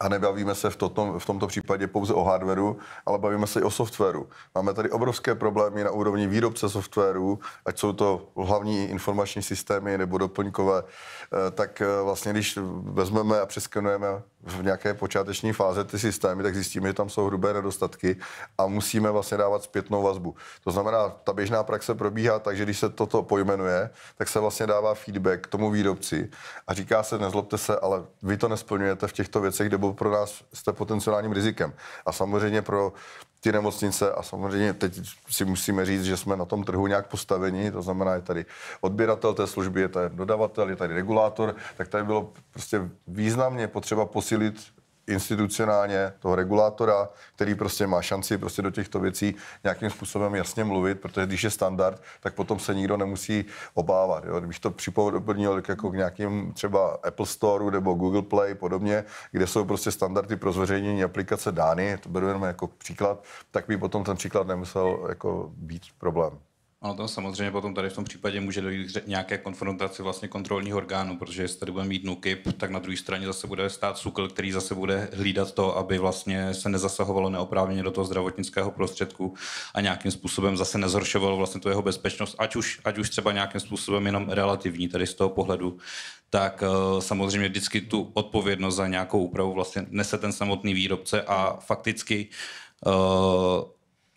A nebavíme se v, tom, v tomto případě pouze o hardwareu, ale bavíme se i o softwaru. Máme tady obrovské problémy na úrovni výrobce softwaru, ať jsou to hlavní informační systémy nebo doplňkové. Eh, tak eh, vlastně, když vezmeme a přeskenujeme v nějaké počáteční fáze ty systémy, tak zjistíme, že tam jsou hrubé nedostatky a musíme vlastně dávat zpětnou vazbu. To znamená, ta běžná praxe probíhá tak, že když se toto pojmenuje, tak se vlastně dává feedback tomu výrobci a říká se, nezlobte se, ale vy to nesplňujete v těchto věcech, kde nebo pro nás jste potenciálním rizikem. A samozřejmě pro ty nemocnice a samozřejmě teď si musíme říct, že jsme na tom trhu nějak postaveni, to znamená, je tady odběratel té služby, je tady dodavatel, je tady regulátor, tak tady bylo prostě významně potřeba posílit institucionálně toho regulátora, který prostě má šanci prostě do těchto věcí nějakým způsobem jasně mluvit, protože když je standard, tak potom se nikdo nemusí obávat. Jo. Když to připodobnil jako k nějakým třeba Apple Store nebo Google Play podobně, kde jsou prostě standardy pro zveřejnění aplikace dány, to beru jenom jako příklad, tak by potom ten příklad nemusel jako být problém. Ono to samozřejmě potom tady v tom případě může dojít k nějaké konfrontaci vlastně kontrolního orgánu, protože jestli tady bude mít NUKIP, tak na druhé straně zase bude stát SUKL, který zase bude hlídat to, aby vlastně se nezasahovalo neoprávněně do toho zdravotnického prostředku a nějakým způsobem zase nezhoršovalo vlastně tu jeho bezpečnost, ať už, ať už třeba nějakým způsobem jenom relativní tady z toho pohledu, tak eh, samozřejmě vždycky tu odpovědnost za nějakou úpravu vlastně nese ten samotný výrobce a fakticky Uh,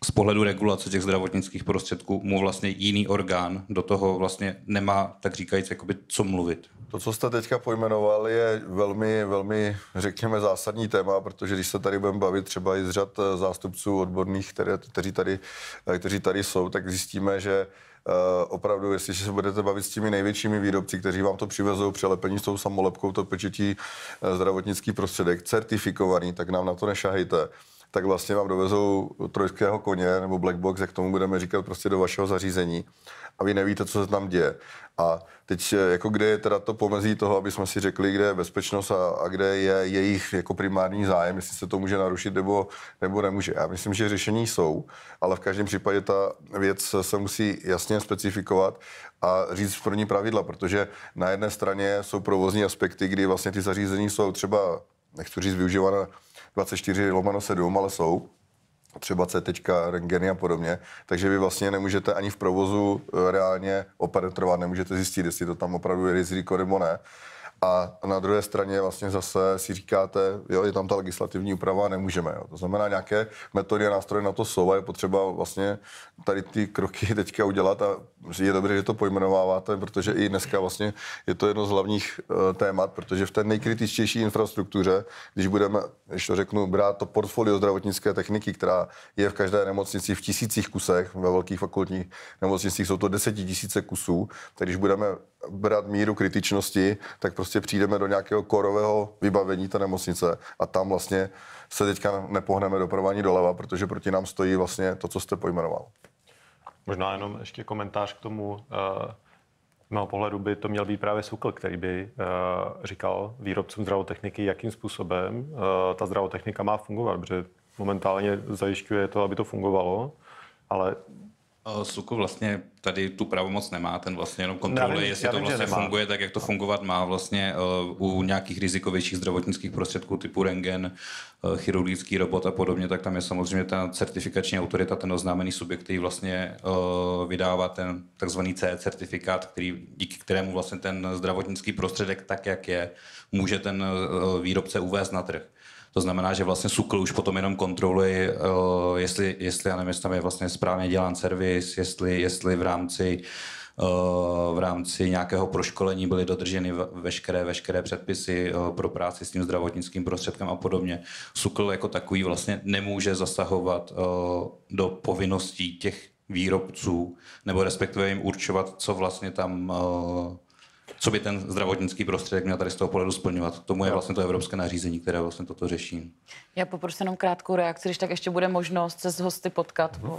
z pohledu regulace těch zdravotnických prostředků mu vlastně jiný orgán do toho vlastně nemá, tak říkajíc, jakoby co mluvit. To, co jste teďka pojmenoval, je velmi, velmi, řekněme, zásadní téma, protože když se tady budeme bavit třeba i z řad eh, zástupců odborných, které, kteří, tady, eh, kteří tady jsou, tak zjistíme, že eh, opravdu, jestli se budete bavit s těmi největšími výrobci, kteří vám to přivezou přelepení s tou samolepkou, to pečetí zdravotnický prostředek, certifikovaný, tak nám na to nešahejte tak vlastně vám dovezou trojského koně nebo black box, jak tomu budeme říkat, prostě do vašeho zařízení a vy nevíte, co se tam děje. A teď eh, jako kde je teda to pomezí toho, aby jsme si řekli, kde je bezpečnost a, a kde je jejich jako primární zájem, jestli se to může narušit nebo, nebo nemůže. Já myslím, že řešení jsou, ale v každém případě ta věc se musí jasně specifikovat a říct pro ní pravidla, protože na jedné straně jsou provozní aspekty, kdy vlastně ty zařízení jsou třeba, nechci říct, využívána 24 lomeno 7, ale jsou třeba CT, rengeny a podobně, takže vy vlastně nemůžete ani v provozu eh, reálně openetrovat, nemůžete zjistit, jestli to tam opravdu je riziko nebo ne. A na druhé straně vlastně zase si říkáte, jo, je tam ta legislativní úprava, nemůžeme. Jo. To znamená, nějaké metody a nástroje na to jsou a je potřeba vlastně tady ty kroky teďka udělat a je dobře, že to pojmenováváte, protože i dneska vlastně je to jedno z hlavních eh, témat, protože v té nejkritičtější infrastruktuře, když budeme, když to řeknu, brát to portfolio zdravotnické techniky, která je v každé nemocnici v tisících kusech, ve velkých fakultních nemocnicích jsou to desetitisíce kusů, tak když budeme brát míru kritičnosti, tak prostě přijdeme do nějakého korového vybavení té nemocnice a tam vlastně se teďka nepohneme doprava ani doleva, protože proti nám stojí vlastně to, co jste pojmenoval. Možná jenom ještě komentář k tomu. Eh, z mého pohledu by to měl být právě Sukl, který by eh, říkal výrobcům zdravotechniky, jakým způsobem eh, ta zdravotechnika má fungovat, protože momentálně zajišťuje to, aby to fungovalo, ale Eh, Suko vlastně tady tu pravomoc nemá, ten vlastně jenom kontroluje, vím, jestli to vím, vlastně funguje tak, jak to fungovat má vlastně eh, u nějakých rizikovějších zdravotnických prostředků typu rengen, eh, chirurgický robot a podobně, tak tam je samozřejmě ta certifikační autorita, ten oznámený subjekt, který vlastně vydává ten takzvaný C certifikát, který, díky kterému vlastně ten zdravotnický prostředek tak, jak je, může ten výrobce uvést na trh. To znamená, že vlastně SUKL už potom jenom kontroluje, eh, jestli, jestli, já nevím, jestli tam je vlastně správně dělán servis, jestli, jestli v rámci eh, v rámci nějakého proškolení byly dodrženy veškeré, veškeré předpisy eh, pro práci s tím zdravotnickým prostředkem a podobně. SUKL jako takový vlastně nemůže zasahovat do povinností těch výrobců, nebo respektive jim určovat, co vlastně tam co by ten zdravotnický prostředek měl tady z toho pohledu splňovat. Tomu je vlastně to evropské nařízení, které vlastně toto řeší. Já poprosím jenom krátkou reakci, když tak ještě bude možnost se s hosty potkat. Po...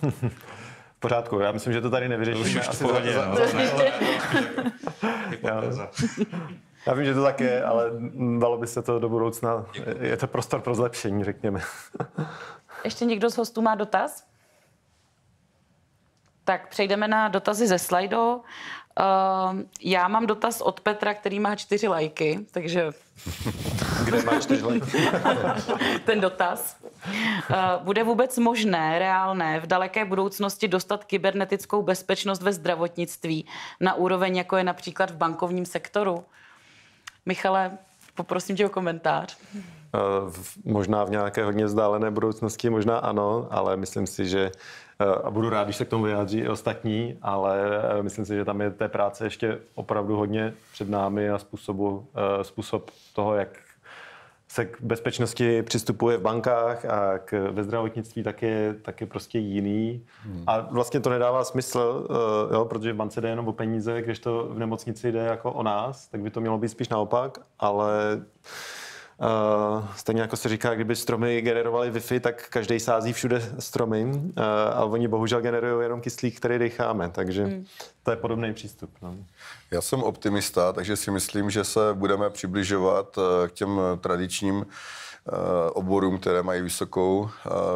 pořádku. Já myslím, že to tady nevyřešíme. já vím, že to tak je, ale dalo by se to do budoucna. Je to prostor pro zlepšení, řekněme. Ještě někdo z hostů má dotaz? Tak přejdeme na dotazy ze Slido. Uh, já mám dotaz od Petra, který má čtyři lajky, takže... Kde má čtyři lajky? Ten dotaz. Uh, bude vůbec možné, reálné, v daleké budoucnosti dostat kybernetickou bezpečnost ve zdravotnictví na úroveň, jako je například v bankovním sektoru? Michale, poprosím tě o komentář. Uh, možná v nějaké hodně vzdálené budoucnosti, možná ano, ale myslím si, že Eh, a budu rád, když se k tomu vyjádří i ostatní, ale eh, myslím si, že tam je té práce ještě opravdu hodně před námi a způsobu, eh, způsob toho, jak se k bezpečnosti přistupuje v bankách a k, ve zdravotnictví tak je, tak je prostě jiný. Hmm. A vlastně to nedává smysl, jo, protože v bance jde jenom o peníze, když to v nemocnici jde jako o nás, tak by to mělo být spíš naopak, ale Uh, stejně jako se říká, kdyby stromy generovaly Wi-Fi, tak každý sází všude stromy, uh, eh, ale oni bohužel generují jenom kyslík, který decháme, takže hmm. to je podobný přístup. No. Já jsem optimista, takže si myslím, že se budeme přibližovat eh, k těm tradičním oborům, které mají vysokou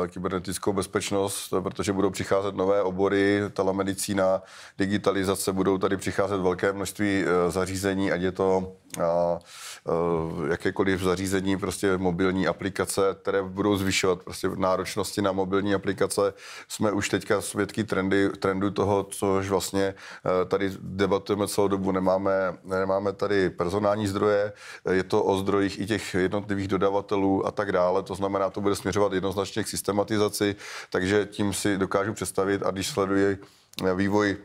kybernetickou bezpečnost, protože budou přicházet nové obory, telemedicína, digitalizace, budou tady přicházet velké množství zařízení, ať je to a e, jakékoliv zařízení, prostě mobilní aplikace, které budou zvyšovat prostě náročnosti na mobilní aplikace. Jsme už teďka svědky trendy, trendu toho, což vlastně e, tady debatujeme celou dobu. Nemáme, nemáme tady personální zdroje, je to o zdrojích i těch jednotlivých dodavatelů a tak dále. To znamená, to bude směřovat jednoznačně k systematizaci, takže tím si dokážu představit a když sleduji e, vývoj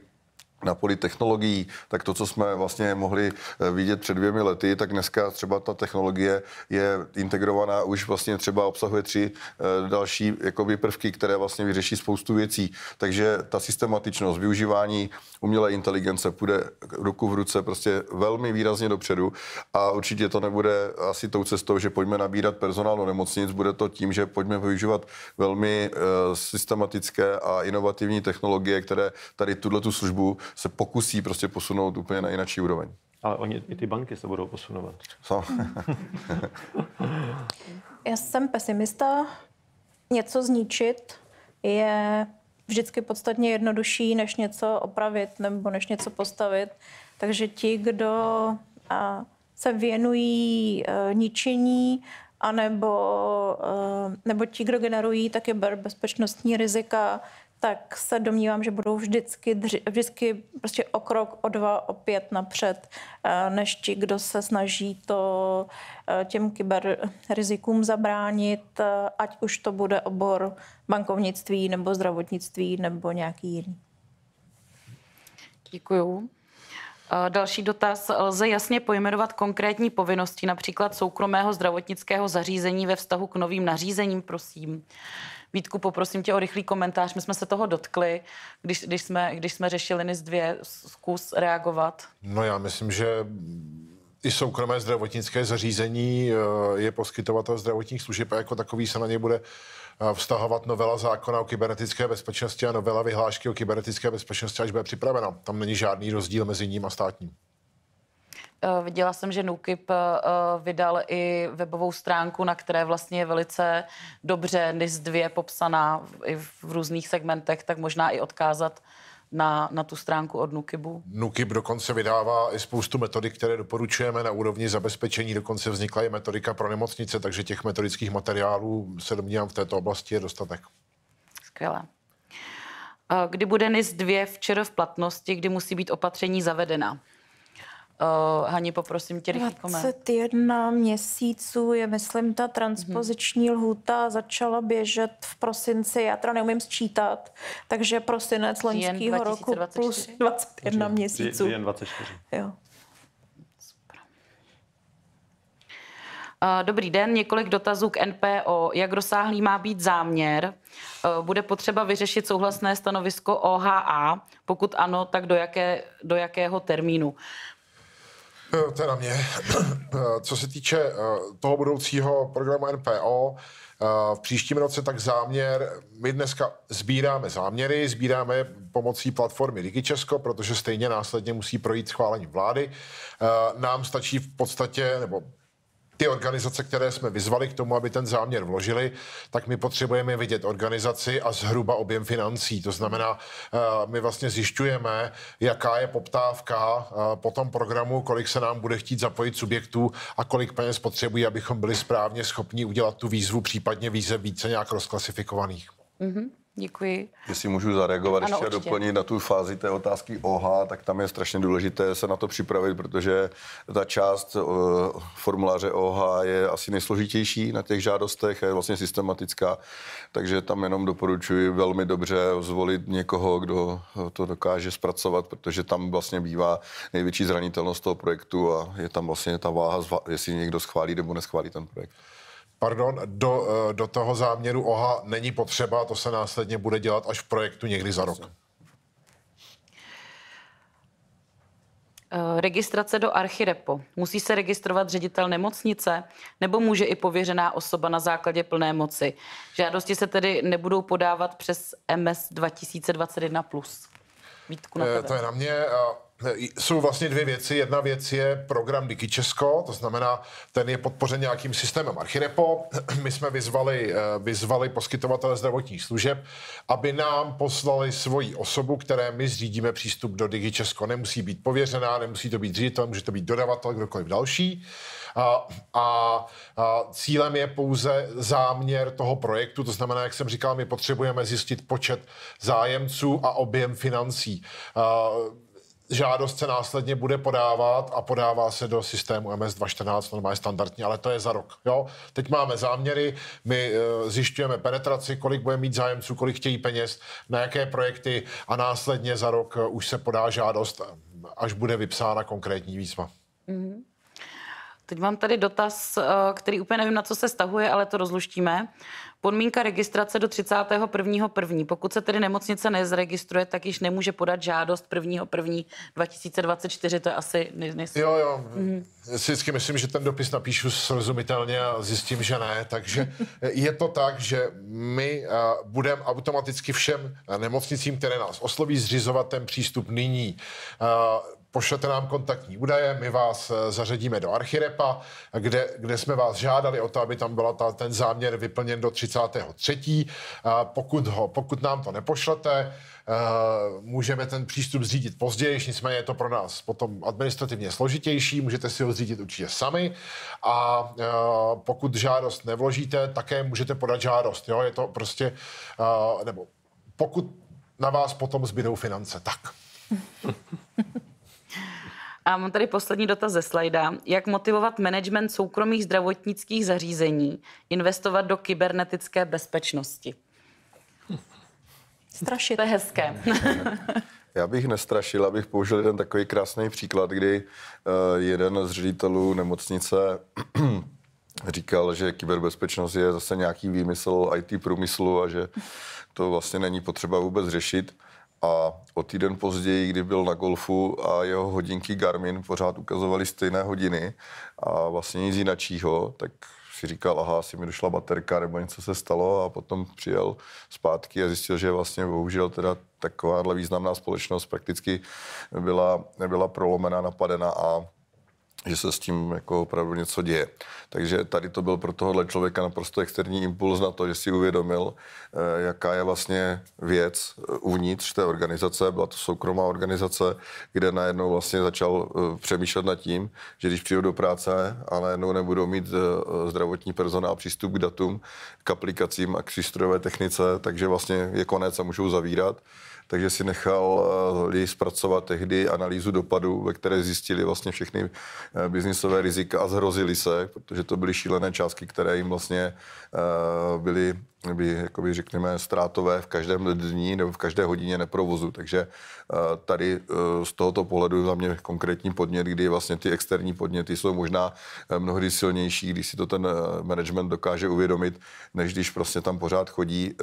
na poli technologií, tak to, co jsme vlastně mohli eh, vidět před dvěmi lety, tak dneska třeba ta technologie je integrovaná, už vlastně třeba obsahuje tři eh, další jakoby prvky, které vlastně vyřeší spoustu věcí. Takže ta systematičnost využívání umělé inteligence půjde ruku v ruce prostě velmi výrazně dopředu a určitě to nebude asi tou cestou, že pojďme nabírat personál do nemocnic, bude to tím, že pojďme využívat velmi eh, systematické a inovativní technologie, které tady tuto tu službu se pokusí prostě posunout úplně na jináčí úroveň. Ale oni, i ty banky se budou posunovat. Co? Já jsem pesimista. Něco zničit je vždycky podstatně jednodušší, než něco opravit nebo než něco postavit. Takže ti, kdo se věnují e, ničení, anebo, e, nebo ti, kdo generují taky bezpečnostní rizika, tak se domnívám, že budou vždycky, dři, vždycky prostě o krok, o dva, o pět napřed, eh, než ti, kdo se snaží to eh, těm kyberrizikům zabránit, eh, ať už to bude obor bankovnictví nebo zdravotnictví nebo nějaký jiný. Děkuju. Další dotaz. Lze jasně pojmenovat konkrétní povinnosti, například soukromého zdravotnického zařízení ve vztahu k novým nařízením, prosím. Vítku, poprosím tě o rychlý komentář. My jsme se toho dotkli, když, když, jsme, když jsme řešili NIS 2. Zkus reagovat. No já myslím, že i soukromé zdravotnické zařízení eh, je poskytovatel zdravotních služeb a jako takový se na ně bude eh, vztahovat novela zákona o kybernetické bezpečnosti a novela vyhlášky o kybernetické bezpečnosti, až bude připravena. Tam není žádný rozdíl mezi ním a státním. Eh, viděla jsem, že NUKIP eh, eh, vydal i webovou stránku, na které vlastně je velice dobře NIS 2 popsaná i v různých segmentech, tak možná i odkázat na, na tu stránku od Nukibu? Nukib dokonce vydává i spoustu metodik, které doporučujeme na úrovni zabezpečení. Dokonce vznikla i metodika pro nemocnice, takže těch metodických materiálů se domnívám v této oblasti je dostatek. Skvělé. Kdy bude NIS 2 včera v platnosti, kdy musí být opatření zavedena? Uh, Hani, poprosím tě rychlý 21 měsíců je, myslím, ta transpoziční mm-hmm. lhůta začala běžet v prosinci. Já teda neumím sčítat, takže prosinec loňského roku plus 21 Dien, měsíců. Jen 24. Jo. Dobrý den, několik dotazů k NPO. Jak rozsáhlý má být záměr? Bude potřeba vyřešit souhlasné stanovisko OHA? Pokud ano, tak do, jaké, do jakého termínu? Eh, teda mě. Eh, co se týče eh, toho budoucího programu NPO, v příštím roce tak záměr, my dneska sbíráme záměry, sbíráme pomocí platformy DigiČesko, protože stejně následně musí projít schválení vlády. Nám stačí v podstatě, nebo ty organizace, které jsme vyzvali k tomu, aby ten záměr vložili, tak my potřebujeme vidět organizaci a zhruba objem financí. To znamená, eh, my vlastně zjišťujeme, jaká je poptávka eh, po tom programu, kolik se nám bude chtít zapojit subjektů a kolik peněz potřebují, abychom byli správně schopni udělat tu výzvu, případně výzev více nějak rozklasifikovaných. Mm-hmm. Děkuji. Jestli můžu zareagovat ano, ještě určitě. a doplnit na tu fázi té otázky OH, tak tam je strašně důležité se na to připravit, protože ta část uh, formuláře OH je asi nejsložitější na těch žádostech, je vlastně systematická, takže tam jenom doporučuji velmi dobře zvolit někoho, kdo eh, to dokáže zpracovat, protože tam vlastně bývá největší zranitelnost toho projektu a je tam vlastně ta váha, jestli někdo schválí nebo neschválí ten projekt pardon, do, eh, do toho záměru OHA není potřeba, to se následně bude dělat až v projektu někdy za rok. Eh, registrace do archirepo. Musí se registrovat ředitel nemocnice nebo může i pověřená osoba na základě plné moci. Žádosti se tedy nebudou podávat přes MS 2021+. Vítku na eh, tebe. To je na mě jsou vlastně dvě věci. Jedna věc je program Digi Česko, to znamená, ten je podpořen nějakým systémem Archirepo. My jsme vyzvali, eh, vyzvali poskytovatele zdravotních služeb, aby nám poslali svoji osobu, které my zřídíme přístup do Digi Česko. Nemusí být pověřená, nemusí to být ředitel, může to být dodavatel, kdokoliv další. A, a, a cílem je pouze záměr toho projektu, to znamená, jak jsem říkal, my potřebujeme zjistit počet zájemců a objem financí. A, žádost se následně bude podávat a podává se do systému MS 214, normálně standardní, ale to je za rok. Jo? Teď máme záměry, my eh, zjišťujeme penetraci, kolik bude mít zájemců, kolik chtějí peněz, na jaké projekty a následně za rok eh, už se podá žádost, eh, až bude vypsána konkrétní výzva. Mm-hmm. Teď mám tady dotaz, který úplně nevím, na co se stahuje, ale to rozluštíme. Podmínka registrace do 31.1. Pokud se tedy nemocnice nezregistruje, tak již nemůže podat žádost 1.1.2024. To je asi nejsou. Jo, jo. Mm-hmm. vždycky myslím, že ten dopis napíšu srozumitelně a zjistím, že ne. Takže je to tak, že my budeme automaticky všem nemocnicím, které nás osloví, zřizovat ten přístup nyní pošlete nám kontaktní údaje, my vás eh, zařadíme do Archirepa, kde, kde jsme vás žádali o to, aby tam byl ta, ten záměr vyplněn do 33. Pokud, ho, pokud nám to nepošlete, eh, můžeme ten přístup zřídit později, nicméně je to pro nás potom administrativně složitější, můžete si ho zřídit určitě sami a eh, pokud žádost nevložíte, také můžete podat žádost. Jo? Je to prostě, nebo pokud na vás potom zbydou finance, tak. A mám tady poslední dotaz ze slajda. Jak motivovat management soukromých zdravotnických zařízení investovat do kybernetické bezpečnosti? Strašit. To je hezké. Já bych nestrašil, abych použil jeden takový krásný příklad, kdy eh, jeden z ředitelů nemocnice říkal, že kyberbezpečnost je zase nějaký výmysl IT průmyslu a že to vlastně není potřeba vůbec řešit. A o týden později, kdy byl na golfu a jeho hodinky Garmin pořád ukazovaly stejné hodiny a vlastně nic jinačího, tak si říkal, aha, asi mi došla baterka nebo něco se stalo a potom přijel zpátky a zjistil, že vlastně bohužel teda takováhle významná společnost prakticky byla, byla prolomená, napadena a že se s tím jako opravdu něco děje. Takže tady to byl pro tohohle člověka naprosto externí impuls na to, že si uvědomil, eh, jaká je vlastně věc eh, uvnitř té organizace. Byla to soukromá organizace, kde najednou vlastně začal eh, přemýšlet nad tím, že když přijdu do práce a najednou nebudou mít zdravotní personál přístup k datům, k aplikacím a k přístrojové technice, takže vlastně je konec a můžou zavírat takže si nechal eh, lidi zpracovat tehdy analýzu dopadu, ve které zjistili vlastně všechny eh, biznisové rizika a zhrozili se, protože to byly šílené částky, které jim vlastně Eh, byly, by, jakoby řekněme, ztrátové v každém dní nebo v každé hodině neprovozu. Takže eh, tady eh, z tohoto pohledu za mě konkrétní podnět, kdy vlastně ty externí podněty jsou možná mnohdy silnější, když si to ten management dokáže uvědomit, než když prostě tam pořád chodí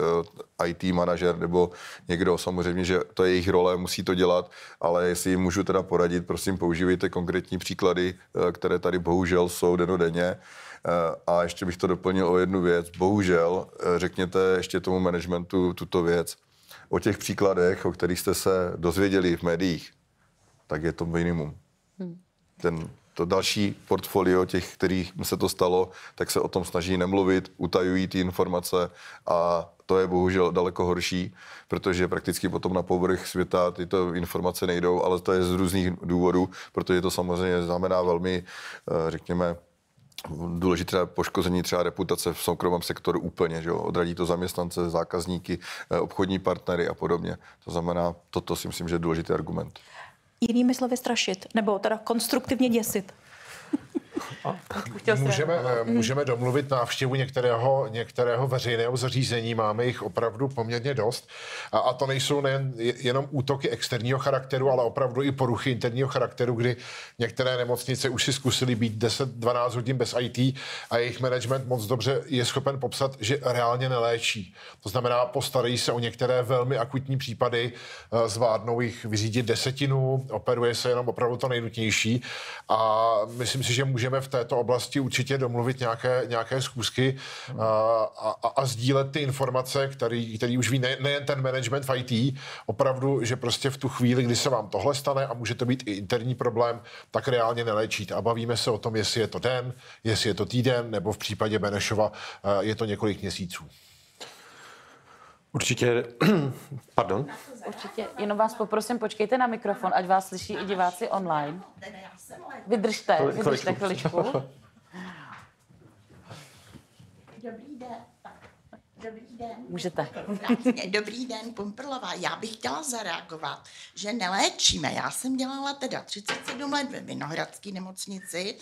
IT manažer nebo někdo. Samozřejmě, že to je jejich role, musí to dělat, ale jestli jim můžu teda poradit, prosím, používejte konkrétní příklady, které tady bohužel jsou denodenně. denně Eh, a ještě bych to doplnil o jednu věc. Bohužel, eh, řekněte ještě tomu managementu tuto věc. O těch příkladech, o kterých jste se dozvěděli v médiích, tak je to minimum. Hmm. Ten, to další portfolio těch, kterých se to stalo, tak se o tom snaží nemluvit, utajují ty informace a to je bohužel daleko horší, protože prakticky potom na povrch světa tyto informace nejdou, ale to je z různých důvodů, protože to samozřejmě znamená velmi, eh, řekněme, důležité poškození třeba reputace v soukromém sektoru úplně, že jo? odradí to zaměstnance, zákazníky, eh, obchodní partnery a podobně. To znamená, toto si myslím, že je důležitý argument. Jinými slovy strašit, nebo teda konstruktivně děsit můžeme, eh, můžeme domluvit návštěvu některého, některého veřejného zařízení, máme jich opravdu poměrně dost. A, a to nejsou nejen, jenom útoky externího charakteru, ale opravdu i poruchy interního charakteru, kdy některé nemocnice už si zkusily být 10-12 hodin bez IT a jejich management moc dobře je schopen popsat, že reálně neléčí. To znamená, postarají se o některé velmi akutní případy, eh, zvládnou jich vyřídit desetinu, operuje se jenom opravdu to nejnutnější a myslím si, že můžeme můžeme v této oblasti určitě domluvit nějaké, nějaké zkusky a, a, a sdílet ty informace, který, který už ví ne, nejen ten management v IT, opravdu, že prostě v tu chvíli, kdy se vám tohle stane a může to být i interní problém, tak reálně neléčíte. A bavíme se o tom, jestli je to den, jestli je to týden, nebo v případě Benešova eh, je to několik měsíců. Určitě, pardon určitě. Jenom vás poprosím, počkejte na mikrofon, ať vás slyší i diváci online. Vydržte, vydržte chviličku. Dobrý den. Dobrý den. Můžete. dobrý den, Pumprlová. Já bych chtěla zareagovat, že neléčíme. Já jsem dělala teda 37 let ve Vinohradské nemocnici,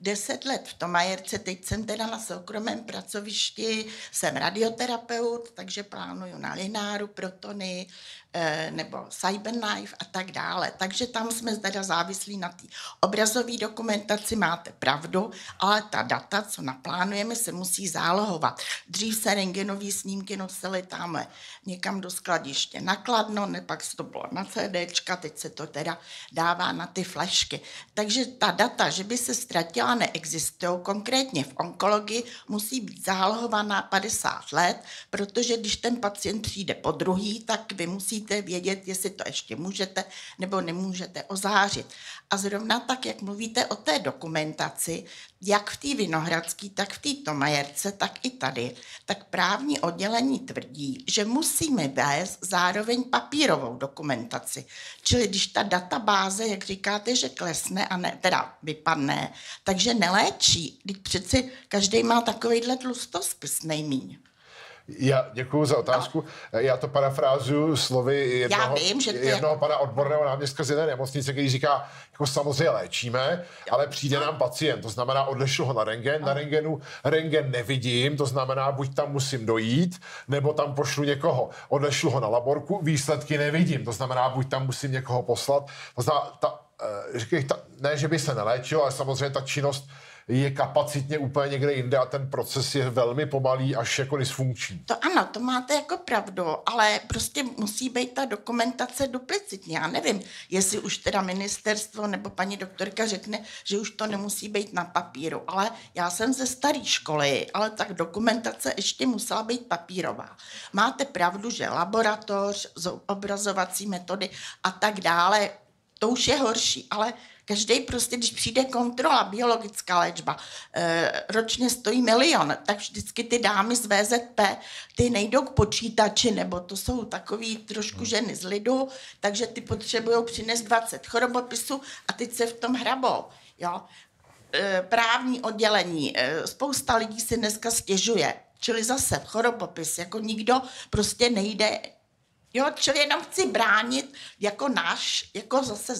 10 let v Tomajerce, teď jsem teda na soukromém pracovišti, jsem radioterapeut, takže plánuju na Lináru, Protony, eh, nebo Cyberknife a tak dále. Takže tam jsme teda závislí na té obrazové dokumentaci, máte pravdu, ale ta data, co naplánujeme, se musí zálohovat. Dřív se rengenový snímky knížky nosili tamhle někam do skladiště nakladno, ne pak to bylo na CDčka, teď se to teda dává na ty flešky. Takže ta data, že by se ztratila, neexistují. Konkrétně v onkologii musí být zálohovaná 50 let, protože když ten pacient přijde po druhý, tak vy musíte vědět, jestli to ještě můžete nebo nemůžete ozářit. A zrovna tak, jak mluvíte o té dokumentaci, jak v té Vinohradské, tak v té Tomajerce, tak i tady, tak právní oddělení tvrdí, že musíme vést zároveň papírovou dokumentaci. Čili když ta databáze, jak říkáte, že klesne a ne, teda vypadne, takže neléčí. Teď přeci každý má takovýhle tlustospis nejméně. Já děkuji za otázku. No. Já to parafrázuju slovy jednoho, vím, že ty... jednoho pana odborného náměstka z jedné nemocnice, který říká, jako samozřejmě léčíme, jo. ale přijde no. nám pacient. To znamená, odešlu ho na rengen, no. na rengenu rengen nevidím, to znamená, buď tam musím dojít, nebo tam pošlu někoho. Odešlu ho na laborku, výsledky nevidím, to znamená, buď tam musím někoho poslat. To znamená, ta, eh, ta, ne, že by se neléčil, ale samozřejmě ta činnost je kapacitně úplně někde jinde a ten proces je velmi pomalý až jako nesfunkční. To ano, to máte jako pravdu, ale prostě musí být ta dokumentace duplicitní. Já nevím, jestli už teda ministerstvo nebo paní doktorka řekne, že už to nemusí být na papíru, ale já jsem ze staré školy, ale tak dokumentace ještě musela být papírová. Máte pravdu, že laboratoř, obrazovací metody a tak dále, to už je horší, ale Každý prostě, když přijde kontrola, biologická léčba, eh, ročně stojí milion, tak vždycky ty dámy z VZP, ty nejdou k počítači, nebo to jsou takový trošku hmm. ženy z lidu, takže ty potřebují přinést 20 chorobopisů a teď se v tom hrabou. Jo? Eh, právní oddělení, eh, spousta lidí si dneska stěžuje, čili zase chorobopis, jako nikdo prostě nejde, jo, čili jenom chci bránit jako náš, jako zase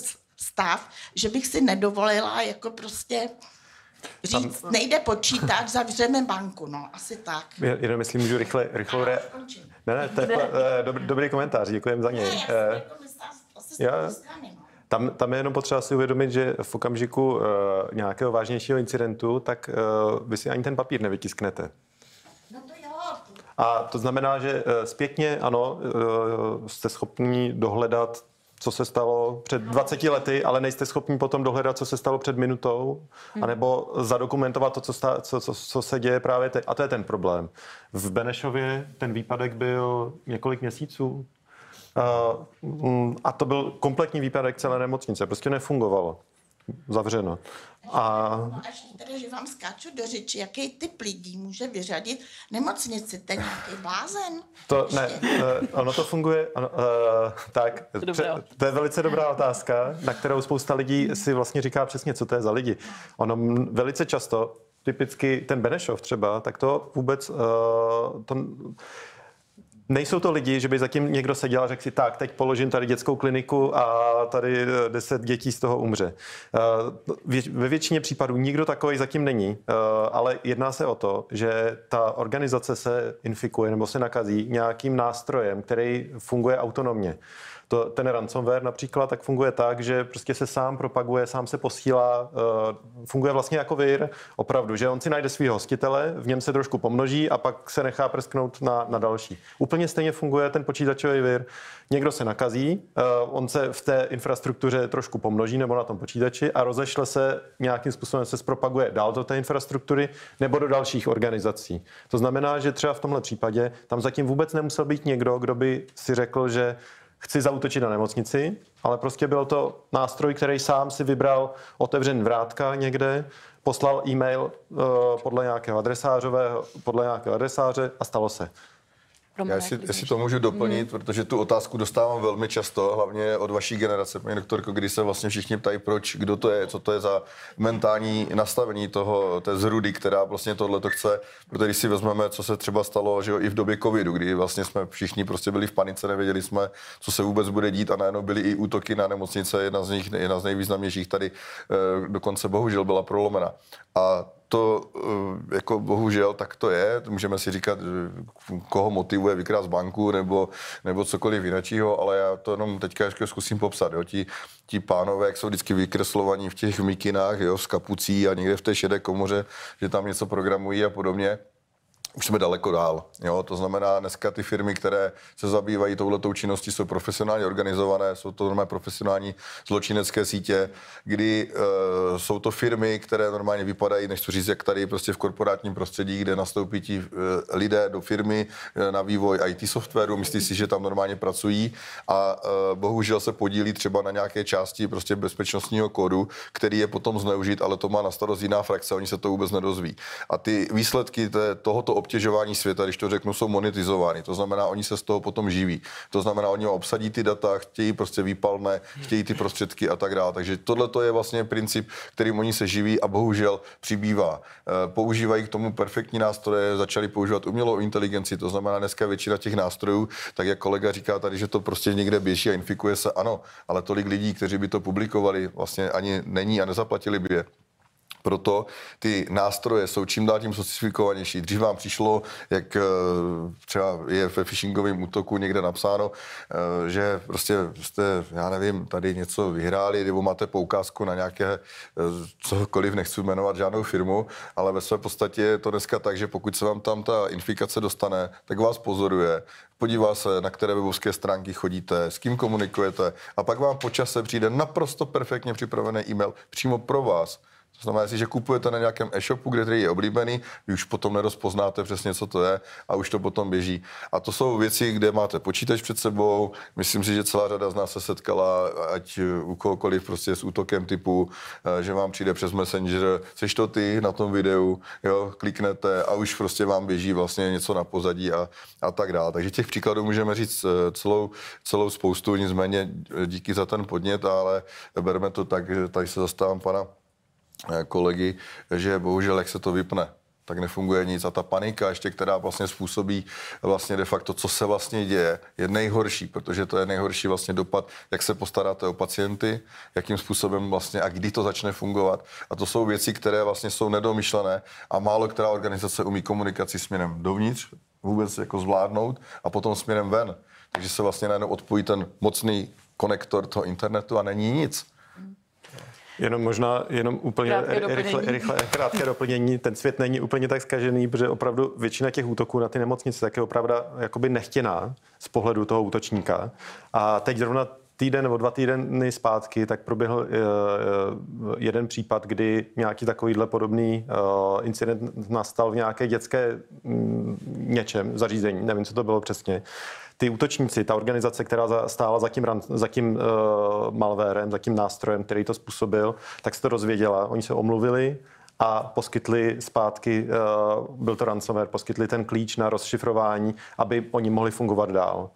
stav, že bych si nedovolila jako prostě říct, Tam... nejde počítat, zavřeme banku, no, asi tak. Já, jenom myslím, můžu rychle, rychle... re... Ne, ne, to je eh, dobrý, dobrý komentář, děkujeme za něj. Ne, já eh, jako no. Tam, tam je jenom potřeba si uvědomit, že v okamžiku uh, nějakého vážnějšího incidentu, tak uh, vy si ani ten papír nevytisknete. No to jo. A to znamená, že uh, zpětně, ano, uh, jste schopni dohledat co se stalo před 20 no. lety, ale nejste schopni potom dohledat, co se stalo před minutou, mhm. anebo zadokumentovat to, co, sta, co, co, co se děje právě teď. A to je ten problém. V Benešově ten výpadek byl několik měsíců, eh, mm, a to byl kompletní výpadek celé nemocnice, prostě nefungovalo zavřeno. A... No, až teda, že vám skáču do řeči, jaký typ lidí může vyřadit nemocnici, ten nějaký blázen? To ne, eh, ono to funguje, ano, uh, tak, to, pře- to je velice dobrá otázka, na kterou spousta lidí si vlastně říká přesně, co to je za lidi. Ono velice často, typicky ten Benešov třeba, tak to vůbec, uh, to, Nejsou to lidi, že by zatím někdo seděl a řekl si, tak, teď položím tady dětskou kliniku a tady eh, deset dětí z toho umře. Eh, ve většině případů nikdo takový zatím není, eh, ale jedná se o to, že ta organizace se infikuje nebo se nakazí nějakým nástrojem, který funguje autonomně to, ten ransomware například tak funguje tak, že prostě se sám propaguje, sám se posílá, eh, funguje vlastně jako vir, opravdu, že on si najde svý hostitele, v něm se trošku pomnoží a pak se nechá prsknout na, na další. Úplně stejně funguje ten počítačový vir. Někdo se nakazí, eh, on se v té infrastruktuře trošku pomnoží nebo na tom počítači a rozešle se nějakým způsobem se zpropaguje dál do té infrastruktury nebo do dalších organizací. To znamená, že třeba v tomhle případě tam zatím vůbec nemusel být někdo, kdo by si řekl, že chci zautočit na nemocnici, ale prostě byl to nástroj, který sám si vybral otevřen vrátka někde, poslal e-mail uh, podle nějakého adresářového, podle nějakého adresáře a stalo se. Romane, jako Já si, si to můžu doplnit, hmm. protože tu otázku dostávám velmi často, hlavně od vaší generace, paní doktorko, kdy se vlastně všichni ptají, proč, kdo to je, co to je za mentální nastavení toho, té zrudy, která vlastně tohle to chce, protože když si vezmeme, co se třeba stalo, že jo, i v době covidu, kdy vlastně jsme všichni prostě byli v panice, nevěděli jsme, co se vůbec bude dít a najednou byly i útoky na nemocnice, jedna z nich, jedna z nejvýznamnějších tady eh, dokonce bohužel byla prolomena. A to eh, jako bohužel tak to je. Můžeme si říkat, eh, koho motivuje vykrást banku nebo, nebo cokoliv jiného, ale já to jenom teďka ještě zkusím popsat. Jo. Ti, ti pánové, jak jsou vždycky vykreslovaní v těch mikinách, jo, s kapucí a někde v té šedé komoře, že tam něco programují a podobně už jsme daleko dál. Jo? To znamená, dneska ty firmy, které se zabývají touhletou činností, jsou profesionálně organizované, jsou to normálně profesionální zločinecké sítě, kdy e, jsou to firmy, které normálně vypadají, než to říct, jak tady prostě v korporátním prostředí, kde nastoupí ti e, lidé do firmy e, na vývoj IT softwaru, myslí si, že tam normálně pracují a e, bohužel se podílí třeba na nějaké části prostě bezpečnostního kódu, který je potom zneužit, ale to má na starost jiná frakce, oni se to vůbec nedozví. A ty výsledky tohoto obtěžování světa, když to řeknu, jsou monetizovány. To znamená, oni se z toho potom živí. To znamená, oni obsadí ty data, chtějí prostě výpalné, chtějí ty prostředky a tak dále. Takže tohle je vlastně princip, kterým oni se živí a bohužel přibývá. Eh, používají k tomu perfektní nástroje, začali používat umělou inteligenci, to znamená dneska většina těch nástrojů, tak jak kolega říká tady, že to prostě někde běží a infikuje se, ano, ale tolik lidí, kteří by to publikovali, vlastně ani není a nezaplatili by je. Proto ty nástroje jsou čím dál tím sofistikovanější. Dřív vám přišlo, jak eh, třeba je ve phishingovém útoku někde napsáno, eh, že prostě jste, já nevím, tady něco vyhráli, nebo máte poukázku na nějaké eh, cokoliv, nechci jmenovat žádnou firmu, ale ve své podstatě je to dneska tak, že pokud se vám tam ta infikace dostane, tak vás pozoruje, podívá se, na které webovské stránky chodíte, s kým komunikujete a pak vám počase přijde naprosto perfektně připravený e-mail přímo pro vás, to znamená, jestliže kupujete na nějakém e-shopu, kde je oblíbený, vy už potom nerozpoznáte přesně, co to je a už to potom běží. A to jsou věci, kde máte počítač před sebou. Myslím si, že celá řada z nás se setkala, ať u kohokoliv prostě s útokem typu, eh, že vám přijde přes Messenger, seš to ty na tom videu, jo, kliknete a už prostě vám běží vlastně něco na pozadí a, a tak dále. Takže těch příkladů můžeme říct eh, celou, celou spoustu, nicméně eh, díky za ten podnět, ale berme to tak, že tady se zastávám pana Eh, kolegy, že bohužel, jak se to vypne, tak nefunguje nic. A ta panika ještě, která vlastně způsobí vlastně de facto, co se vlastně děje, je nejhorší, protože to je nejhorší vlastně dopad, jak se postaráte o pacienty, jakým způsobem vlastně a kdy to začne fungovat. A to jsou věci, které vlastně jsou nedomyšlené a málo která organizace umí komunikaci směrem dovnitř vůbec jako zvládnout a potom směrem ven. Takže se vlastně najednou odpojí ten mocný konektor toho internetu a není nic. Jenom možná, jenom úplně krátké rychle, rychle, krátké doplnění. Ten svět není úplně tak zkažený, protože opravdu většina těch útoků na ty nemocnice tak je opravdu jakoby nechtěná z pohledu toho útočníka. A teď zrovna týden nebo dva týdny zpátky, tak proběhl uh, jeden případ, kdy nějaký takovýhle podobný uh, incident nastal v nějaké dětské um, něčem zařízení, nevím, co to bylo přesně ty útočníci, ta organizace, která stála za tím, za tím uh, eh, malvérem, za tím nástrojem, který to způsobil, tak se to rozvěděla. Oni se omluvili a poskytli zpátky, uh, byl to ransomware, poskytli ten klíč na rozšifrování, aby oni mohli fungovat dál.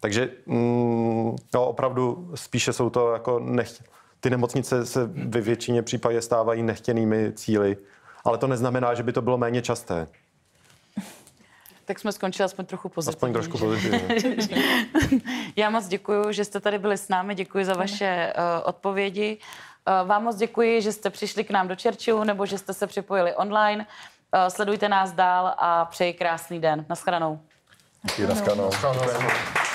Takže mm, no, opravdu spíše jsou to jako nech... Ty nemocnice se ve většině případě stávají nechtěnými cíly, ale to neznamená, že by to bylo méně časté tak jsme skončili aspoň trochu pozitivně. Aspoň trošku pozitivně. Já moc děkuji, že jste tady byli s námi, děkuji za vaše uh, odpovědi. Uh, vám moc děkuji, že jste přišli k nám do Čerčilu nebo že jste se připojili online. Uh, sledujte nás dál a přeji krásný den. Naschledanou. Děkuji, naschledanou. naschledanou.